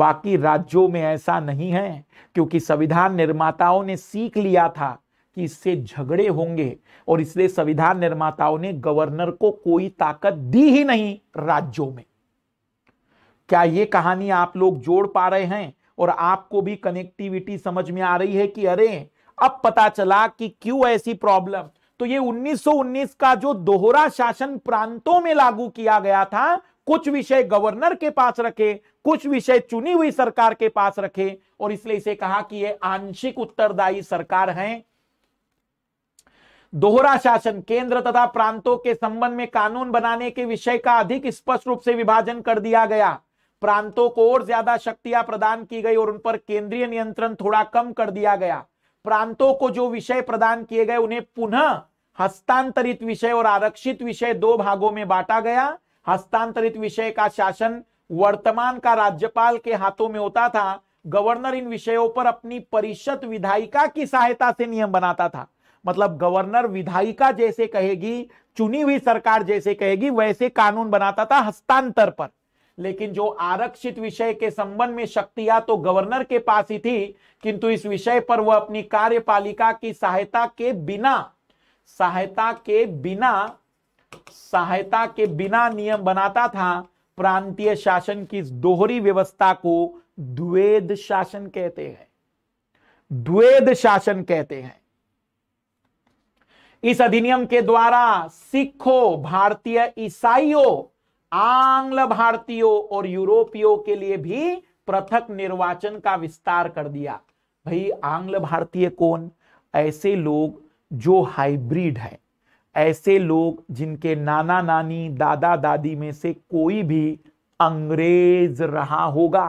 बाकी राज्यों में ऐसा नहीं है क्योंकि संविधान निर्माताओं ने सीख लिया था कि इससे झगड़े होंगे और इसलिए संविधान निर्माताओं ने गवर्नर को कोई ताकत दी ही नहीं राज्यों में क्या ये कहानी आप लोग जोड़ पा रहे हैं और आपको भी कनेक्टिविटी समझ में आ रही है कि अरे अब पता चला कि क्यों ऐसी प्रॉब्लम तो ये 1919 का जो दोहरा शासन प्रांतों में लागू किया गया था कुछ विषय गवर्नर के पास रखे कुछ विषय चुनी हुई सरकार के पास रखे और इसलिए इसे कहा कि ये आंशिक उत्तरदायी सरकार है दोहरा शासन केंद्र तथा प्रांतों के संबंध में कानून बनाने के विषय का अधिक स्पष्ट रूप से विभाजन कर दिया गया प्रांतों को और ज्यादा शक्तियां प्रदान की गई और उन पर केंद्रीय नियंत्रण थोड़ा कम कर दिया गया प्रांतों को जो विषय प्रदान किए गए उन्हें पुनः हस्तांतरित विषय और आरक्षित विषय दो भागों में बांटा गया हस्तांतरित विषय का शासन वर्तमान का राज्यपाल के हाथों में होता था गवर्नर इन विषयों पर अपनी परिषद विधायिका की सहायता से नियम बनाता था मतलब गवर्नर विधायिका जैसे कहेगी चुनी हुई सरकार जैसे कहेगी वैसे कानून बनाता था हस्तांतर पर लेकिन जो आरक्षित विषय के संबंध में शक्तियां तो गवर्नर के पास ही थी किंतु इस विषय पर वह अपनी कार्यपालिका की सहायता के बिना सहायता के बिना सहायता के बिना नियम बनाता था प्रांतीय शासन की दोहरी व्यवस्था को द्वेद शासन कहते हैं द्वेद शासन कहते हैं इस अधिनियम के द्वारा सिखों भारतीय ईसाइयों आंग्ल भारतीयों और यूरोपियों के लिए भी पृथक निर्वाचन का विस्तार कर दिया भाई आंग्ल भारतीय कौन ऐसे लोग जो हाइब्रिड है ऐसे लोग जिनके नाना नानी दादा दादी में से कोई भी अंग्रेज रहा होगा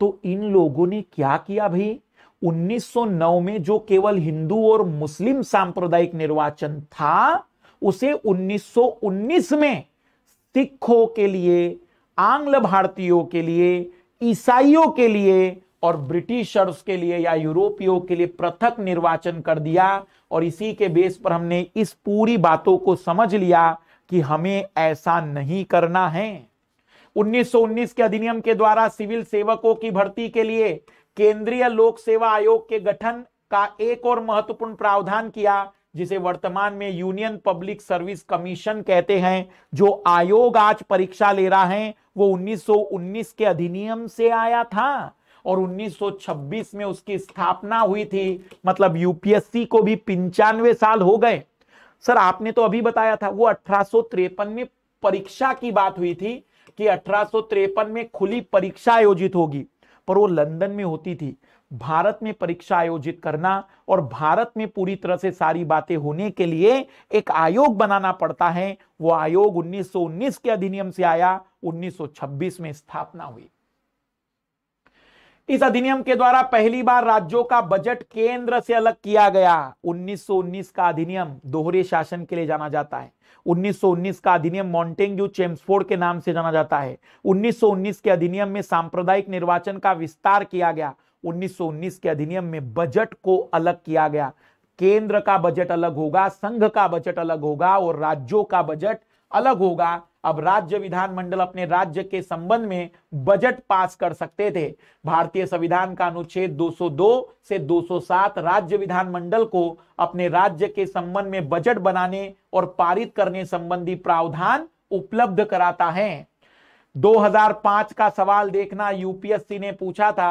तो इन लोगों ने क्या किया भाई 1909 में जो केवल हिंदू और मुस्लिम सांप्रदायिक निर्वाचन था उसे 1919 में सिखों के लिए आंग्ल भारतीयों के लिए ईसाइयों के लिए और ब्रिटिशर्स के लिए या यूरोपियों के लिए पृथक निर्वाचन कर दिया और इसी के बेस पर हमने इस पूरी बातों को समझ लिया कि हमें ऐसा नहीं करना है 1919 के अधिनियम के द्वारा सिविल सेवकों की भर्ती के लिए केंद्रीय लोक सेवा आयोग के गठन का एक और महत्वपूर्ण प्रावधान किया जिसे वर्तमान में यूनियन पब्लिक सर्विस कमीशन कहते हैं जो आयोग आज परीक्षा ले रहा है वो 1919 के अधिनियम से आया था और 1926 में उसकी स्थापना हुई थी मतलब यूपीएससी को भी पंचानवे साल हो गए सर आपने तो अभी बताया था वो अठारह में परीक्षा की बात हुई थी कि अठारह में खुली परीक्षा आयोजित होगी पर वो लंदन में होती थी भारत में परीक्षा आयोजित करना और भारत में पूरी तरह से सारी बातें होने के लिए एक आयोग बनाना पड़ता है वो आयोग 1919 के अधिनियम से आया 1926 में स्थापना हुई इस अधिनियम के द्वारा पहली बार राज्यों का बजट केंद्र से अलग किया गया 1919 का अधिनियम दोहरे शासन के लिए जाना जाता है 1919 का अधिनियम मॉन्टेंग्यू चेम्सफोर्ड के नाम से जाना जाता है 1919 के अधिनियम में सांप्रदायिक निर्वाचन का विस्तार किया गया 1919 के अधिनियम में बजट को अलग किया गया केंद्र का बजट अलग होगा संघ का बजट अलग होगा और राज्यों का बजट अलग होगा अब राज्य विधानमंडल अपने राज्य के संबंध में बजट पास कर सकते थे भारतीय संविधान का अनुच्छेद 202 से 207 राज्य विधानमंडल को अपने राज्य के संबंध में बजट बनाने और पारित करने संबंधी प्रावधान उपलब्ध कराता है 2005 का सवाल देखना यूपीएससी ने पूछा था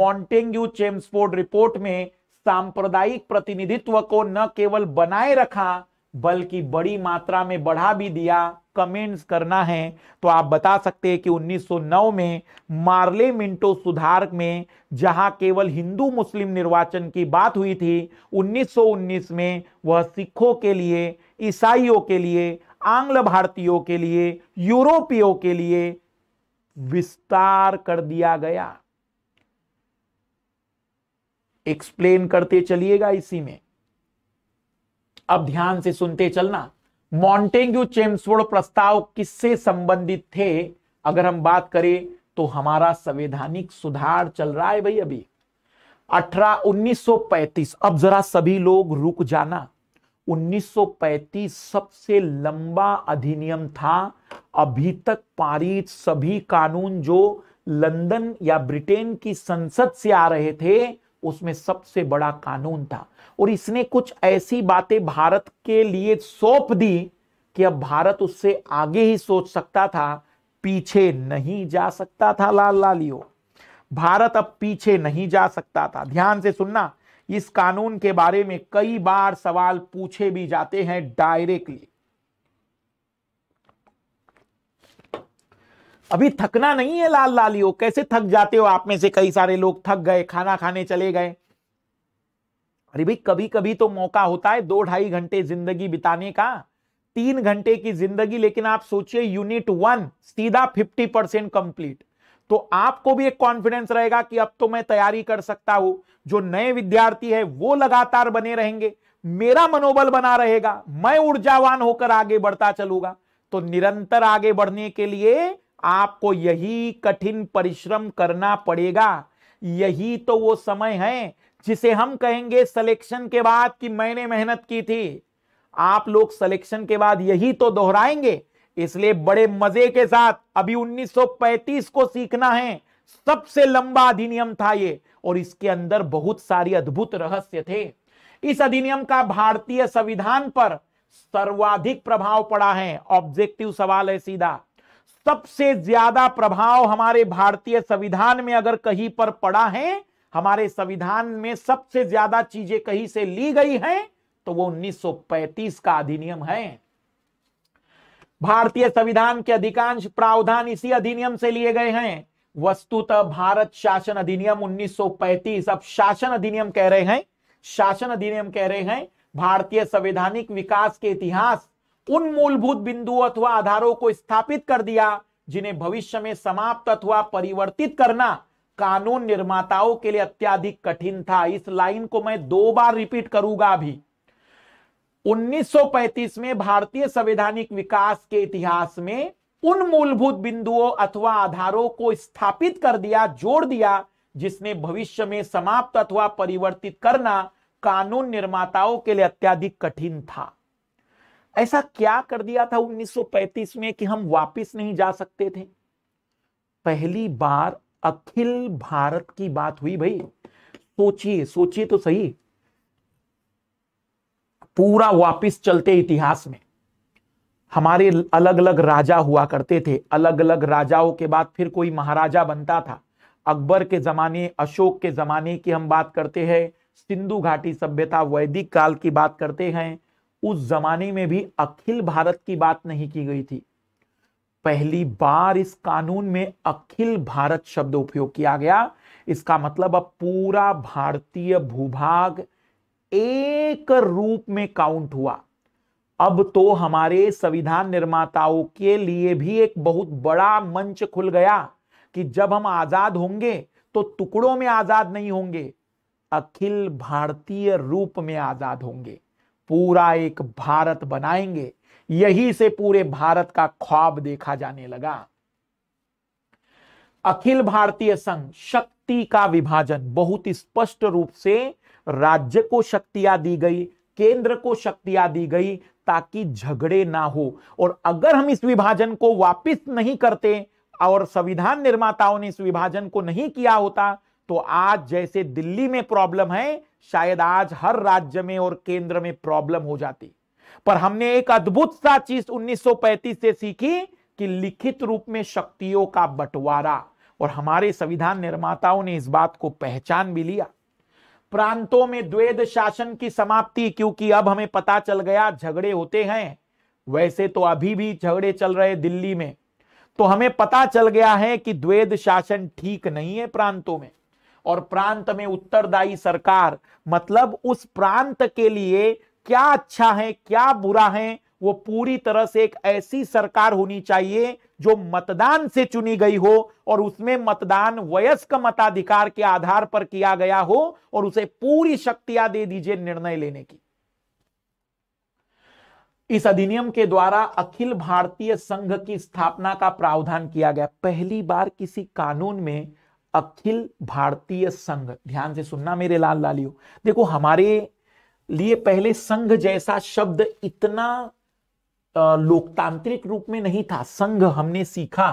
मॉन्टेंग्यू चेम्सफोर्ड रिपोर्ट में सांप्रदायिक प्रतिनिधित्व को न केवल बनाए रखा बल्कि बड़ी मात्रा में बढ़ा भी दिया कमेंट्स करना है तो आप बता सकते हैं कि 1909 में मार्ले मिंटो सुधार में जहां केवल हिंदू मुस्लिम निर्वाचन की बात हुई थी 1919 में वह सिखों के लिए ईसाइयों के लिए आंग्ल भारतीयों के लिए यूरोपियों के लिए विस्तार कर दिया गया एक्सप्लेन करते चलिएगा इसी में अब ध्यान से सुनते चलना मॉन्टेग्यू चेम्सवर्ड प्रस्ताव किससे संबंधित थे अगर हम बात करें तो हमारा संवैधानिक सुधार चल रहा है भाई अभी अठारह उन्नीस अब जरा सभी लोग रुक जाना 1935 सबसे लंबा अधिनियम था अभी तक पारित सभी कानून जो लंदन या ब्रिटेन की संसद से आ रहे थे उसमें सबसे बड़ा कानून था और इसने कुछ ऐसी बातें भारत के लिए सौंप दी कि अब भारत उससे आगे ही सोच सकता था पीछे नहीं जा सकता था लाल लालियो भारत अब पीछे नहीं जा सकता था ध्यान से सुनना इस कानून के बारे में कई बार सवाल पूछे भी जाते हैं डायरेक्टली अभी थकना नहीं है लाल लालियो कैसे थक जाते हो आप में से कई सारे लोग थक गए खाना खाने चले गए अरे भाई कभी कभी तो मौका होता है दो ढाई घंटे जिंदगी बिताने का तीन घंटे की जिंदगी लेकिन आप सोचिए यूनिट वन सीधा फिफ्टी परसेंट कंप्लीट तो आपको भी एक कॉन्फिडेंस रहेगा कि अब तो मैं तैयारी कर सकता हूं जो नए विद्यार्थी है वो लगातार बने रहेंगे मेरा मनोबल बना रहेगा मैं ऊर्जावान होकर आगे बढ़ता चलूंगा तो निरंतर आगे बढ़ने के लिए आपको यही कठिन परिश्रम करना पड़ेगा यही तो वो समय है जिसे हम कहेंगे सिलेक्शन के बाद कि मैंने मेहनत की थी आप लोग सिलेक्शन के बाद यही तो दोहराएंगे इसलिए बड़े मजे के साथ अभी 1935 को सीखना है सबसे लंबा अधिनियम था ये और इसके अंदर बहुत सारी अद्भुत रहस्य थे इस अधिनियम का भारतीय संविधान पर सर्वाधिक प्रभाव पड़ा है ऑब्जेक्टिव सवाल है सीधा सबसे ज्यादा प्रभाव हमारे भारतीय संविधान में अगर कहीं पर पड़ा है हमारे संविधान में सबसे ज्यादा चीजें कहीं से ली गई हैं तो वो 1935 का अधिनियम है भारतीय संविधान के अधिकांश प्रावधान इसी अधिनियम से लिए गए हैं वस्तुतः भारत शासन अधिनियम 1935 अब शासन अधिनियम कह रहे हैं शासन अधिनियम कह रहे हैं भारतीय संवैधानिक विकास के इतिहास उन मूलभूत बिंदुओं अथवा आधारों को स्थापित कर दिया जिन्हें भविष्य में समाप्त अथवा परिवर्तित करना कानून निर्माताओं के लिए अत्याधिक कठिन था इस लाइन को मैं दो बार रिपीट करूंगा अभी 1935 में भारतीय संवैधानिक विकास के इतिहास में उन मूलभूत बिंदुओं अथवा आधारों को स्थापित कर दिया जोड़ दिया जिसने भविष्य में समाप्त अथवा परिवर्तित करना कानून निर्माताओं के लिए अत्याधिक कठिन था ऐसा क्या कर दिया था 1935 में कि हम वापस नहीं जा सकते थे पहली बार अखिल भारत की बात हुई भाई सोचिए सोचिए तो सही पूरा वापस चलते इतिहास में हमारे अलग अलग राजा हुआ करते थे अलग अलग राजाओं के बाद फिर कोई महाराजा बनता था अकबर के जमाने अशोक के जमाने की हम बात करते हैं सिंधु घाटी सभ्यता वैदिक काल की बात करते हैं उस जमाने में भी अखिल भारत की बात नहीं की गई थी पहली बार इस कानून में अखिल भारत शब्द उपयोग किया गया इसका मतलब अब पूरा भारतीय भूभाग एक रूप में काउंट हुआ अब तो हमारे संविधान निर्माताओं के लिए भी एक बहुत बड़ा मंच खुल गया कि जब हम आजाद होंगे तो टुकड़ों में आजाद नहीं होंगे अखिल भारतीय रूप में आजाद होंगे पूरा एक भारत बनाएंगे यही से पूरे भारत का ख्वाब देखा जाने लगा अखिल भारतीय संघ शक्ति का विभाजन बहुत स्पष्ट रूप से राज्य को शक्तियां दी गई केंद्र को शक्तियां दी गई ताकि झगड़े ना हो और अगर हम इस विभाजन को वापस नहीं करते और संविधान निर्माताओं ने इस विभाजन को नहीं किया होता तो आज जैसे दिल्ली में प्रॉब्लम है शायद आज हर राज्य में और केंद्र में प्रॉब्लम हो जाती पर हमने एक अद्भुत सा चीज 1935 से सीखी कि लिखित रूप में शक्तियों का बंटवारा और हमारे संविधान निर्माताओं ने इस बात को पहचान भी लिया प्रांतों में द्वेद शासन की समाप्ति क्योंकि अब हमें पता चल गया झगड़े होते हैं वैसे तो अभी भी झगड़े चल रहे दिल्ली में तो हमें पता चल गया है कि द्वेद शासन ठीक नहीं है प्रांतों में और प्रांत में उत्तरदायी सरकार मतलब उस प्रांत के लिए क्या अच्छा है क्या बुरा है वो पूरी तरह से एक ऐसी सरकार होनी चाहिए जो मतदान से चुनी गई हो और उसमें मतदान वयस्क मताधिकार के आधार पर किया गया हो और उसे पूरी शक्तियां दे दीजिए निर्णय लेने की इस अधिनियम के द्वारा अखिल भारतीय संघ की स्थापना का प्रावधान किया गया पहली बार किसी कानून में अखिल भारतीय संघ ध्यान से सुनना मेरे लाल लालियो देखो हमारे लिए पहले संघ जैसा शब्द इतना लोकतांत्रिक रूप में नहीं था संघ हमने सीखा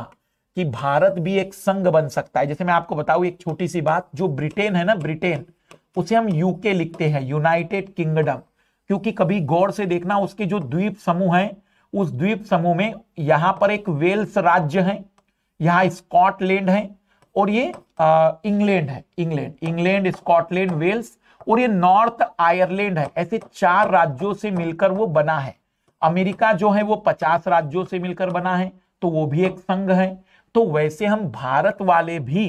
कि भारत भी एक संघ बन सकता है जैसे मैं आपको बताऊं एक छोटी सी बात जो ब्रिटेन है ना ब्रिटेन उसे हम यूके लिखते हैं यूनाइटेड किंगडम क्योंकि कभी गौर से देखना उसके जो द्वीप समूह है उस द्वीप समूह में यहां पर एक वेल्स राज्य है यहां स्कॉटलैंड है और ये इंग्लैंड है इंग्लैंड इंग्लैंड स्कॉटलैंड वेल्स और ये नॉर्थ आयरलैंड है ऐसे चार राज्यों से मिलकर वो बना है अमेरिका जो है वो पचास राज्यों से मिलकर बना है तो वो भी एक संघ है तो वैसे हम भारत वाले भी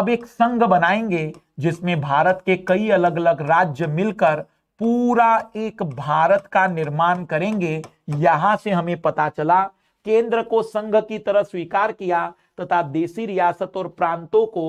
अब एक संघ बनाएंगे जिसमें भारत के कई अलग अलग राज्य मिलकर पूरा एक भारत का निर्माण करेंगे यहां से हमें पता चला केंद्र को संघ की तरह स्वीकार किया तथा देशी रियासत और प्रांतों को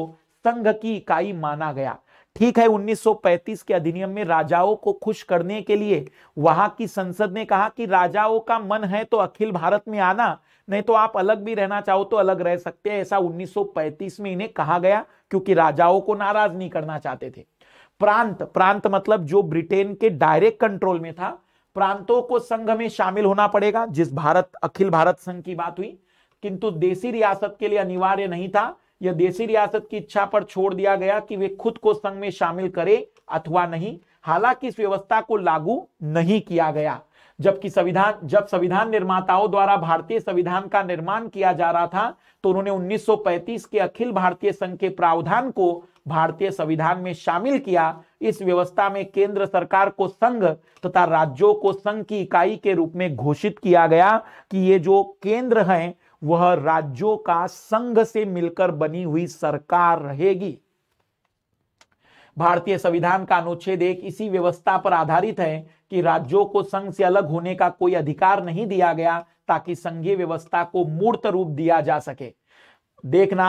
संघ की इकाई माना गया ठीक है 1935 के अधिनियम में राजाओं को खुश करने के लिए वहां की संसद ने कहा कि राजाओं का मन है तो अखिल भारत में आना नहीं तो आप अलग भी रहना चाहो तो अलग रह सकते हैं ऐसा 1935 में इन्हें कहा गया क्योंकि राजाओं को नाराज नहीं करना चाहते थे प्रांत प्रांत मतलब जो ब्रिटेन के डायरेक्ट कंट्रोल में था प्रांतों को संघ में शामिल होना पड़ेगा जिस भारत अखिल भारत संघ की बात हुई किंतु देसी रियासत के लिए अनिवार्य नहीं था यह देसी रियासत की इच्छा पर छोड़ दिया गया कि वे खुद को संघ में शामिल करें अथवा नहीं हालांकि इस व्यवस्था को लागू नहीं किया गया जबकि संविधान जब संविधान निर्माताओं द्वारा भारतीय संविधान का निर्माण किया जा रहा था तो उन्होंने 1935 के अखिल भारतीय संघ के प्रावधान को भारतीय संविधान में शामिल किया इस व्यवस्था में केंद्र सरकार को संघ तथा राज्यों को संघ की इकाई के रूप में घोषित किया गया कि ये जो केंद्र हैं वह राज्यों का संघ से मिलकर बनी हुई सरकार रहेगी भारतीय संविधान का अनुच्छेद एक इसी व्यवस्था पर आधारित है कि राज्यों को संघ से अलग होने का कोई अधिकार नहीं दिया गया ताकि संघीय व्यवस्था को मूर्त रूप दिया जा सके देखना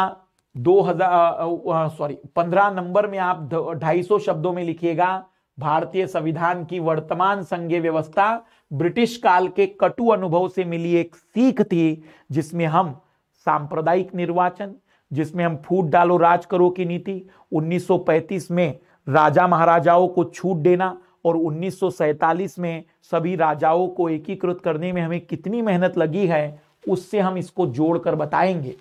2000 सॉरी 15 नंबर में आप 250 शब्दों में लिखिएगा भारतीय संविधान की वर्तमान संघीय व्यवस्था ब्रिटिश काल के कटु अनुभव से मिली एक सीख थी जिसमें हम सांप्रदायिक निर्वाचन जिसमें हम फूट डालो राज करो की नीति 1935 में राजा महाराजाओं को छूट देना और 1947 में सभी राजाओं को एकीकृत करने में हमें कितनी मेहनत लगी है उससे हम इसको जोड़कर बताएंगे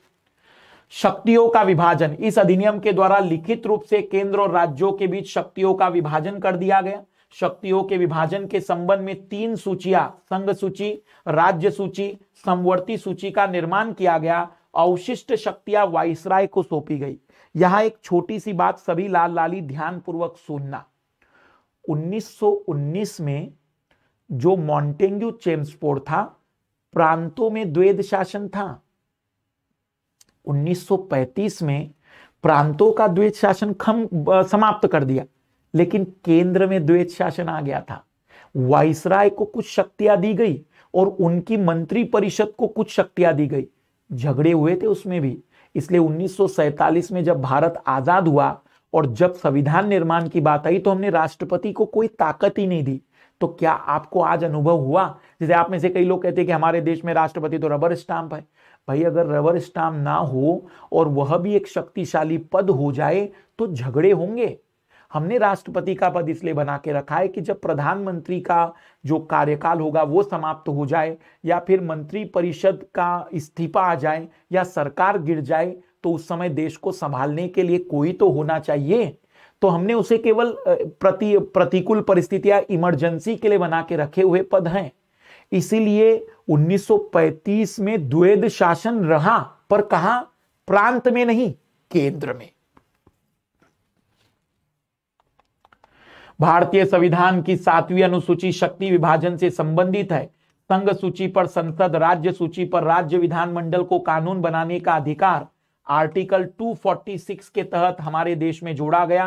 शक्तियों का विभाजन इस अधिनियम के द्वारा लिखित रूप से केंद्र और राज्यों के बीच शक्तियों का विभाजन कर दिया गया शक्तियों के विभाजन के संबंध में तीन सूचिया संघ सूची राज्य सूची समवर्ती सूची का निर्माण किया गया अवशिष्ट शक्तियां वाइसराय को सौंपी गई यहां एक छोटी सी बात सभी लाल लाली ध्यान पूर्वक सुनना 1919 में जो मॉन्टेंग्यू चेम्सपोर्ट था प्रांतों में द्वेद शासन था 1935 में प्रांतों का द्वेद शासन खम समाप्त कर दिया लेकिन केंद्र में द्वेत शासन आ गया था वाइसराय को कुछ शक्तियां दी गई और उनकी मंत्री परिषद को कुछ शक्तियां दी गई झगड़े हुए थे उसमें भी इसलिए 1947 में जब भारत आजाद हुआ और जब संविधान निर्माण की बात आई तो हमने राष्ट्रपति को कोई ताकत ही नहीं दी तो क्या आपको आज अनुभव हुआ जैसे आप में से कई लोग कहते हैं कि हमारे देश में राष्ट्रपति तो रबर स्टाम्प है भाई अगर रबर स्टाम्प ना हो और वह भी एक शक्तिशाली पद हो जाए तो झगड़े होंगे हमने राष्ट्रपति का पद इसलिए बना के रखा है कि जब प्रधानमंत्री का जो कार्यकाल होगा वो समाप्त हो जाए या फिर मंत्री परिषद का इस्तीफा आ जाए या सरकार गिर जाए तो उस समय देश को संभालने के लिए कोई तो होना चाहिए तो हमने उसे केवल प्रति प्रतिकूल परिस्थितियां इमरजेंसी के लिए बना के रखे हुए पद हैं इसीलिए 1935 में द्वैध शासन रहा पर कहा प्रांत में नहीं केंद्र में भारतीय संविधान की सातवीं अनुसूची शक्ति विभाजन से संबंधित है संघ सूची पर संसद राज्य सूची पर राज्य विधानमंडल को कानून बनाने का अधिकार आर्टिकल 246 के तहत हमारे देश में जोड़ा गया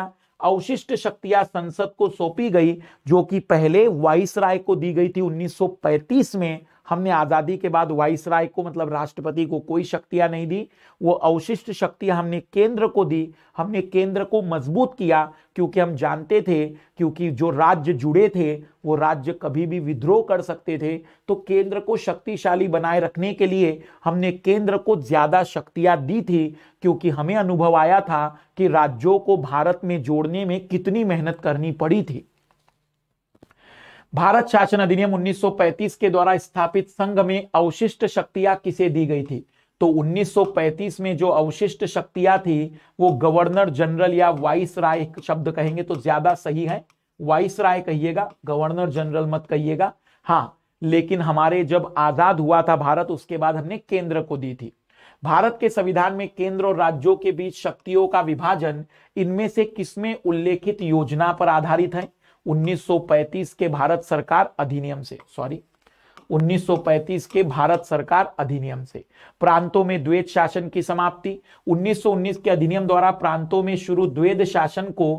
अवशिष्ट शक्तियां संसद को सौंपी गई जो कि पहले वाइस राय को दी गई थी 1935 में हमने आज़ादी के बाद वाइसराय को मतलब राष्ट्रपति को कोई शक्तियां नहीं दी वो अवशिष्ट शक्तियां हमने केंद्र को दी हमने केंद्र को मजबूत किया क्योंकि हम जानते थे क्योंकि जो राज्य जुड़े थे वो राज्य कभी भी विद्रोह कर सकते थे तो केंद्र को शक्तिशाली बनाए रखने के लिए हमने केंद्र को ज़्यादा शक्तियां दी थी क्योंकि हमें अनुभव आया था कि राज्यों को भारत में जोड़ने में कितनी मेहनत करनी पड़ी थी भारत शासन अधिनियम 1935 के द्वारा स्थापित संघ में अवशिष्ट शक्तियां किसे दी गई थी तो 1935 में जो अवशिष्ट शक्तियां थी वो गवर्नर जनरल या वाइस राय शब्द कहेंगे तो ज्यादा सही है वाइस राय कहिएगा गवर्नर जनरल मत कहिएगा हाँ लेकिन हमारे जब आजाद हुआ था भारत उसके बाद हमने केंद्र को दी थी भारत के संविधान में केंद्र और राज्यों के बीच शक्तियों का विभाजन इनमें से किसमें उल्लेखित योजना पर आधारित है 1935 के भारत सरकार अधिनियम से सॉरी 1935 के भारत सरकार अधिनियम से प्रांतों में द्वैत शासन की समाप्ति 1919 के अधिनियम द्वारा प्रांतों में शुरू द्वैत शासन को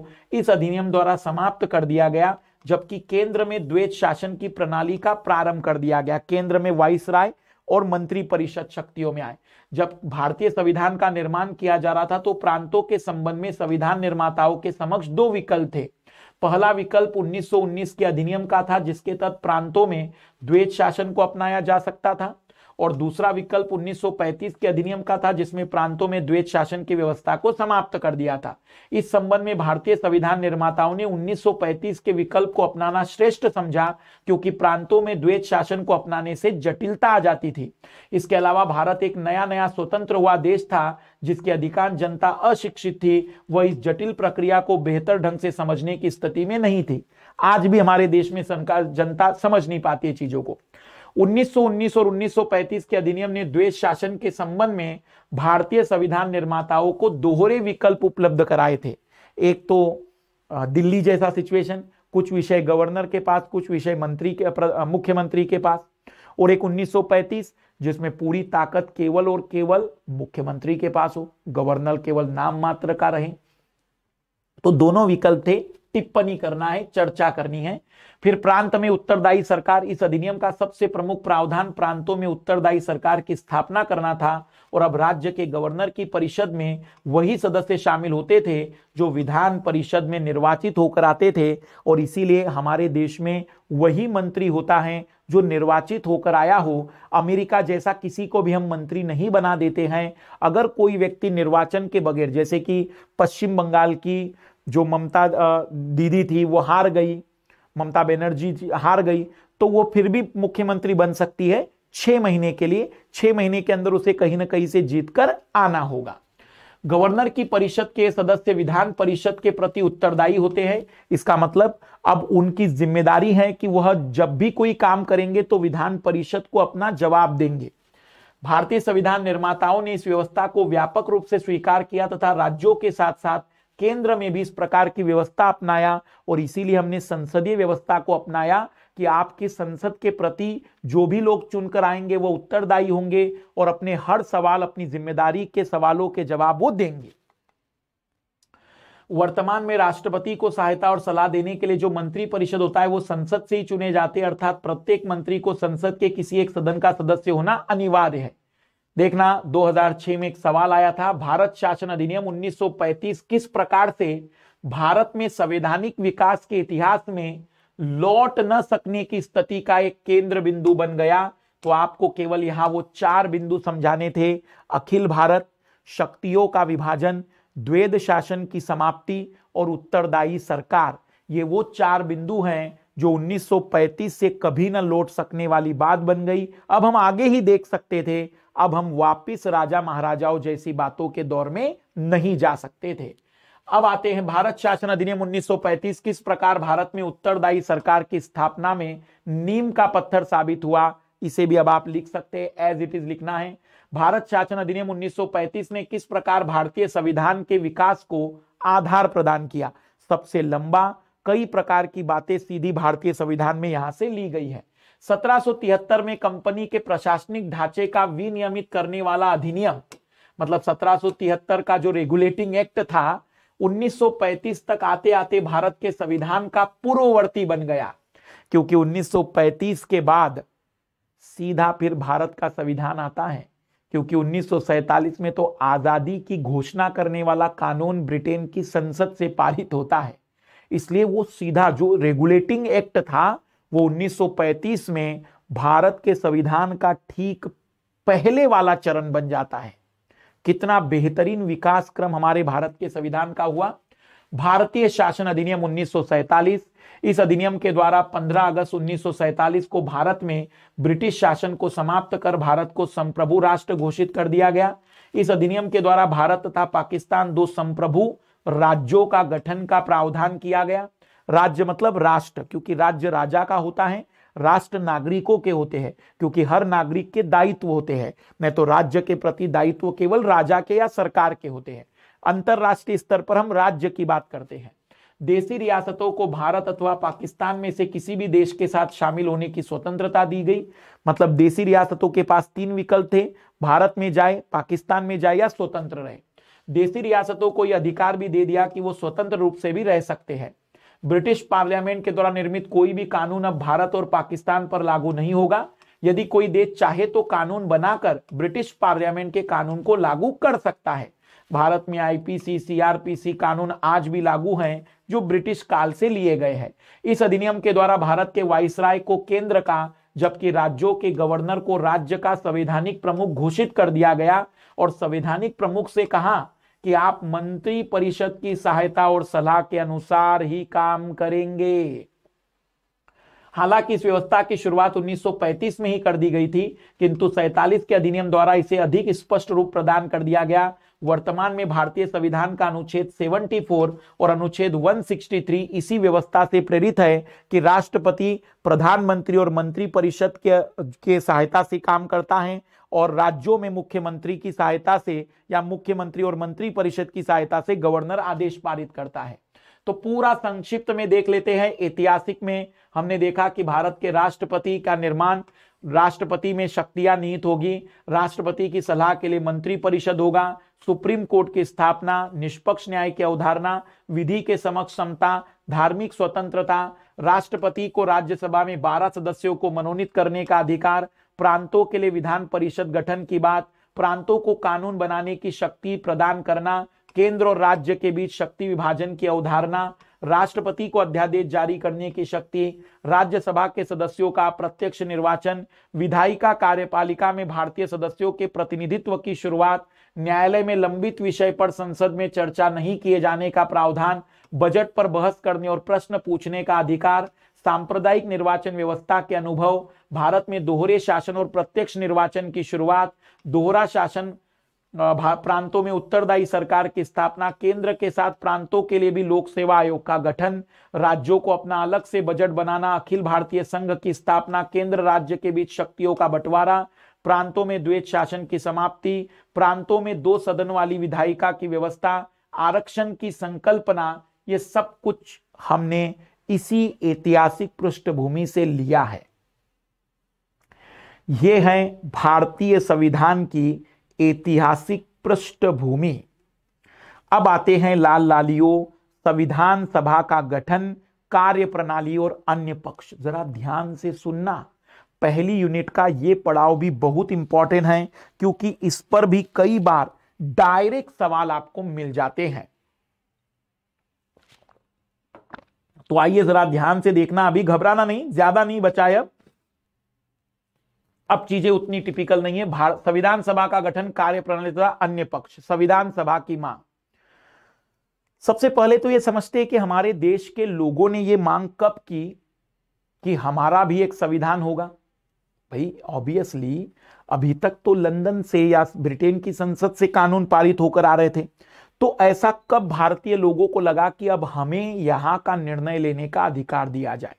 इस अधिनियम द्वारा समाप्त कर दिया गया जबकि केंद्र में द्वैत शासन की प्रणाली का प्रारंभ कर दिया गया केंद्र में वाइस राय और मंत्री परिषद शक्तियों में आए जब भारतीय संविधान का निर्माण किया जा रहा था तो प्रांतों के संबंध में संविधान निर्माताओं के समक्ष दो विकल्प थे पहला विकल्प 1919 के अधिनियम का था जिसके तहत प्रांतों में द्वैत शासन को अपनाया जा सकता था और दूसरा विकल्प 1935 के अधिनियम का था जिसमें प्रांतों में द्वैत शासन की व्यवस्था को समाप्त कर दिया था इस संबंध में भारतीय संविधान निर्माताओं ने 1935 के विकल्प को अपनाना श्रेष्ठ समझा क्योंकि प्रांतों में द्वैत शासन को अपनाने से जटिलता आ जाती थी इसके अलावा भारत एक नया नया स्वतंत्र हुआ देश था जिसकी अधिकांश जनता अशिक्षित थी वह इस जटिल प्रक्रिया को बेहतर ढंग से समझने की स्थिति में नहीं थी आज भी हमारे देश में सरकार जनता समझ नहीं पाती है चीजों को 1919 और 1935 के अधिनियम ने द्वेष शासन के संबंध में भारतीय संविधान निर्माताओं को दोहरे विकल्प उपलब्ध कराए थे एक तो दिल्ली जैसा सिचुएशन कुछ विषय गवर्नर के पास कुछ विषय मंत्री के मुख्यमंत्री के पास और एक जिसमें पूरी ताकत केवल और केवल मुख्यमंत्री के पास हो गवर्नर केवल नाम मात्र का रहे तो दोनों विकल्प थे टिप्पणी करना है चर्चा करनी है फिर प्रांत में उत्तरदायी सरकार इस अधिनियम का सबसे प्रमुख प्रावधान प्रांतों में उत्तरदायी सरकार की स्थापना करना था और अब राज्य के गवर्नर की परिषद में वही सदस्य शामिल होते थे जो विधान परिषद में निर्वाचित होकर आते थे और इसीलिए हमारे देश में वही मंत्री होता है जो निर्वाचित होकर आया हो अमेरिका जैसा किसी को भी हम मंत्री नहीं बना देते हैं अगर कोई व्यक्ति निर्वाचन के बगैर जैसे कि पश्चिम बंगाल की जो ममता दीदी थी वो हार गई ममता बनर्जी हार गई तो वो फिर भी मुख्यमंत्री बन सकती है छः महीने के लिए छः महीने के अंदर उसे कहीं ना कहीं से जीत कर आना होगा गवर्नर की परिषद के सदस्य विधान परिषद के प्रति उत्तरदायी होते हैं इसका मतलब अब उनकी जिम्मेदारी है कि वह जब भी कोई काम करेंगे तो विधान परिषद को अपना जवाब देंगे भारतीय संविधान निर्माताओं ने इस व्यवस्था को व्यापक रूप से स्वीकार किया तथा राज्यों के साथ साथ केंद्र में भी इस प्रकार की व्यवस्था अपनाया और इसीलिए हमने संसदीय व्यवस्था को अपनाया कि आपकी संसद के प्रति जो भी लोग चुनकर आएंगे वो उत्तरदायी होंगे और अपने हर सवाल अपनी जिम्मेदारी के सवालों के जवाब वो देंगे वर्तमान में राष्ट्रपति को सहायता और सलाह देने के लिए जो मंत्री परिषद होता है वो संसद से ही चुने जाते हैं अर्थात प्रत्येक मंत्री को संसद के किसी एक सदन का सदस्य होना अनिवार्य है देखना 2006 में एक सवाल आया था भारत शासन अधिनियम 1935 किस प्रकार से भारत में संवैधानिक विकास के इतिहास में लौट न सकने की स्थिति का एक केंद्र बिंदु बन गया तो आपको केवल यहां वो चार बिंदु समझाने थे अखिल भारत शक्तियों का विभाजन द्वेद शासन की समाप्ति और उत्तरदायी सरकार ये वो चार बिंदु हैं जो 1935 से कभी न लौट सकने वाली बात बन गई अब हम आगे ही देख सकते थे अब हम वापस राजा महाराजाओं जैसी बातों के दौर में नहीं जा सकते थे अब आते हैं भारत शासन अधिनियम 1935 किस प्रकार भारत में उत्तरदायी सरकार की स्थापना में नीम का पत्थर साबित हुआ इसे भी अब आप लिख सकते हैं एज इट इज लिखना है भारत शासन अधिनियम 1935 ने किस प्रकार भारतीय संविधान के विकास को आधार प्रदान किया सबसे लंबा कई प्रकार की बातें सीधी भारतीय संविधान में यहां से ली गई है 1773 में कंपनी के प्रशासनिक ढांचे का विनियमित करने वाला अधिनियम मतलब 1773 का जो रेगुलेटिंग एक्ट था 1935 तक आते आते भारत के संविधान का पूर्ववर्ती बन गया क्योंकि 1935 के बाद सीधा फिर भारत का संविधान आता है क्योंकि 1947 में तो आजादी की घोषणा करने वाला कानून ब्रिटेन की संसद से पारित होता है इसलिए वो सीधा जो रेगुलेटिंग एक्ट था वो 1935 में भारत के संविधान का ठीक पहले वाला चरण बन जाता है कितना बेहतरीन विकास क्रम हमारे भारत के संविधान का हुआ भारतीय शासन अधिनियम उन्नीस इस अधिनियम के द्वारा 15 अगस्त उन्नीस को भारत में ब्रिटिश शासन को समाप्त कर भारत को संप्रभु राष्ट्र घोषित कर दिया गया इस अधिनियम के द्वारा भारत तथा पाकिस्तान दो संप्रभु राज्यों का गठन का प्रावधान किया गया राज्य मतलब राष्ट्र क्योंकि राज्य राजा का होता है राष्ट्र नागरिकों के होते हैं क्योंकि हर नागरिक के दायित्व होते हैं नहीं तो राज्य के प्रति दायित्व केवल राजा के या सरकार के होते हैं अंतरराष्ट्रीय स्तर पर हम राज्य की बात करते हैं देसी रियासतों को भारत अथवा पाकिस्तान में से किसी भी देश के साथ शामिल होने की स्वतंत्रता दी गई मतलब देसी रियासतों के पास तीन विकल्प थे भारत में जाए पाकिस्तान में जाए या स्वतंत्र रहे देसी रियासतों को यह अधिकार भी दे दिया कि वो स्वतंत्र रूप से भी रह सकते हैं ब्रिटिश पार्लियामेंट के द्वारा निर्मित कोई भी कानून अब भारत और पाकिस्तान पर लागू नहीं होगा यदि कोई देश चाहे तो कानून बनाकर ब्रिटिश पार्लियामेंट के कानून को लागू कर सकता है भारत में आईपीसी सीआरपीसी कानून आज भी लागू हैं जो ब्रिटिश काल से लिए गए हैं इस अधिनियम के द्वारा भारत के वाइसराय को केंद्र का जबकि राज्यों के गवर्नर को राज्य का संवैधानिक प्रमुख घोषित कर दिया गया और संवैधानिक प्रमुख से कहा कि आप मंत्री परिषद की सहायता और सलाह के अनुसार ही काम करेंगे हालांकि इस व्यवस्था की शुरुआत 1935 में ही कर दी गई थी किंतु 47 के अधिनियम द्वारा इसे अधिक स्पष्ट रूप प्रदान कर दिया गया वर्तमान में भारतीय संविधान का अनुच्छेद 74 और अनुच्छेद 163 इसी व्यवस्था से प्रेरित है कि राष्ट्रपति प्रधानमंत्री और मंत्री परिषद के, के सहायता से काम करता है और राज्यों में मुख्यमंत्री की सहायता से या मुख्यमंत्री और मंत्री परिषद की सहायता से गवर्नर आदेश पारित करता है तो पूरा संक्षिप्त में देख लेते हैं ऐतिहासिक में हमने देखा कि भारत के राष्ट्रपति का निर्माण राष्ट्रपति में शक्तियां निहित होगी राष्ट्रपति की सलाह के लिए मंत्री परिषद होगा सुप्रीम कोर्ट की स्थापना निष्पक्ष न्याय की अवधारणा विधि के समक्ष क्षमता धार्मिक स्वतंत्रता राष्ट्रपति को राज्यसभा में 12 सदस्यों को मनोनीत करने का अधिकार प्रांतों के लिए विधान परिषद गठन की बात प्रांतों को कानून बनाने की शक्ति प्रदान करना केंद्र और राज्य के बीच शक्ति विभाजन की अवधारणा राष्ट्रपति को अध्यादेश जारी करने की शक्ति राज्यसभा के सदस्यों का प्रत्यक्ष निर्वाचन विधायिका कार्यपालिका में भारतीय सदस्यों के प्रतिनिधित्व की शुरुआत न्यायालय में लंबित विषय पर संसद में चर्चा नहीं किए जाने का प्रावधान बजट पर बहस करने और प्रश्न पूछने का अधिकार सांप्रदायिक निर्वाचन व्यवस्था के अनुभव भारत में दोहरे शासन और प्रत्यक्ष निर्वाचन की शुरुआत दोहरा शासन प्रांतों में उत्तरदायी सरकार की स्थापना केंद्र के साथ प्रांतों के लिए भी लोक सेवा आयोग का गठन राज्यों को अपना अलग से बजट बनाना अखिल भारतीय संघ की स्थापना केंद्र राज्य के बीच शक्तियों का बंटवारा प्रांतों में द्वेत शासन की समाप्ति प्रांतों में दो सदन वाली विधायिका की व्यवस्था आरक्षण की संकल्पना ये सब कुछ हमने इसी ऐतिहासिक पृष्ठभूमि से लिया है ये है भारतीय संविधान की ऐतिहासिक पृष्ठभूमि अब आते हैं लाल लालियो संविधान सभा का गठन कार्य प्रणाली और अन्य पक्ष जरा ध्यान से सुनना पहली यूनिट का यह पड़ाव भी बहुत इंपॉर्टेंट है क्योंकि इस पर भी कई बार डायरेक्ट सवाल आपको मिल जाते हैं तो आइए जरा ध्यान से देखना अभी घबराना नहीं ज्यादा नहीं बचा है अब अब चीजें उतनी टिपिकल नहीं है भारत संविधान सभा का गठन कार्य प्रणाली तथा अन्य पक्ष संविधान सभा की मांग सबसे पहले तो ये समझते हैं कि हमारे देश के लोगों ने ये मांग कब की कि हमारा भी एक संविधान होगा भाई ऑब्वियसली अभी तक तो लंदन से या ब्रिटेन की संसद से कानून पारित होकर आ रहे थे तो ऐसा कब भारतीय लोगों को लगा कि अब हमें यहां का निर्णय लेने का अधिकार दिया जाए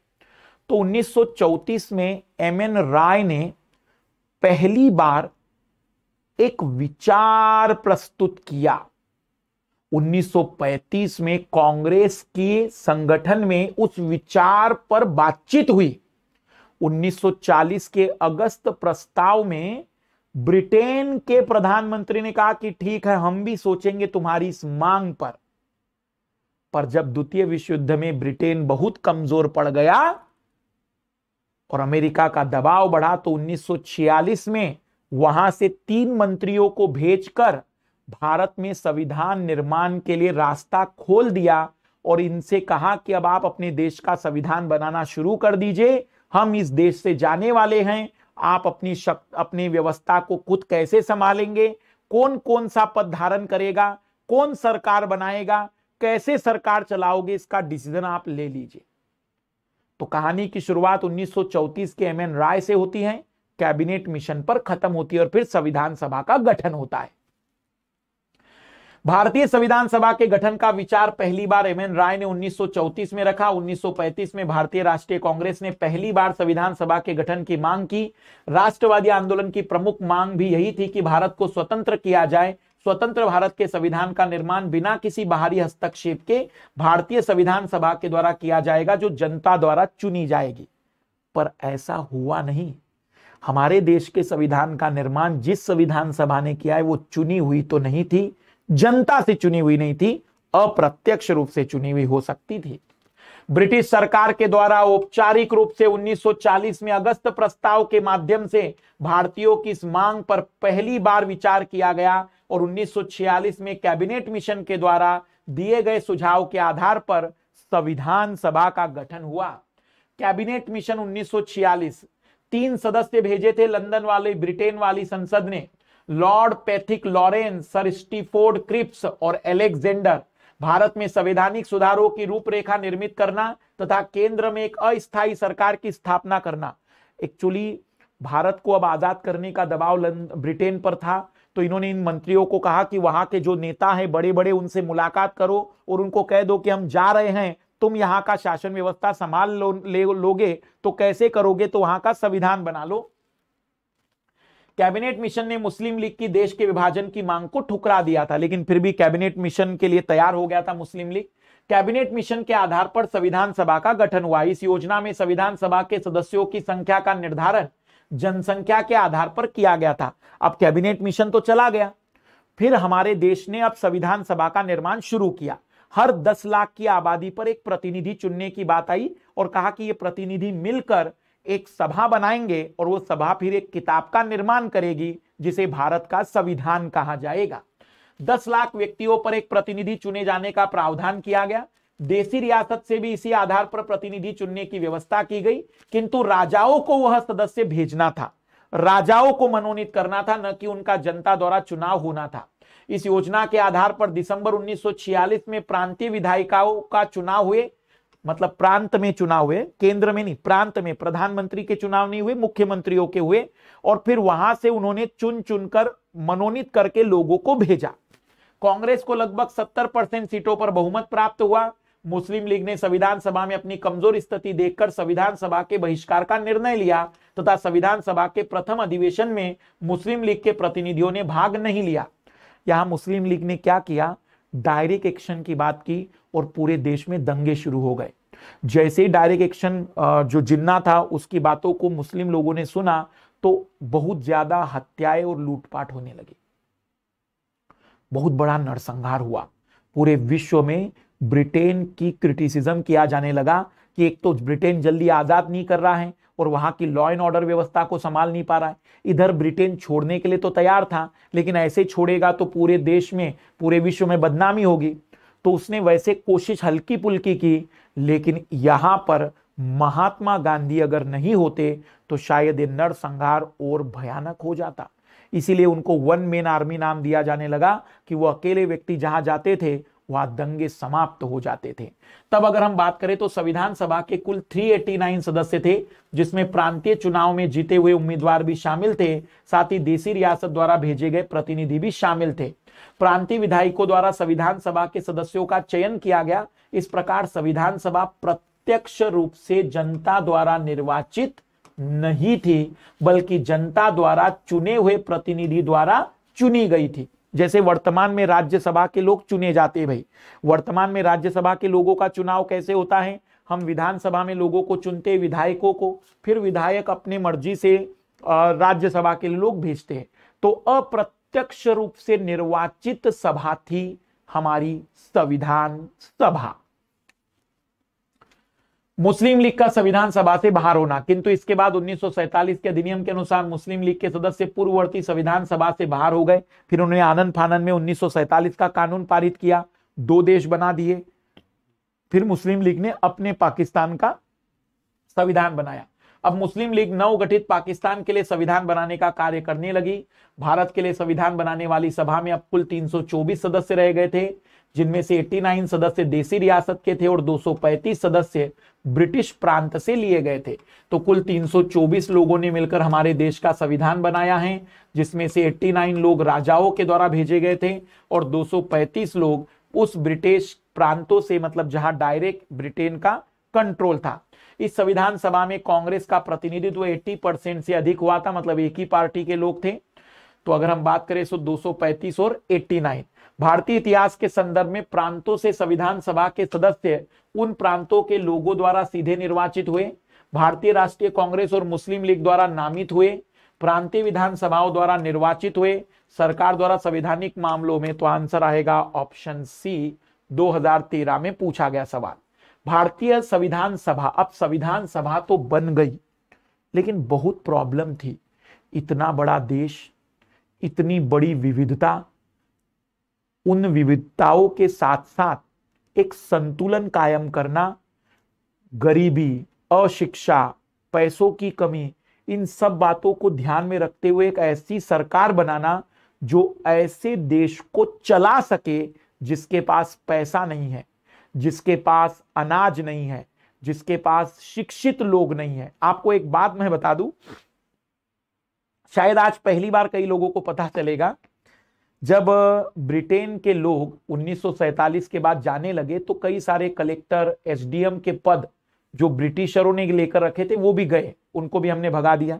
तो 1934 में एम एन राय ने पहली बार एक विचार प्रस्तुत किया 1935 में कांग्रेस के संगठन में उस विचार पर बातचीत हुई 1940 के अगस्त प्रस्ताव में ब्रिटेन के प्रधानमंत्री ने कहा कि ठीक है हम भी सोचेंगे तुम्हारी इस मांग पर पर जब द्वितीय विश्व युद्ध में ब्रिटेन बहुत कमजोर पड़ गया और अमेरिका का दबाव बढ़ा तो 1946 में वहां से तीन मंत्रियों को भेजकर भारत में संविधान निर्माण के लिए रास्ता खोल दिया और इनसे कहा कि अब आप अपने देश का संविधान बनाना शुरू कर दीजिए हम इस देश से जाने वाले हैं आप अपनी शक्त अपनी व्यवस्था को खुद कैसे संभालेंगे कौन कौन सा पद धारण करेगा कौन सरकार बनाएगा कैसे सरकार चलाओगे इसका डिसीजन आप ले लीजिए तो कहानी की शुरुआत 1934 के एम एन राय से होती है कैबिनेट मिशन पर खत्म होती है और फिर संविधान सभा का गठन होता है भारतीय संविधान सभा के गठन का विचार पहली बार एम एन राय ने 1934 में रखा 1935 में भारतीय राष्ट्रीय कांग्रेस ने पहली बार संविधान सभा के गठन की मांग की राष्ट्रवादी आंदोलन की प्रमुख मांग भी यही थी कि भारत को स्वतंत्र किया जाए स्वतंत्र भारत के संविधान का निर्माण बिना किसी बाहरी हस्तक्षेप के भारतीय संविधान सभा के द्वारा किया जाएगा जो जनता द्वारा चुनी जाएगी पर ऐसा हुआ नहीं हमारे देश के संविधान का निर्माण जिस संविधान सभा ने किया है वो चुनी हुई तो नहीं थी जनता से चुनी हुई नहीं थी अप्रत्यक्ष रूप से चुनी हुई हो सकती थी ब्रिटिश सरकार के द्वारा औपचारिक रूप से 1940 में अगस्त प्रस्ताव के माध्यम से भारतीयों की इस मांग पर पहली बार विचार किया गया और 1946 में कैबिनेट मिशन के द्वारा दिए गए सुझाव के आधार पर संविधान सभा का गठन हुआ कैबिनेट मिशन 1946 तीन सदस्य भेजे थे लंदन वाले ब्रिटेन वाली संसद ने Lord Pethick Lawrence sir Stafford Cripps और एलेक्जेंडर भारत में संवैधानिक सुधारों की रूपरेखा निर्मित करना तथा केंद्र में एक अस्थायी सरकार की स्थापना करना एक्चुअली भारत को अब आजाद करने का दबाव ब्रिटेन पर था तो इन्होंने इन मंत्रियों को कहा कि वहां के जो नेता हैं बड़े बड़े उनसे मुलाकात करो और उनको कह दो कि हम जा रहे हैं तुम यहाँ का शासन व्यवस्था संभाल लो, लोगे तो कैसे करोगे तो वहां का संविधान बना लो कैबिनेट मिशन ने मुस्लिम लीग की देश के विभाजन की मांग को ठुकरा दिया था लेकिन फिर भी कैबिनेट मिशन के लिए तैयार हो गया था मुस्लिम लीग कैबिनेट मिशन के आधार पर संविधान सभा का गठन हुआ इस योजना में संविधान सभा के सदस्यों की संख्या का निर्धारण जनसंख्या के आधार पर किया गया था अब कैबिनेट मिशन तो चला गया फिर हमारे देश ने अब संविधान सभा का निर्माण शुरू किया हर 10 लाख की आबादी पर एक प्रतिनिधि चुनने की बात आई और कहा कि ये प्रतिनिधि मिलकर एक सभा बनाएंगे और वो सभा फिर एक किताब का निर्माण करेगी जिसे भारत का संविधान कहा जाएगा दस लाख व्यक्तियों पर एक प्रतिनिधि चुने जाने का प्रावधान किया गया देशी रियासत से भी इसी आधार पर प्रतिनिधि चुनने की व्यवस्था की गई किंतु राजाओं को वह सदस्य भेजना था राजाओं को मनोनीत करना था न कि उनका जनता द्वारा चुनाव होना था इस योजना के आधार पर दिसंबर 1946 में प्रांतीय विधायिकाओं का चुनाव हुए मतलब प्रांत में चुनाव हुए केंद्र में नहीं प्रांत में प्रधानमंत्री के चुनाव नहीं हुए मुख्यमंत्रियों के हुए और फिर वहां से उन्होंने चुन चुनकर मनोनीत करके लोगों को भेजा कांग्रेस को लगभग 70 परसेंट सीटों पर बहुमत प्राप्त हुआ मुस्लिम लीग ने संविधान सभा में अपनी कमजोर स्थिति देखकर संविधान सभा के बहिष्कार का निर्णय लिया तथा संविधान सभा के प्रथम अधिवेशन में मुस्लिम लीग के प्रतिनिधियों ने भाग नहीं लिया यहां मुस्लिम लीग ने क्या किया डायरेक्ट एक्शन की बात की और पूरे देश में दंगे शुरू हो गए जैसे ही डायरेक्ट एक्शन जो जिन्ना था उसकी बातों को मुस्लिम लोगों ने सुना तो बहुत ज्यादा हत्याएं और लूटपाट होने लगी बहुत बड़ा नरसंहार हुआ पूरे विश्व में ब्रिटेन की क्रिटिसिज्म किया जाने लगा कि एक तो ब्रिटेन जल्दी आजाद नहीं कर रहा है और वहाँ की लॉ एंड ऑर्डर व्यवस्था को संभाल नहीं पा रहा है इधर ब्रिटेन छोड़ने के लिए तो तैयार था लेकिन ऐसे छोड़ेगा तो पूरे देश में पूरे विश्व में बदनामी होगी तो उसने वैसे कोशिश हल्की पुल्की की लेकिन यहाँ पर महात्मा गांधी अगर नहीं होते तो शायद ये नरसंहार और भयानक हो जाता इसीलिए उनको वन मैन आर्मी नाम दिया जाने लगा कि वो अकेले व्यक्ति जहां जाते थे वहां दंगे समाप्त हो जाते थे तब अगर हम बात करें तो संविधान सभा के कुल 389 सदस्य थे जिसमें प्रांतीय चुनाव में जीते हुए उम्मीदवार भी शामिल थे साथ ही देसी रियासत द्वारा भेजे गए प्रतिनिधि भी शामिल थे प्रांतीय विधायकों द्वारा संविधान सभा के सदस्यों का चयन किया गया इस प्रकार संविधान सभा प्रत्यक्ष रूप से जनता द्वारा निर्वाचित नहीं थी बल्कि जनता द्वारा चुने हुए प्रतिनिधि द्वारा चुनी गई थी जैसे वर्तमान में राज्यसभा के लोग चुने जाते हैं भाई वर्तमान में राज्यसभा के लोगों का चुनाव कैसे होता है हम विधानसभा में लोगों को चुनते विधायकों को फिर विधायक अपने मर्जी से राज्यसभा के लोग भेजते हैं तो अप्रत्यक्ष रूप से निर्वाचित सभा थी हमारी संविधान सभा मुस्लिम लीग का संविधान सभा से बाहर होना किंतु इसके बाद 1947 के अधिनियम के अनुसार मुस्लिम लीग के सदस्य पूर्ववर्ती संविधान सभा से बाहर हो गए फिर उन्होंने आनंद फानन में 1947 का कानून पारित किया दो देश बना दिए फिर मुस्लिम लीग ने अपने पाकिस्तान का संविधान बनाया अब मुस्लिम लीग नवगठित पाकिस्तान के लिए संविधान बनाने का कार्य करने लगी भारत के लिए संविधान बनाने वाली सभा में अब कुल तीन सदस्य रह गए थे जिनमें से 89 सदस्य देसी रियासत के थे और 235 सदस्य ब्रिटिश प्रांत से लिए गए थे तो कुल 324 लोगों ने मिलकर हमारे देश का संविधान बनाया है जिसमें से 89 लोग राजाओं के द्वारा भेजे गए थे और 235 लोग उस ब्रिटिश प्रांतों से मतलब जहां डायरेक्ट ब्रिटेन का कंट्रोल था इस संविधान सभा में कांग्रेस का प्रतिनिधित्व 80 परसेंट से अधिक हुआ था मतलब एक ही पार्टी के लोग थे तो अगर हम बात करें तो 235 और 89 भारतीय इतिहास के संदर्भ में प्रांतों से संविधान सभा के सदस्य उन प्रांतों के लोगों द्वारा सीधे निर्वाचित हुए भारतीय राष्ट्रीय कांग्रेस और मुस्लिम लीग द्वारा नामित हुए प्रांतीय विधानसभाओं द्वारा निर्वाचित हुए सरकार द्वारा संवैधानिक मामलों में तो आंसर आएगा ऑप्शन सी 2013 में पूछा गया सवाल भारतीय संविधान सभा अब संविधान सभा तो बन गई लेकिन बहुत प्रॉब्लम थी इतना बड़ा देश इतनी बड़ी विविधता उन विविधताओं के साथ साथ एक संतुलन कायम करना गरीबी अशिक्षा पैसों की कमी इन सब बातों को ध्यान में रखते हुए एक ऐसी सरकार बनाना जो ऐसे देश को चला सके जिसके पास पैसा नहीं है जिसके पास अनाज नहीं है जिसके पास शिक्षित लोग नहीं है आपको एक बात मैं बता दूं शायद आज पहली बार कई लोगों को पता चलेगा जब ब्रिटेन के लोग उन्नीस के बाद जाने लगे तो कई सारे कलेक्टर एसडीएम के पद जो ब्रिटिशरों ने लेकर रखे थे वो भी गए उनको भी हमने भगा दिया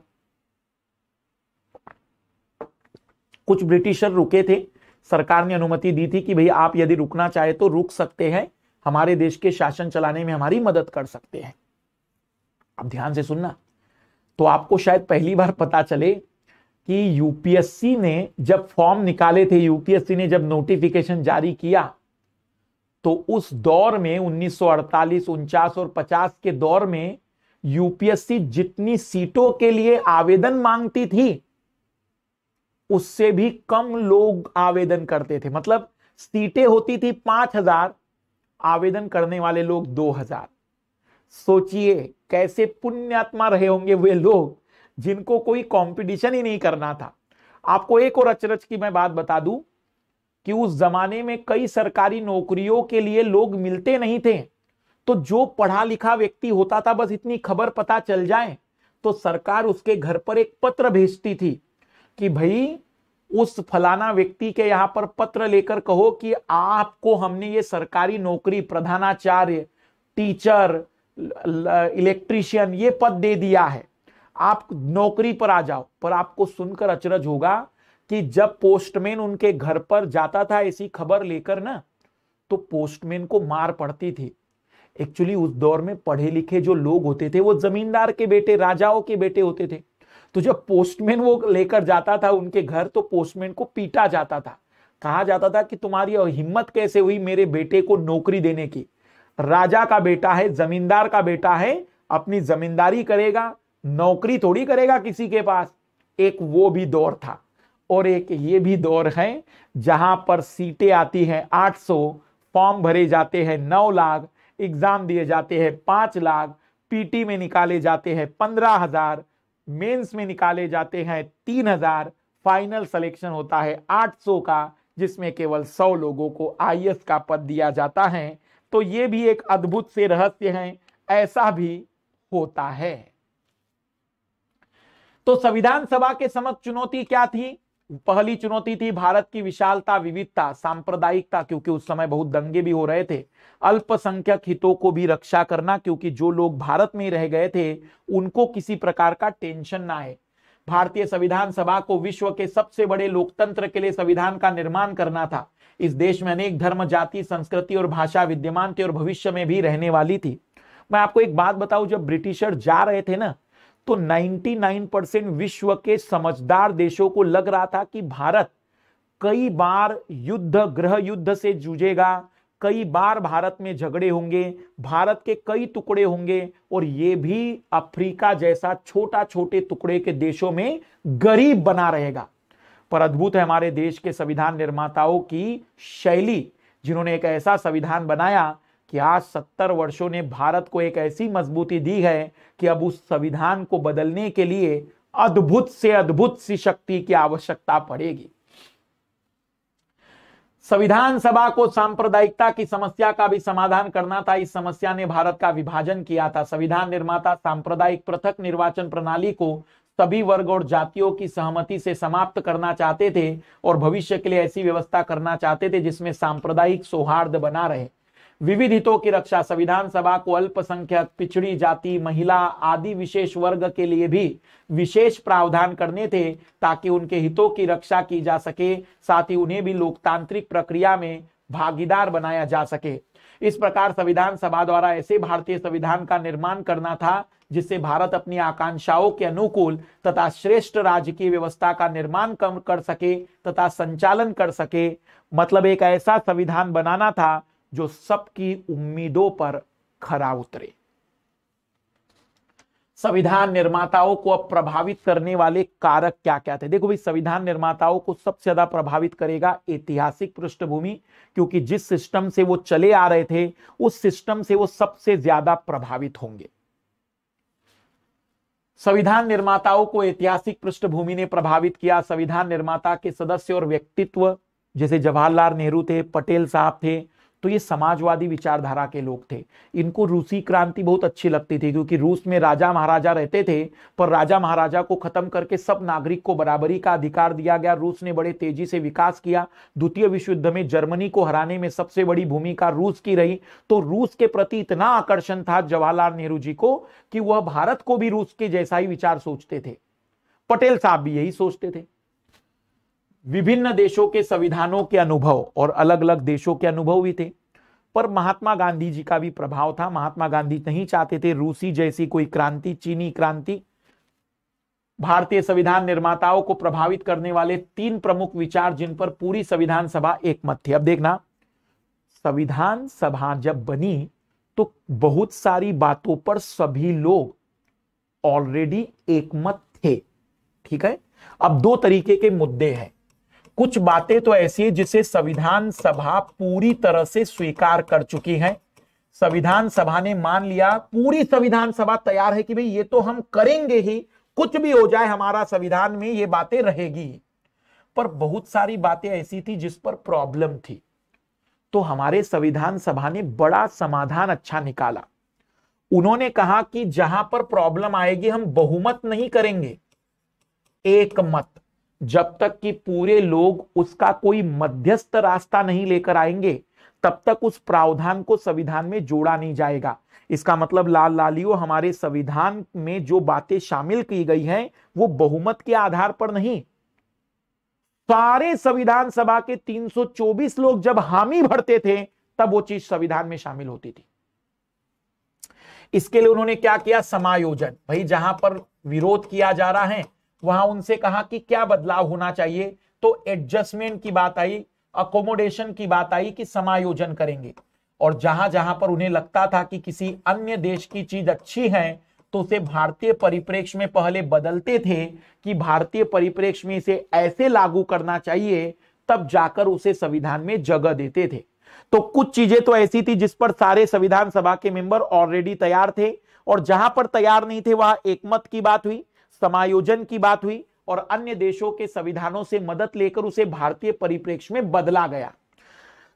कुछ ब्रिटिशर रुके थे सरकार ने अनुमति दी थी कि भाई आप यदि रुकना चाहे तो रुक सकते हैं हमारे देश के शासन चलाने में हमारी मदद कर सकते हैं अब ध्यान से सुनना तो आपको शायद पहली बार पता चले कि यूपीएससी ने जब फॉर्म निकाले थे यूपीएससी ने जब नोटिफिकेशन जारी किया तो उस दौर में 1948, उनचास और 50 के दौर में यूपीएससी जितनी सीटों के लिए आवेदन मांगती थी उससे भी कम लोग आवेदन करते थे मतलब सीटें होती थी 5000 आवेदन करने वाले लोग 2000 सोचिए कैसे पुण्यात्मा रहे होंगे वे लोग जिनको कोई कंपटीशन ही नहीं करना था आपको एक और अचरज की मैं बात बता दूं कि उस जमाने में कई सरकारी नौकरियों के लिए लोग मिलते नहीं थे तो जो पढ़ा लिखा व्यक्ति होता था बस इतनी खबर पता चल जाए तो सरकार उसके घर पर एक पत्र भेजती थी कि भाई उस फलाना व्यक्ति के यहां पर पत्र लेकर कहो कि आपको हमने ये सरकारी नौकरी प्रधानाचार्य टीचर इलेक्ट्रीशियन ये पद दे दिया है आप नौकरी पर आ जाओ पर आपको सुनकर अचरज होगा कि जब पोस्टमैन उनके घर पर जाता था ऐसी खबर लेकर ना तो पोस्टमैन को मार पड़ती थी एक्चुअली उस दौर में पढ़े लिखे जो लोग होते थे वो जमींदार के बेटे राजाओं के बेटे होते थे तो जब पोस्टमैन वो लेकर जाता था उनके घर तो पोस्टमैन को पीटा जाता था कहा जाता था कि तुम्हारी हिम्मत कैसे हुई मेरे बेटे को नौकरी देने की राजा का बेटा है जमींदार का बेटा है अपनी जमींदारी करेगा नौकरी थोड़ी करेगा किसी के पास एक वो भी दौर था और एक ये भी दौर है जहां पर सीटें आती हैं 800 फॉर्म भरे जाते हैं 9 लाख एग्जाम दिए जाते हैं 5 लाख पीटी में निकाले जाते हैं पंद्रह हजार मेन्स में निकाले जाते हैं तीन हजार फाइनल सिलेक्शन होता है 800 का जिसमें केवल 100 लोगों को आई का पद दिया जाता है तो ये भी एक अद्भुत से रहस्य है ऐसा भी होता है तो संविधान सभा के समक्ष चुनौती क्या थी पहली चुनौती थी भारत की विशालता विविधता सांप्रदायिकता क्योंकि उस समय बहुत दंगे भी हो रहे थे अल्पसंख्यक हितों को भी रक्षा करना क्योंकि जो लोग भारत में रह गए थे उनको किसी प्रकार का टेंशन ना है भारतीय संविधान सभा को विश्व के सबसे बड़े लोकतंत्र के लिए संविधान का निर्माण करना था इस देश में अनेक धर्म जाति संस्कृति और भाषा विद्यमान थी और भविष्य में भी रहने वाली थी मैं आपको एक बात बताऊं जब ब्रिटिशर जा रहे थे ना तो 99 परसेंट विश्व के समझदार देशों को लग रहा था कि भारत कई बार युद्ध ग्रह युद्ध से जूझेगा कई बार भारत में झगड़े होंगे भारत के कई टुकड़े होंगे और ये भी अफ्रीका जैसा छोटा छोटे टुकड़े के देशों में गरीब बना रहेगा पर अद्भुत है हमारे देश के संविधान निर्माताओं की शैली जिन्होंने एक ऐसा संविधान बनाया कि आज सत्तर वर्षों ने भारत को एक ऐसी मजबूती दी है कि अब उस संविधान को बदलने के लिए अद्भुत से अद्भुत सी शक्ति की आवश्यकता पड़ेगी संविधान सभा को सांप्रदायिकता की समस्या का भी समाधान करना था इस समस्या ने भारत का विभाजन किया था संविधान निर्माता सांप्रदायिक पृथक निर्वाचन प्रणाली को सभी वर्ग और जातियों की सहमति से समाप्त करना चाहते थे और भविष्य के लिए ऐसी व्यवस्था करना चाहते थे जिसमें सांप्रदायिक सौहार्द बना रहे विविध हितों की रक्षा संविधान सभा को अल्पसंख्यक पिछड़ी जाति महिला आदि विशेष वर्ग के लिए भी विशेष प्रावधान करने थे ताकि उनके हितों की रक्षा की जा सके साथ ही उन्हें भी लोकतांत्रिक प्रक्रिया में भागीदार बनाया जा सके इस प्रकार संविधान सभा द्वारा ऐसे भारतीय संविधान का निर्माण करना था जिससे भारत अपनी आकांक्षाओं के अनुकूल तथा श्रेष्ठ राज्य की व्यवस्था का निर्माण कर सके तथा संचालन कर सके मतलब एक ऐसा संविधान बनाना था जो सबकी उम्मीदों पर खरा उतरे संविधान निर्माताओं को अब प्रभावित करने वाले कारक क्या क्या थे देखो भाई संविधान निर्माताओं को सबसे ज्यादा प्रभावित करेगा ऐतिहासिक पृष्ठभूमि क्योंकि जिस सिस्टम से वो चले आ रहे थे उस सिस्टम से वो सबसे ज्यादा प्रभावित होंगे संविधान निर्माताओं को ऐतिहासिक पृष्ठभूमि ने प्रभावित किया संविधान निर्माता के सदस्य और व्यक्तित्व जैसे जवाहरलाल नेहरू थे पटेल साहब थे तो ये समाजवादी विचारधारा के लोग थे इनको रूसी क्रांति बहुत अच्छी लगती थी क्योंकि रूस में राजा महाराजा रहते थे पर राजा महाराजा को खत्म करके सब नागरिक को बराबरी का अधिकार दिया गया रूस ने बड़े तेजी से विकास किया द्वितीय विश्व युद्ध में जर्मनी को हराने में सबसे बड़ी भूमिका रूस की रही तो रूस के प्रति इतना आकर्षण था जवाहरलाल नेहरू जी को कि वह भारत को भी रूस के जैसा ही विचार सोचते थे पटेल साहब भी यही सोचते थे विभिन्न देशों के संविधानों के अनुभव और अलग अलग देशों के अनुभव भी थे पर महात्मा गांधी जी का भी प्रभाव था महात्मा गांधी नहीं चाहते थे रूसी जैसी कोई क्रांति चीनी क्रांति भारतीय संविधान निर्माताओं को प्रभावित करने वाले तीन प्रमुख विचार जिन पर पूरी संविधान सभा एकमत थी अब देखना संविधान सभा जब बनी तो बहुत सारी बातों पर सभी लोग ऑलरेडी एकमत थे ठीक है अब दो तरीके के मुद्दे हैं कुछ बातें तो ऐसी है जिसे संविधान सभा पूरी तरह से स्वीकार कर चुकी है संविधान सभा ने मान लिया पूरी संविधान सभा तैयार है कि भाई ये तो हम करेंगे ही कुछ भी हो जाए हमारा संविधान में ये बातें रहेगी पर बहुत सारी बातें ऐसी थी जिस पर प्रॉब्लम थी तो हमारे संविधान सभा ने बड़ा समाधान अच्छा निकाला उन्होंने कहा कि जहां पर प्रॉब्लम आएगी हम बहुमत नहीं करेंगे एक मत जब तक कि पूरे लोग उसका कोई मध्यस्थ रास्ता नहीं लेकर आएंगे तब तक उस प्रावधान को संविधान में जोड़ा नहीं जाएगा इसका मतलब लाल लालियो हमारे संविधान में जो बातें शामिल की गई हैं वो बहुमत के आधार पर नहीं सारे संविधान सभा के 324 लोग जब हामी भरते थे तब वो चीज संविधान में शामिल होती थी इसके लिए उन्होंने क्या किया समायोजन भाई जहां पर विरोध किया जा रहा है वहां उनसे कहा कि क्या बदलाव होना चाहिए तो एडजस्टमेंट की बात आई अकोमोडेशन की बात आई कि समायोजन करेंगे और जहां जहां पर उन्हें लगता था कि किसी अन्य देश की चीज अच्छी है तो उसे भारतीय परिप्रेक्ष्य में पहले बदलते थे कि भारतीय परिप्रेक्ष्य में इसे ऐसे लागू करना चाहिए तब जाकर उसे संविधान में जगह देते थे तो कुछ चीजें तो ऐसी थी जिस पर सारे संविधान सभा के मेंबर ऑलरेडी तैयार थे और जहां पर तैयार नहीं थे वहां एकमत की बात हुई समायोजन की बात हुई और अन्य देशों के संविधानों से मदद लेकर उसे भारतीय परिप्रेक्ष्य में बदला गया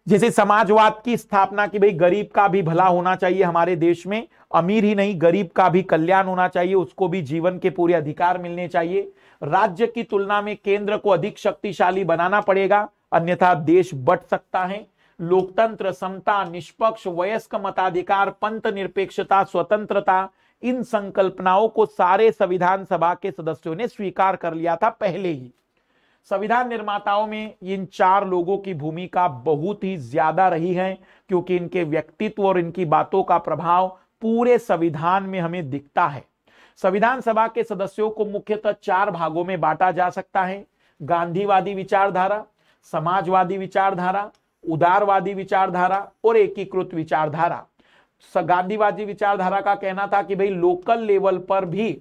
जैसे समाजवाद की स्थापना की भाई गरीब का भी भला होना चाहिए हमारे देश में अमीर ही नहीं गरीब का भी कल्याण होना चाहिए उसको भी जीवन के पूरे अधिकार मिलने चाहिए राज्य की तुलना में केंद्र को अधिक शक्तिशाली बनाना पड़ेगा अन्यथा देश बट सकता है लोकतंत्र समता निष्पक्ष वयस्क मताधिकार पंथ निरपेक्षता स्वतंत्रता इन संकल्पनाओं को सारे संविधान सभा के सदस्यों ने स्वीकार कर लिया था पहले ही संविधान निर्माताओं में इन चार लोगों की भूमिका बहुत ही ज्यादा रही है क्योंकि इनके व्यक्तित्व और इनकी बातों का प्रभाव पूरे संविधान में हमें दिखता है संविधान सभा के सदस्यों को मुख्यतः चार भागों में बांटा जा सकता है गांधीवादी विचारधारा समाजवादी विचारधारा उदारवादी विचारधारा और एकीकृत विचारधारा गांधीवादी विचारधारा का कहना था कि भाई लोकल लेवल पर भी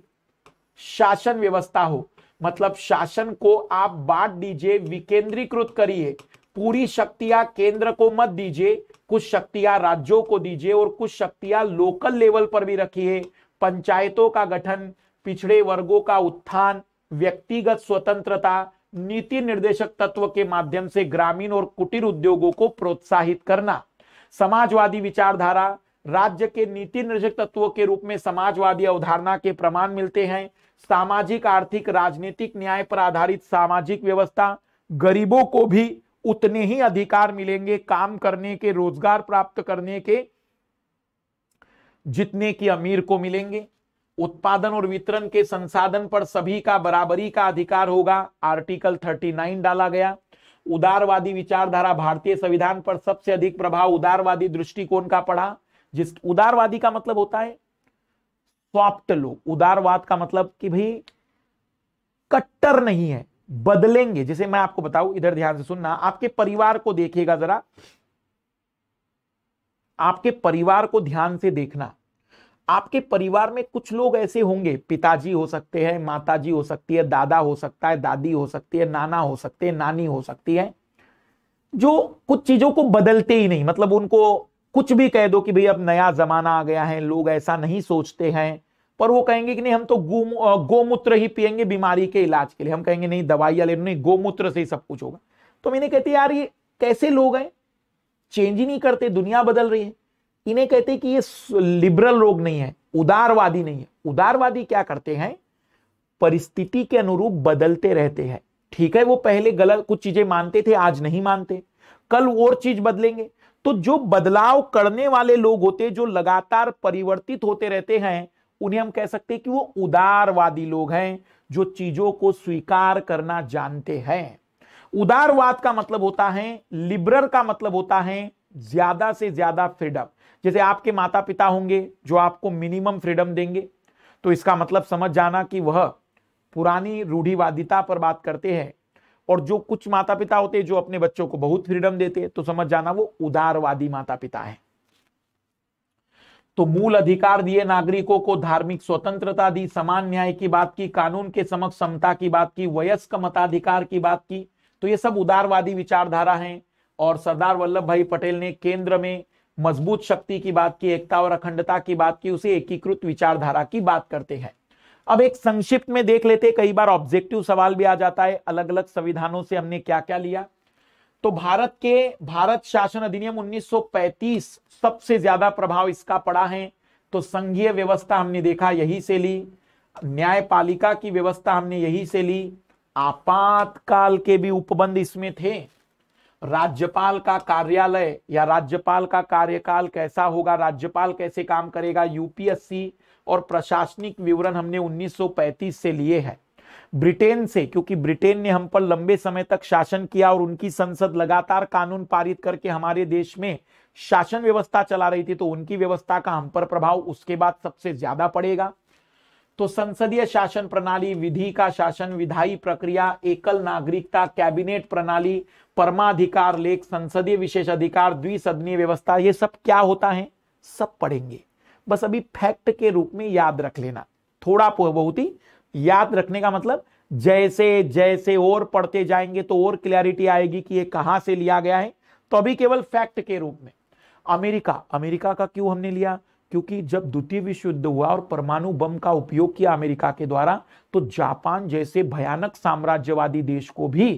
शासन व्यवस्था हो मतलब शासन को आप बांट दीजिए विकेंद्रीकृत करिए पूरी शक्तियां केंद्र को मत दीजिए कुछ शक्तियां राज्यों को दीजिए और कुछ शक्तियां लोकल लेवल पर भी रखिए पंचायतों का गठन पिछड़े वर्गों का उत्थान व्यक्तिगत स्वतंत्रता नीति निर्देशक तत्व के माध्यम से ग्रामीण और कुटीर उद्योगों को प्रोत्साहित करना समाजवादी विचारधारा राज्य के नीति निर्जक तत्वों के रूप में समाजवादी अवधारणा के प्रमाण मिलते हैं सामाजिक आर्थिक राजनीतिक न्याय पर आधारित सामाजिक व्यवस्था गरीबों को भी उतने ही अधिकार मिलेंगे काम करने के रोजगार प्राप्त करने के जितने की अमीर को मिलेंगे उत्पादन और वितरण के संसाधन पर सभी का बराबरी का अधिकार होगा आर्टिकल 39 डाला गया उदारवादी विचारधारा भारतीय संविधान पर सबसे अधिक प्रभाव उदारवादी दृष्टिकोण का पड़ा जिस उदारवादी का मतलब होता है सॉफ्ट लोग उदारवाद का मतलब कि भाई कट्टर नहीं है बदलेंगे जैसे मैं आपको बताऊं इधर ध्यान से सुनना आपके परिवार को देखिएगा जरा आपके परिवार को ध्यान से देखना आपके परिवार में कुछ लोग ऐसे होंगे पिताजी हो सकते हैं माताजी हो सकती है दादा हो सकता है दादी हो सकती है नाना हो सकते हैं नानी हो सकती है जो कुछ चीजों को बदलते ही नहीं मतलब उनको कुछ भी कह दो कि भाई अब नया जमाना आ गया है लोग ऐसा नहीं सोचते हैं पर वो कहेंगे कि नहीं हम तो गोमूत्र ही पियेंगे बीमारी के इलाज के लिए हम कहेंगे नहीं दवाइयाँ ले नहीं गोमूत्र से ही सब कुछ होगा तो मैंने कहते यार ये कैसे लोग हैं चेंज ही नहीं करते दुनिया बदल रही है इन्हें कहते कि ये लिबरल लोग नहीं है उदारवादी नहीं है उदारवादी क्या करते हैं परिस्थिति के अनुरूप बदलते रहते हैं ठीक है वो पहले गलत कुछ चीजें मानते थे आज नहीं मानते कल और चीज बदलेंगे तो जो बदलाव करने वाले लोग होते जो लगातार परिवर्तित होते रहते हैं उन्हें हम कह सकते हैं कि वो उदारवादी लोग हैं जो चीजों को स्वीकार करना जानते हैं उदारवाद का मतलब होता है लिबरल का मतलब होता है ज्यादा से ज्यादा फ्रीडम जैसे आपके माता पिता होंगे जो आपको मिनिमम फ्रीडम देंगे तो इसका मतलब समझ जाना कि वह पुरानी रूढ़िवादिता पर बात करते हैं और जो कुछ माता पिता होते हैं जो अपने बच्चों को बहुत फ्रीडम देते हैं तो समझ जाना वो उदारवादी माता पिता है तो मूल अधिकार दिए नागरिकों को धार्मिक स्वतंत्रता दी समान न्याय की बात की कानून के समक्ष समता की बात की वयस्क मताधिकार की बात की तो ये सब उदारवादी विचारधारा है और सरदार वल्लभ भाई पटेल ने केंद्र में मजबूत शक्ति की बात की एकता और अखंडता की बात की उसे एकीकृत विचारधारा की बात करते हैं अब एक संक्षिप्त में देख लेते कई बार ऑब्जेक्टिव सवाल भी आ जाता है अलग अलग संविधानों से हमने क्या क्या लिया तो भारत के भारत शासन अधिनियम 1935 सबसे ज्यादा प्रभाव इसका पड़ा है तो संघीय व्यवस्था हमने देखा यही से ली न्यायपालिका की व्यवस्था हमने यही से ली आपातकाल के भी उपबंध इसमें थे राज्यपाल का कार्यालय या राज्यपाल का कार्यकाल कैसा होगा राज्यपाल कैसे काम करेगा यूपीएससी और प्रशासनिक विवरण हमने 1935 से लिए हैं ब्रिटेन से क्योंकि ब्रिटेन ने हम पर लंबे समय तक शासन किया और उनकी संसद लगातार कानून पारित करके हमारे देश में शासन व्यवस्था चला रही थी तो उनकी व्यवस्था का हम पर प्रभाव उसके बाद सबसे ज्यादा पड़ेगा तो संसदीय शासन प्रणाली विधि का शासन विधायी प्रक्रिया एकल नागरिकता कैबिनेट प्रणाली परमाधिकार लेख संसदीय विशेष अधिकार द्विसदनीय व्यवस्था ये सब क्या होता है सब पढ़ेंगे बस अभी फैक्ट के रूप में याद रख लेना थोड़ा बहुत ही याद रखने का मतलब जैसे जैसे और पढ़ते जाएंगे तो और क्लियरिटी आएगी कि ये कहां से लिया गया है तो अभी केवल फैक्ट के रूप में अमेरिका अमेरिका का क्यों हमने लिया क्योंकि जब द्वितीय विश्व युद्ध हुआ और परमाणु बम का उपयोग किया अमेरिका के द्वारा तो जापान जैसे भयानक साम्राज्यवादी देश को भी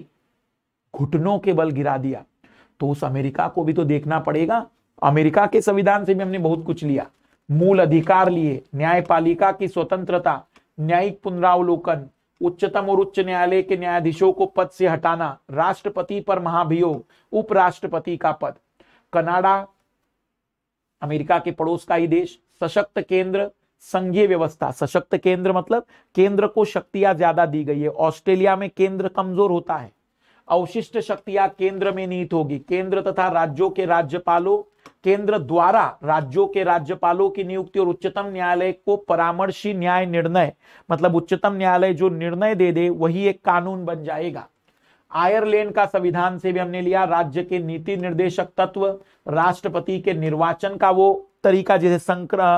घुटनों के बल गिरा दिया तो उस अमेरिका को भी तो देखना पड़ेगा अमेरिका के संविधान से भी हमने बहुत कुछ लिया मूल अधिकार लिए न्यायपालिका की स्वतंत्रता न्यायिक पुनरावलोकन उच्चतम और उच्च न्यायालय के न्यायाधीशों को पद से हटाना राष्ट्रपति पर महाभियोग उपराष्ट्रपति का पद कनाडा अमेरिका के पड़ोस का ही देश सशक्त केंद्र संघीय व्यवस्था सशक्त केंद्र मतलब केंद्र को शक्तियां ज्यादा दी गई है ऑस्ट्रेलिया में केंद्र कमजोर होता है अवशिष्ट शक्तियां केंद्र में निहित होगी केंद्र तथा राज्यों के राज्यपालों केंद्र द्वारा राज्यों के राज्यपालों की नियुक्ति और उच्चतम न्यायालय को परामर्शी न्याय निर्णय मतलब उच्चतम न्यायालय जो निर्णय दे दे वही एक कानून बन जाएगा आयरलैंड का संविधान से भी हमने लिया राज्य के नीति निर्देशक तत्व राष्ट्रपति के निर्वाचन का वो तरीका जिसे संक्र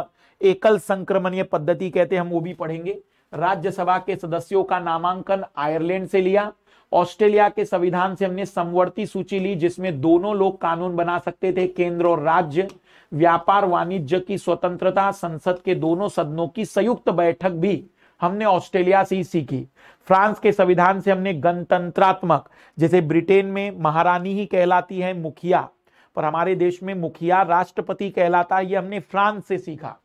एकल संक्रमणीय पद्धति कहते हैं हम वो भी पढ़ेंगे राज्यसभा के सदस्यों का नामांकन आयरलैंड से लिया ऑस्ट्रेलिया के संविधान से हमने समवर्ती सूची ली जिसमें दोनों लोग कानून बना सकते थे केंद्र और राज्य व्यापार वाणिज्य की स्वतंत्रता संसद के दोनों सदनों की संयुक्त बैठक भी हमने ऑस्ट्रेलिया से ही सीखी फ्रांस के संविधान से हमने गणतंत्रात्मक जैसे ब्रिटेन में महारानी ही कहलाती है मुखिया पर हमारे देश में मुखिया राष्ट्रपति कहलाता है ये हमने फ्रांस से सीखा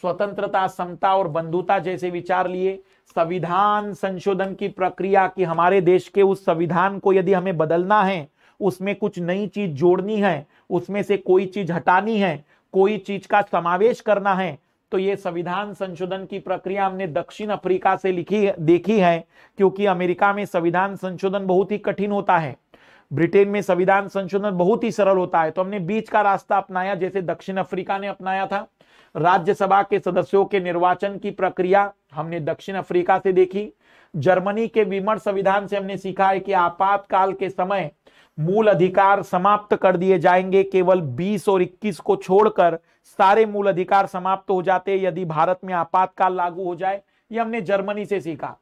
स्वतंत्रता समता और बंधुता जैसे विचार लिए संविधान संशोधन की प्रक्रिया की हमारे देश के उस संविधान को यदि हमें बदलना है उसमें कुछ नई चीज जोड़नी है उसमें से कोई चीज हटानी है कोई चीज का समावेश करना है तो ये संविधान संशोधन की प्रक्रिया हमने दक्षिण अफ्रीका से लिखी देखी है क्योंकि अमेरिका में संविधान संशोधन बहुत ही कठिन होता है ब्रिटेन में संविधान संशोधन बहुत ही सरल होता है तो हमने बीच का रास्ता अपनाया जैसे दक्षिण अफ्रीका ने अपनाया था राज्यसभा के सदस्यों के निर्वाचन की प्रक्रिया हमने दक्षिण अफ्रीका से देखी जर्मनी के विमर्श संविधान से हमने सीखा है कि आपातकाल के समय मूल अधिकार समाप्त कर दिए जाएंगे केवल 20 और 21 को छोड़कर सारे मूल अधिकार समाप्त हो जाते यदि भारत में आपातकाल लागू हो जाए ये हमने जर्मनी से सीखा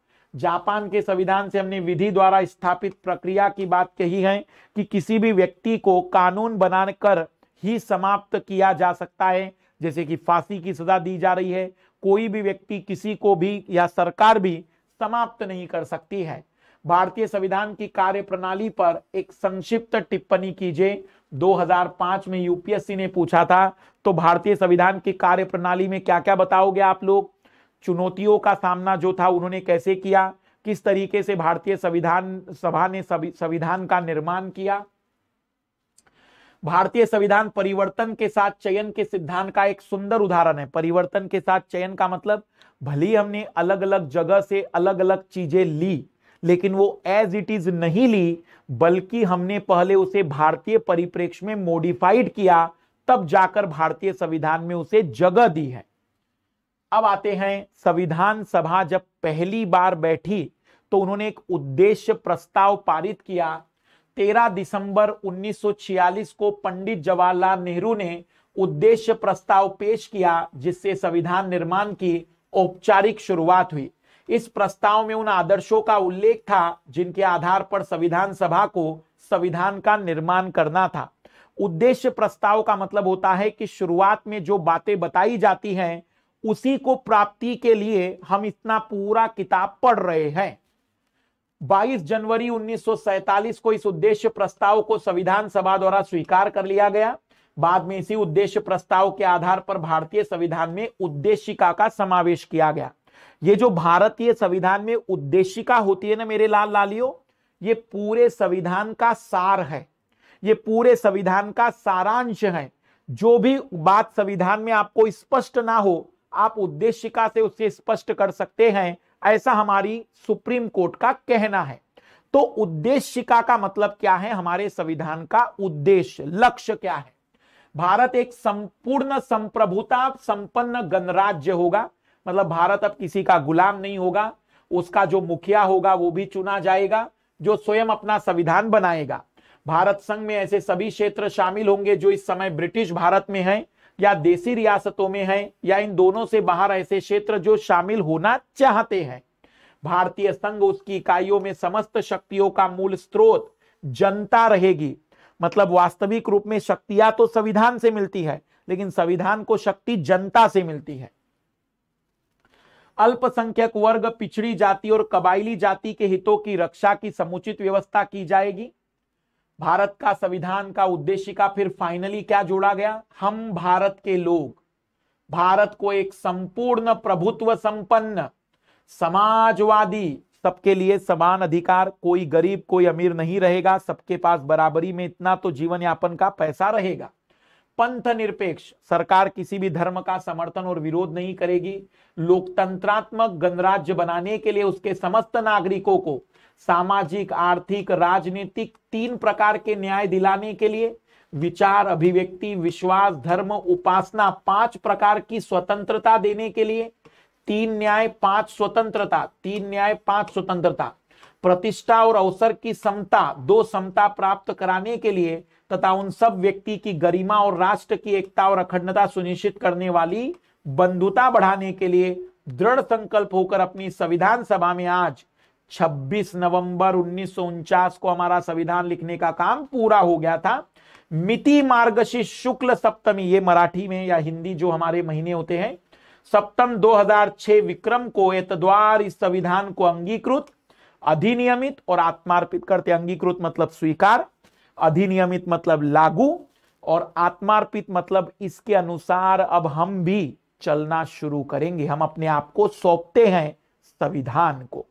जापान के संविधान से हमने विधि द्वारा स्थापित प्रक्रिया की बात कही है कि किसी भी व्यक्ति को कानून बनाकर ही समाप्त किया जा सकता है जैसे कि फांसी की सजा दी जा रही है कोई भी व्यक्ति किसी को भी या सरकार भी समाप्त नहीं कर सकती है भारतीय संविधान की कार्य प्रणाली पर एक संक्षिप्त टिप्पणी कीजिए 2005 में यूपीएससी ने पूछा था तो भारतीय संविधान की कार्य प्रणाली में क्या क्या बताओगे आप लोग चुनौतियों का सामना जो था उन्होंने कैसे किया किस तरीके से भारतीय संविधान सभा ने संविधान का निर्माण किया भारतीय संविधान परिवर्तन के साथ चयन के सिद्धांत का एक सुंदर उदाहरण है परिवर्तन के साथ चयन का मतलब भली हमने अलग अलग जगह से अलग अलग चीजें ली लेकिन वो एज इट इज नहीं ली बल्कि हमने पहले उसे भारतीय परिप्रेक्ष्य में मॉडिफाइड किया तब जाकर भारतीय संविधान में उसे जगह दी है अब आते हैं संविधान सभा जब पहली बार बैठी तो उन्होंने एक उद्देश्य प्रस्ताव पारित किया 13 दिसंबर 1946 को पंडित जवाहरलाल नेहरू ने उद्देश्य प्रस्ताव पेश किया जिससे संविधान निर्माण की औपचारिक शुरुआत हुई इस प्रस्ताव में उन आदर्शों का उल्लेख था जिनके आधार पर संविधान सभा को संविधान का निर्माण करना था उद्देश्य प्रस्ताव का मतलब होता है कि शुरुआत में जो बातें बताई जाती हैं उसी को प्राप्ति के लिए हम इतना पूरा किताब पढ़ रहे हैं 22 जनवरी 1947 को इस उद्देश्य प्रस्ताव को संविधान सभा द्वारा स्वीकार कर लिया गया बाद में इसी उद्देश्य प्रस्ताव के आधार पर भारतीय संविधान में उद्देशिका का समावेश किया गया ये जो भारतीय संविधान में उद्देशिका होती है ना मेरे लाल लालियो ये पूरे संविधान का सार है ये पूरे संविधान का सारांश है जो भी बात संविधान में आपको स्पष्ट ना हो आप उद्देशिका से उसे स्पष्ट कर सकते हैं ऐसा हमारी सुप्रीम कोर्ट का कहना है तो उद्देश्य का मतलब क्या है हमारे संविधान का उद्देश्य लक्ष्य क्या है भारत एक संपूर्ण संप्रभुता संपन्न गणराज्य होगा मतलब भारत अब किसी का गुलाम नहीं होगा उसका जो मुखिया होगा वो भी चुना जाएगा जो स्वयं अपना संविधान बनाएगा भारत संघ में ऐसे सभी क्षेत्र शामिल होंगे जो इस समय ब्रिटिश भारत में हैं या देसी रियासतों में हैं या इन दोनों से बाहर ऐसे क्षेत्र जो शामिल होना चाहते हैं भारतीय संघ उसकी इकाइयों में समस्त शक्तियों का मूल स्रोत जनता रहेगी मतलब वास्तविक रूप में शक्तियां तो संविधान से मिलती है लेकिन संविधान को शक्ति जनता से मिलती है अल्पसंख्यक वर्ग पिछड़ी जाति और कबायली जाति के हितों की रक्षा की समुचित व्यवस्था की जाएगी भारत का संविधान का उद्देश्य का फिर फाइनली क्या जोड़ा गया हम भारत के लोग भारत को एक संपूर्ण प्रभुत्व संपन्न समाजवादी सबके लिए समान अधिकार कोई गरीब कोई अमीर नहीं रहेगा सबके पास बराबरी में इतना तो जीवन यापन का पैसा रहेगा पंथ निरपेक्ष सरकार किसी भी धर्म का समर्थन और विरोध नहीं करेगी लोकतंत्रात्मक गणराज्य बनाने के लिए उसके समस्त नागरिकों को सामाजिक आर्थिक राजनीतिक तीन प्रकार के न्याय दिलाने के लिए विचार अभिव्यक्ति विश्वास धर्म उपासना पांच प्रकार की स्वतंत्रता देने के लिए तीन न्याय पांच स्वतंत्रता तीन न्याय पांच स्वतंत्रता प्रतिष्ठा और अवसर की समता दो समता प्राप्त कराने के लिए तथा उन सब व्यक्ति की गरिमा और राष्ट्र की एकता और अखंडता सुनिश्चित करने वाली बंधुता बढ़ाने के लिए दृढ़ संकल्प होकर अपनी संविधान सभा में आज 26 नवंबर उन्नीस को हमारा संविधान लिखने का काम पूरा हो गया था मिति मार्गशी शुक्ल सप्तमी ये मराठी में या हिंदी जो हमारे महीने होते हैं सप्तम 2006 विक्रम को एतद्वार इस संविधान को अंगीकृत अधिनियमित और आत्मार्पित करते अंगीकृत मतलब स्वीकार अधिनियमित मतलब लागू और आत्मार्पित मतलब इसके अनुसार अब हम भी चलना शुरू करेंगे हम अपने आप को सौंपते हैं संविधान को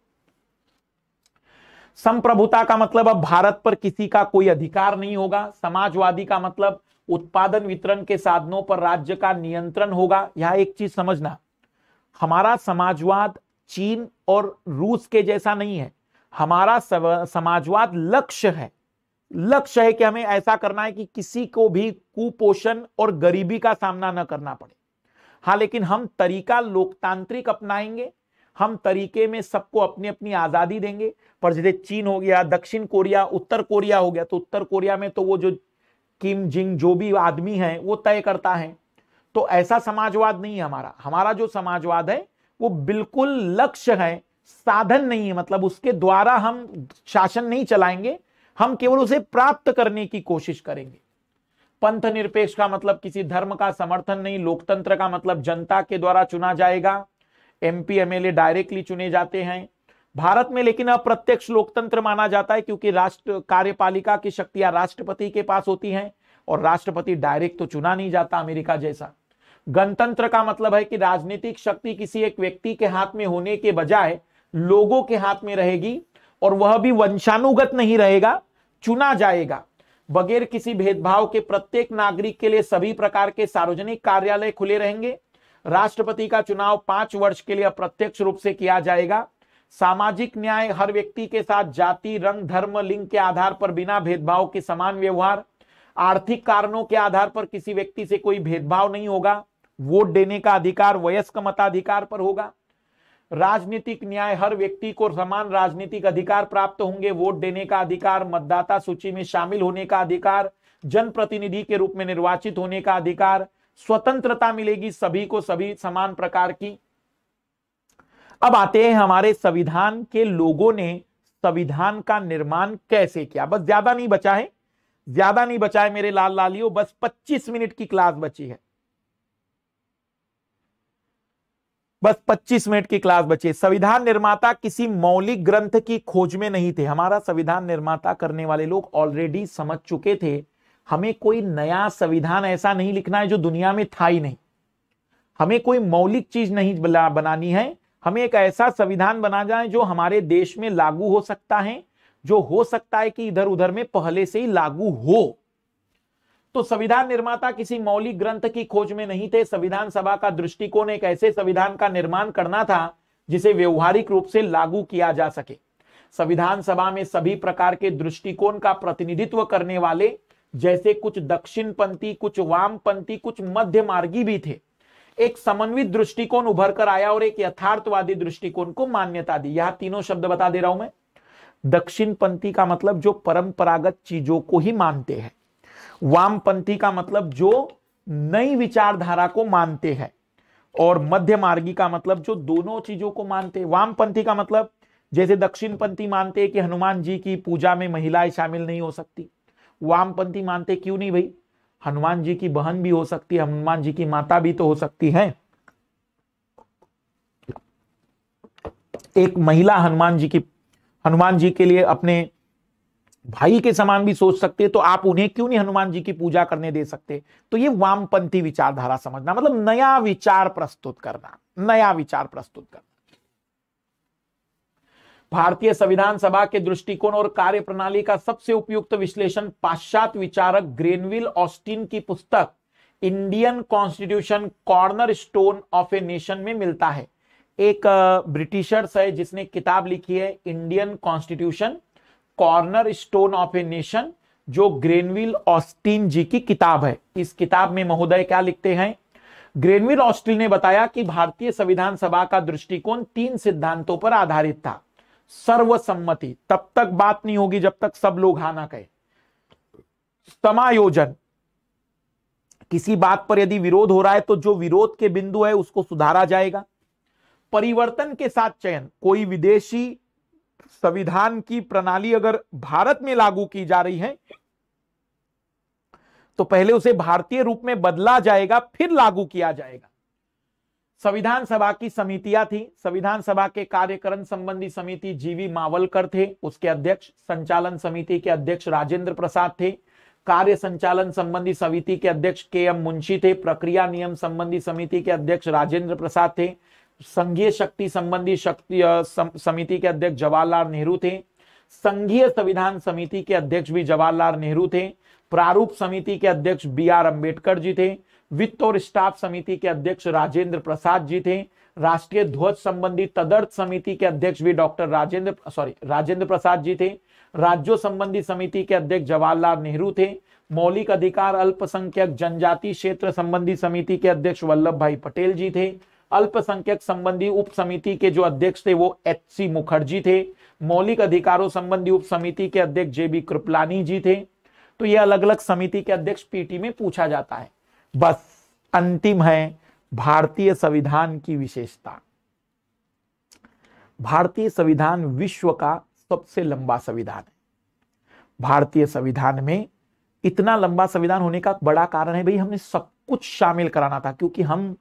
संप्रभुता का मतलब अब भारत पर किसी का कोई अधिकार नहीं होगा समाजवादी का मतलब उत्पादन वितरण के साधनों पर राज्य का नियंत्रण होगा यह एक चीज समझना हमारा समाजवाद चीन और रूस के जैसा नहीं है हमारा समाजवाद लक्ष्य है लक्ष्य है कि हमें ऐसा करना है कि किसी को भी कुपोषण और गरीबी का सामना न करना पड़े हाँ लेकिन हम तरीका लोकतांत्रिक अपनाएंगे हम तरीके में सबको अपनी अपनी आज़ादी देंगे पर जैसे चीन हो गया दक्षिण कोरिया उत्तर कोरिया हो गया तो उत्तर कोरिया में तो वो जो किम जिंग जो भी आदमी है वो तय करता है तो ऐसा समाजवाद नहीं है हमारा हमारा जो समाजवाद है वो बिल्कुल लक्ष्य है साधन नहीं है मतलब उसके द्वारा हम शासन नहीं चलाएंगे हम केवल उसे प्राप्त करने की कोशिश करेंगे पंथ निरपेक्ष का मतलब किसी धर्म का समर्थन नहीं लोकतंत्र का मतलब जनता के द्वारा चुना जाएगा एमपी एमएलए डायरेक्टली चुने जाते हैं भारत में लेकिन अप्रत्यक्ष लोकतंत्र माना जाता है क्योंकि राष्ट्र कार्यपालिका की शक्तियां राष्ट्रपति के पास होती हैं और राष्ट्रपति डायरेक्ट तो चुना नहीं जाता अमेरिका जैसा गणतंत्र का मतलब है कि राजनीतिक शक्ति किसी एक व्यक्ति के हाथ में होने के बजाय लोगों के हाथ में रहेगी और वह भी वंशानुगत नहीं रहेगा चुना जाएगा बगैर किसी भेदभाव के प्रत्येक नागरिक के लिए सभी प्रकार के सार्वजनिक कार्यालय खुले रहेंगे राष्ट्रपति का चुनाव पांच वर्ष के लिए अप्रत्यक्ष रूप से किया जाएगा सामाजिक न्याय हर व्यक्ति के साथ जाति रंग धर्म लिंग के आधार पर बिना भेदभाव के समान व्यवहार आर्थिक कारणों के आधार पर किसी व्यक्ति से कोई भेदभाव नहीं होगा वोट देने का अधिकार वयस्क मताधिकार पर होगा राजनीतिक न्याय हर व्यक्ति को समान राजनीतिक अधिकार प्राप्त होंगे वोट देने का अधिकार मतदाता सूची में शामिल होने का अधिकार जनप्रतिनिधि के रूप में निर्वाचित होने का अधिकार स्वतंत्रता मिलेगी सभी को सभी समान प्रकार की अब आते हैं हमारे संविधान के लोगों ने संविधान का निर्माण कैसे किया बस ज्यादा नहीं बचा है ज्यादा नहीं बचा है मेरे लाल लालियो बस 25 मिनट की क्लास बची है बस 25 मिनट की क्लास बची है संविधान निर्माता किसी मौलिक ग्रंथ की खोज में नहीं थे हमारा संविधान निर्माता करने वाले लोग ऑलरेडी समझ चुके थे हमें कोई नया संविधान ऐसा नहीं लिखना है जो दुनिया में था ही नहीं हमें कोई मौलिक चीज नहीं बनानी है हमें एक ऐसा संविधान बना जाए जो हमारे देश में लागू हो सकता है जो हो सकता है कि इधर उधर में पहले से ही लागू हो तो संविधान निर्माता किसी मौलिक ग्रंथ की खोज में नहीं थे संविधान सभा का दृष्टिकोण एक ऐसे संविधान का निर्माण करना था जिसे व्यवहारिक रूप से लागू किया जा सके संविधान सभा में सभी प्रकार के दृष्टिकोण का प्रतिनिधित्व करने वाले जैसे कुछ दक्षिणपंथी कुछ वामपंथी कुछ मध्य मार्गी भी थे एक समन्वित दृष्टिकोण उभर कर आया और एक यथार्थवादी दृष्टिकोण को मान्यता दी यह तीनों शब्द बता दे रहा हूं मैं दक्षिणपंथी का मतलब जो परंपरागत चीजों को ही मानते हैं वामपंथी का मतलब जो नई विचारधारा को मानते हैं और मध्य मार्गी का मतलब जो दोनों चीजों को मानते हैं वामपंथी का मतलब जैसे दक्षिणपंथी मानते हैं कि हनुमान जी की पूजा में महिलाएं शामिल नहीं हो सकती वामपंथी मानते क्यों नहीं भाई हनुमान जी की बहन भी हो सकती है हनुमान जी की माता भी तो हो सकती है एक महिला हनुमान जी की हनुमान जी के लिए अपने भाई के समान भी सोच सकते तो आप उन्हें क्यों नहीं हनुमान जी की पूजा करने दे सकते तो ये वामपंथी विचारधारा समझना मतलब नया विचार प्रस्तुत करना नया विचार प्रस्तुत करना भारतीय संविधान सभा के दृष्टिकोण और कार्य प्रणाली का सबसे उपयुक्त विश्लेषण पाश्चात विचारक ग्रेनविल ऑस्टिन की पुस्तक Indian constitution corner stone of a nation में मिलता है एक ब्रिटिशर्स है जिसने किताब लिखी है Indian constitution corner stone of a nation जो ग्रेनविल ऑस्टिन जी की किताब है इस किताब में महोदय क्या लिखते हैं ग्रेनविल ऑस्टिन ने बताया कि भारतीय संविधान सभा का दृष्टिकोण तीन सिद्धांतों पर आधारित था सर्वसम्मति तब तक बात नहीं होगी जब तक सब लोग हा ना कहे समायोजन किसी बात पर यदि विरोध हो रहा है तो जो विरोध के बिंदु है उसको सुधारा जाएगा परिवर्तन के साथ चयन कोई विदेशी संविधान की प्रणाली अगर भारत में लागू की जा रही है तो पहले उसे भारतीय रूप में बदला जाएगा फिर लागू किया जाएगा संविधान सभा की समितियां थी संविधान सभा के कार्यकरण संबंधी समिति जीवी मावलकर थे उसके अध्यक्ष संचालन समिति के अध्यक्ष राजेंद्र प्रसाद थे कार्य संचालन संबंधी समिति के अध्यक्ष के एम मुंशी थे प्रक्रिया नियम संबंधी समिति के अध्यक्ष राजेंद्र प्रसाद थे संघीय शक्ति संबंधी शक्ति समिति के अध्यक्ष जवाहरलाल नेहरू थे संघीय संविधान समिति के अध्यक्ष भी जवाहरलाल नेहरू थे प्रारूप समिति के अध्यक्ष बी आर अम्बेडकर जी थे वित्त और स्टाफ समिति के अध्यक्ष राजेंद्र प्रसाद जी थे राष्ट्रीय ध्वज संबंधी तदर्थ समिति के अध्यक्ष भी डॉक्टर राजेंद्र सॉरी राजेंद्र प्रसाद जी थे राज्यों संबंधी समिति के अध्यक्ष जवाहरलाल नेहरू थे मौलिक अधिकार अल्पसंख्यक जनजाति क्षेत्र संबंधी समिति के अध्यक्ष वल्लभ भाई पटेल जी थे अल्पसंख्यक संबंधी उप समिति के जो अध्यक्ष थे वो एच सी मुखर्जी थे मौलिक अधिकारों संबंधी उप समिति के अध्यक्ष जेबी कृपलानी जी थे तो ये अलग अलग समिति के अध्यक्ष पीटी में पूछा जाता है बस अंतिम है भारतीय संविधान की विशेषता भारतीय संविधान विश्व का सबसे लंबा संविधान है भारतीय संविधान में इतना लंबा संविधान होने का बड़ा कारण है भाई हमने सब कुछ शामिल कराना था क्योंकि हम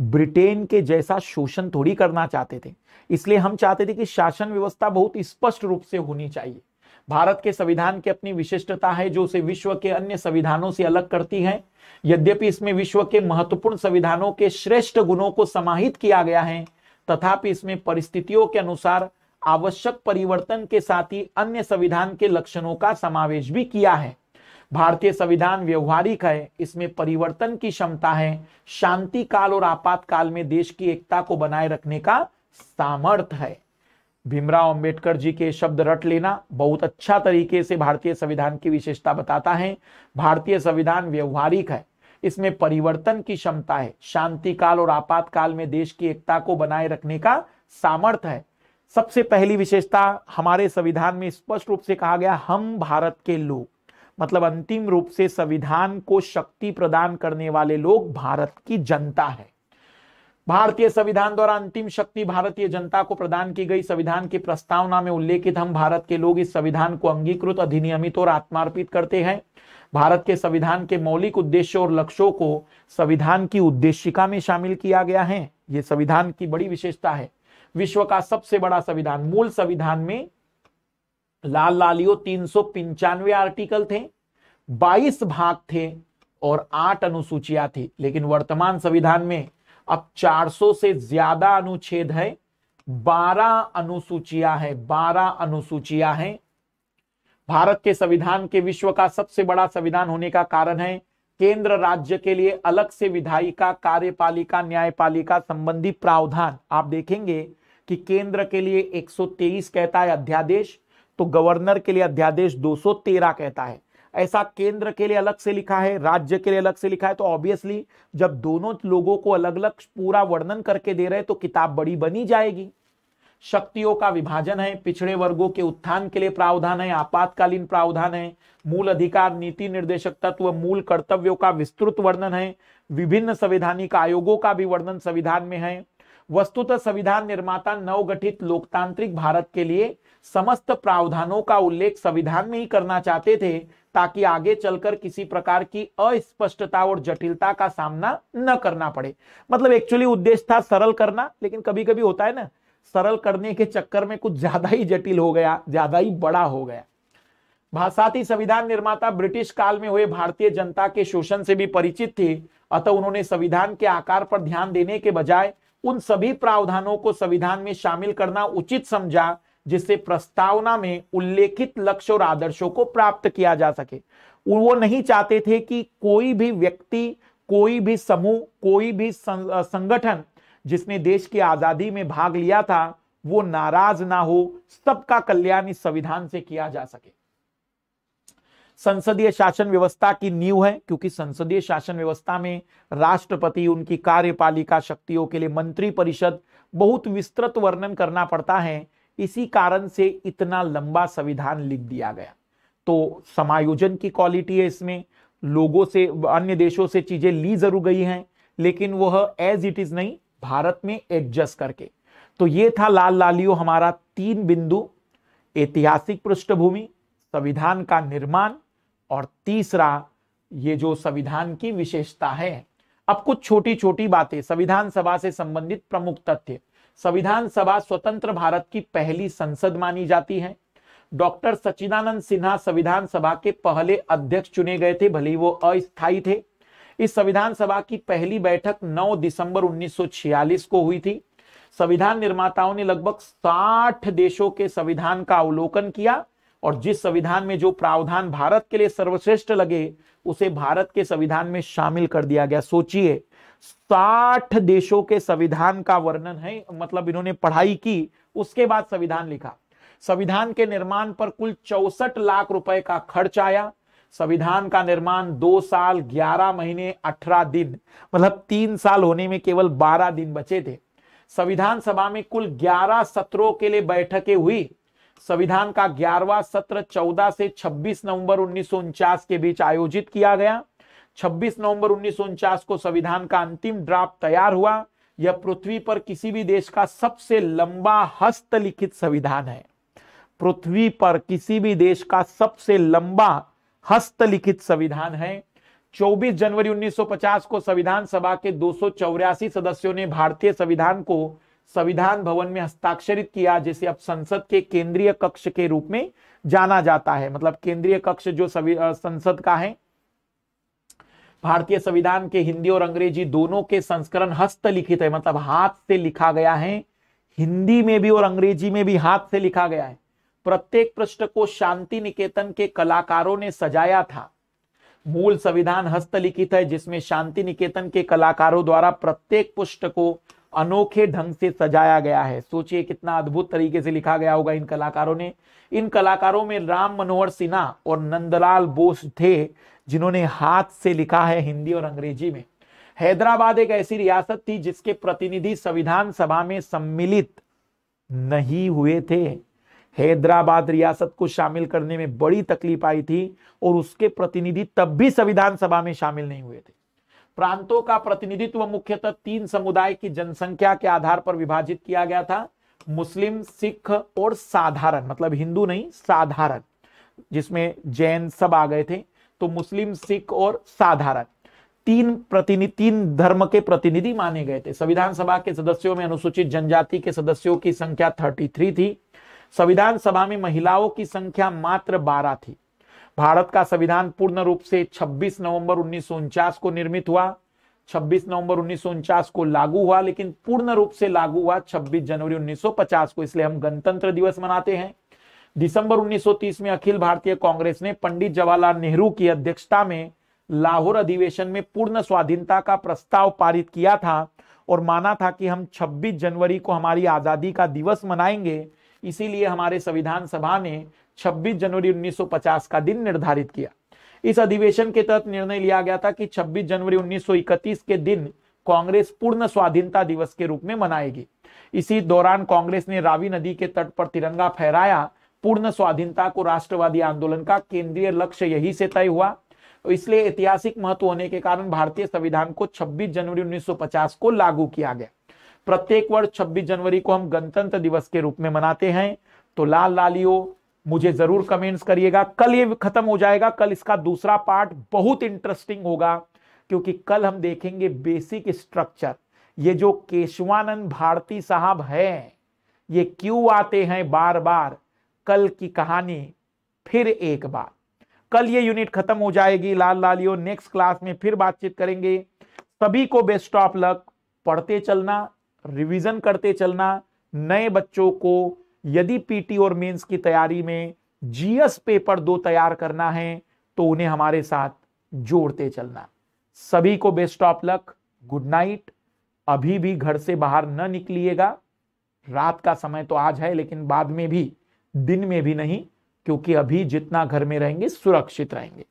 ब्रिटेन के जैसा शोषण थोड़ी करना चाहते थे इसलिए हम चाहते थे कि शासन व्यवस्था बहुत स्पष्ट रूप से होनी चाहिए भारत के संविधान की अपनी विशिष्टता है जो उसे विश्व के अन्य संविधानों से अलग करती है यद्यपि इसमें विश्व के महत्वपूर्ण संविधानों के श्रेष्ठ गुणों को समाहित किया गया है तथापि इसमें परिस्थितियों के अनुसार आवश्यक परिवर्तन के साथ ही अन्य संविधान के लक्षणों का समावेश भी किया है भारतीय संविधान व्यवहारिक है इसमें परिवर्तन की क्षमता है शांति काल और आपातकाल में देश की एकता को बनाए रखने का सामर्थ्य है भीमराव अंबेडकर जी के शब्द रट लेना बहुत अच्छा तरीके से भारतीय संविधान की विशेषता बताता है भारतीय संविधान व्यवहारिक है इसमें परिवर्तन की क्षमता है शांति काल और आपातकाल में देश की एकता को बनाए रखने का सामर्थ्य है सबसे पहली विशेषता हमारे संविधान में स्पष्ट रूप से कहा गया हम भारत के लोग मतलब अंतिम रूप से संविधान को शक्ति प्रदान करने वाले लोग भारत की जनता है भारतीय संविधान द्वारा अंतिम शक्ति भारतीय जनता को प्रदान की गई संविधान की प्रस्तावना में उल्लेखित हम भारत के लोग इस संविधान को अंगीकृत अधिनियमित और आत्मार्पित करते हैं भारत के संविधान के मौलिक उद्देश्यों और लक्ष्यों को संविधान की उद्देशिका में शामिल किया गया है ये संविधान की बड़ी विशेषता है विश्व का सबसे बड़ा संविधान मूल संविधान में लाल लालियो तीन आर्टिकल थे 22 भाग थे और आठ अनुसूचिया थी लेकिन वर्तमान संविधान में अब 400 से ज्यादा अनुच्छेद है 12 अनुसूचियां हैं 12 अनुसूचियां हैं भारत के संविधान के विश्व का सबसे बड़ा संविधान होने का कारण है केंद्र राज्य के लिए अलग से विधायिका कार्यपालिका न्यायपालिका संबंधी प्रावधान आप देखेंगे कि केंद्र के लिए 123 कहता है अध्यादेश तो गवर्नर के लिए अध्यादेश 213 कहता है ऐसा केंद्र के लिए अलग से लिखा है राज्य के लिए अलग से लिखा है तो ऑब्वियसली जब दोनों लोगों को अलग अलग पूरा वर्णन करके दे रहे तो किताब बड़ी बनी जाएगी शक्तियों का विभाजन है पिछड़े वर्गों के उत्थान के लिए प्रावधान है आपातकालीन प्रावधान है मूल अधिकार नीति निर्देशक तत्व मूल कर्तव्यों का विस्तृत वर्णन है विभिन्न संवैधानिक आयोगों का भी वर्णन संविधान में है वस्तुतः संविधान निर्माता नवगठित लोकतांत्रिक भारत के लिए समस्त प्रावधानों का उल्लेख संविधान में ही करना चाहते थे ताकि आगे चलकर किसी प्रकार की अस्पष्टता और जटिलता का सामना न करना पड़े मतलब एक्चुअली उद्देश्य था सरल करना लेकिन कभी कभी होता है ना सरल करने के चक्कर में कुछ ज्यादा ही जटिल हो गया ज्यादा ही बड़ा हो गया भाषाती संविधान निर्माता ब्रिटिश काल में हुए भारतीय जनता के शोषण से भी परिचित थे अतः उन्होंने संविधान के आकार पर ध्यान देने के बजाय उन सभी प्रावधानों को संविधान में शामिल करना उचित समझा जिससे प्रस्तावना में उल्लेखित लक्ष्य और आदर्शों को प्राप्त किया जा सके वो नहीं चाहते थे कि कोई भी व्यक्ति कोई भी समूह कोई भी संगठन जिसने देश की आजादी में भाग लिया था वो नाराज ना हो सबका कल्याण इस संविधान से किया जा सके संसदीय शासन व्यवस्था की नींव है क्योंकि संसदीय शासन व्यवस्था में राष्ट्रपति उनकी कार्यपालिका शक्तियों के लिए मंत्री परिषद बहुत विस्तृत वर्णन करना पड़ता है इसी कारण से इतना लंबा संविधान लिख दिया गया तो समायोजन की क्वालिटी है इसमें लोगों से अन्य देशों से चीजें ली जरूर गई हैं लेकिन वह एज इट इज नहीं भारत में एडजस्ट करके तो ये था लाल लालियो हमारा तीन बिंदु ऐतिहासिक पृष्ठभूमि संविधान का निर्माण और तीसरा ये जो संविधान की विशेषता है अब कुछ छोटी छोटी बातें संविधान सभा से संबंधित प्रमुख तथ्य संविधान सभा स्वतंत्र भारत की पहली संसद मानी जाती है डॉक्टर सचिदानंद सिन्हा संविधान सभा के पहले अध्यक्ष चुने गए थे भले वो अस्थायी थे इस संविधान सभा की पहली बैठक 9 दिसंबर 1946 को हुई थी संविधान निर्माताओं ने लगभग 60 देशों के संविधान का अवलोकन किया और जिस संविधान में जो प्रावधान भारत के लिए सर्वश्रेष्ठ लगे उसे भारत के संविधान में शामिल कर दिया गया सोचिए साठ देशों के संविधान का वर्णन है मतलब इन्होंने पढ़ाई की उसके बाद संविधान लिखा संविधान के निर्माण पर कुल चौसठ लाख रुपए का खर्च आया संविधान का निर्माण दो साल ग्यारह महीने अठारह दिन मतलब तीन साल होने में केवल बारह दिन बचे थे संविधान सभा में कुल ग्यारह सत्रों के लिए बैठकें हुई संविधान का ग्यारहवा सत्र 14 से 26 नवंबर उन्नीस के बीच आयोजित किया गया 26 नवंबर उन्नीस को संविधान का अंतिम ड्राफ्ट तैयार हुआ यह पृथ्वी पर किसी भी देश का सबसे लंबा हस्तलिखित संविधान है पृथ्वी पर किसी भी देश का सबसे लंबा हस्तलिखित संविधान है 24 जनवरी 1950 को संविधान सभा के दो सदस्यों ने भारतीय संविधान को संविधान भवन में हस्ताक्षरित किया जिसे अब संसद के केंद्रीय कक्ष के रूप में जाना जाता है मतलब केंद्रीय कक्ष जो संसद का है भारतीय संविधान के हिंदी और अंग्रेजी दोनों के संस्करण हस्तलिखित है मतलब हाथ से लिखा गया है हिंदी में भी और अंग्रेजी में भी हाथ से लिखा गया है प्रत्येक पृष्ठ को शांति निकेतन के कलाकारों ने सजाया था मूल संविधान हस्तलिखित है जिसमें शांति निकेतन के कलाकारों द्वारा प्रत्येक पुष्ट को अनोखे ढंग से सजाया गया है सोचिए कितना अद्भुत तरीके से लिखा गया होगा इन कलाकारों ने इन कलाकारों में राम मनोहर सिन्हा और नंदलाल बोस थे जिन्होंने हाथ से लिखा है हिंदी और अंग्रेजी में हैदराबाद एक ऐसी रियासत थी जिसके प्रतिनिधि संविधान सभा में सम्मिलित नहीं हुए थे हैदराबाद रियासत को शामिल करने में बड़ी तकलीफ आई थी और उसके प्रतिनिधि तब भी संविधान सभा में शामिल नहीं हुए थे प्रांतों का प्रतिनिधित्व मुख्यतः तीन समुदाय की जनसंख्या के आधार पर विभाजित किया गया था मुस्लिम सिख और साधारण मतलब हिंदू नहीं साधारण जिसमें जैन सब आ गए थे तो मुस्लिम सिख और साधारण तीन प्रतिनिधि तीन धर्म के प्रतिनिधि माने गए थे संविधान सभा के सदस्यों में अनुसूचित जनजाति के सदस्यों की संख्या 33 थी संविधान सभा में महिलाओं की संख्या मात्र 12 थी भारत का संविधान पूर्ण रूप से 26 नवंबर उन्नीस को निर्मित हुआ 26 नवंबर उन्नीस को लागू हुआ लेकिन पूर्ण रूप से लागू हुआ 26 जनवरी 1950 को इसलिए हम गणतंत्र दिवस मनाते हैं दिसंबर 1930 में अखिल भारतीय कांग्रेस ने पंडित जवाहरलाल नेहरू की अध्यक्षता में लाहौर अधिवेशन में पूर्ण स्वाधीनता का प्रस्ताव पारित किया था और माना था कि हम 26 जनवरी को हमारी आजादी का दिवस मनाएंगे इसीलिए हमारे संविधान सभा ने 26 जनवरी 1950 का दिन निर्धारित किया इस अधिवेशन के तहत निर्णय लिया गया था कि 26 जनवरी 1931 के दिन कांग्रेस पूर्ण स्वाधीनता दिवस के रूप में मनाएगी इसी दौरान कांग्रेस ने रावी नदी के तट पर तिरंगा फहराया पूर्ण स्वाधीनता को राष्ट्रवादी आंदोलन का केंद्रीय लक्ष्य यही से तय हुआ इसलिए ऐतिहासिक महत्व होने के कारण भारतीय संविधान को 26 जनवरी 1950 को लागू किया गया प्रत्येक वर्ष 26 जनवरी को हम गणतंत्र दिवस के रूप में मनाते हैं तो लाल लालियो मुझे जरूर कमेंट्स करिएगा कल ये खत्म हो जाएगा कल इसका दूसरा पार्ट बहुत इंटरेस्टिंग होगा क्योंकि कल हम देखेंगे बेसिक स्ट्रक्चर ये जो केशवानंद भारती साहब हैं ये क्यों आते हैं बार बार कल की कहानी फिर एक बार कल ये यूनिट खत्म हो जाएगी लाल लालियो नेक्स्ट क्लास में फिर बातचीत करेंगे सभी को बेस्ट ऑफ लक पढ़ते चलना रिवीजन करते चलना नए बच्चों को यदि पीटी और मेंस की तैयारी में जीएस पेपर दो तैयार करना है तो उन्हें हमारे साथ जोड़ते चलना सभी को best of luck good night अभी भी घर से बाहर न निकलिएगा रात का समय तो आज है लेकिन बाद में भी दिन में भी नहीं क्योंकि अभी जितना घर में रहेंगे सुरक्षित रहेंगे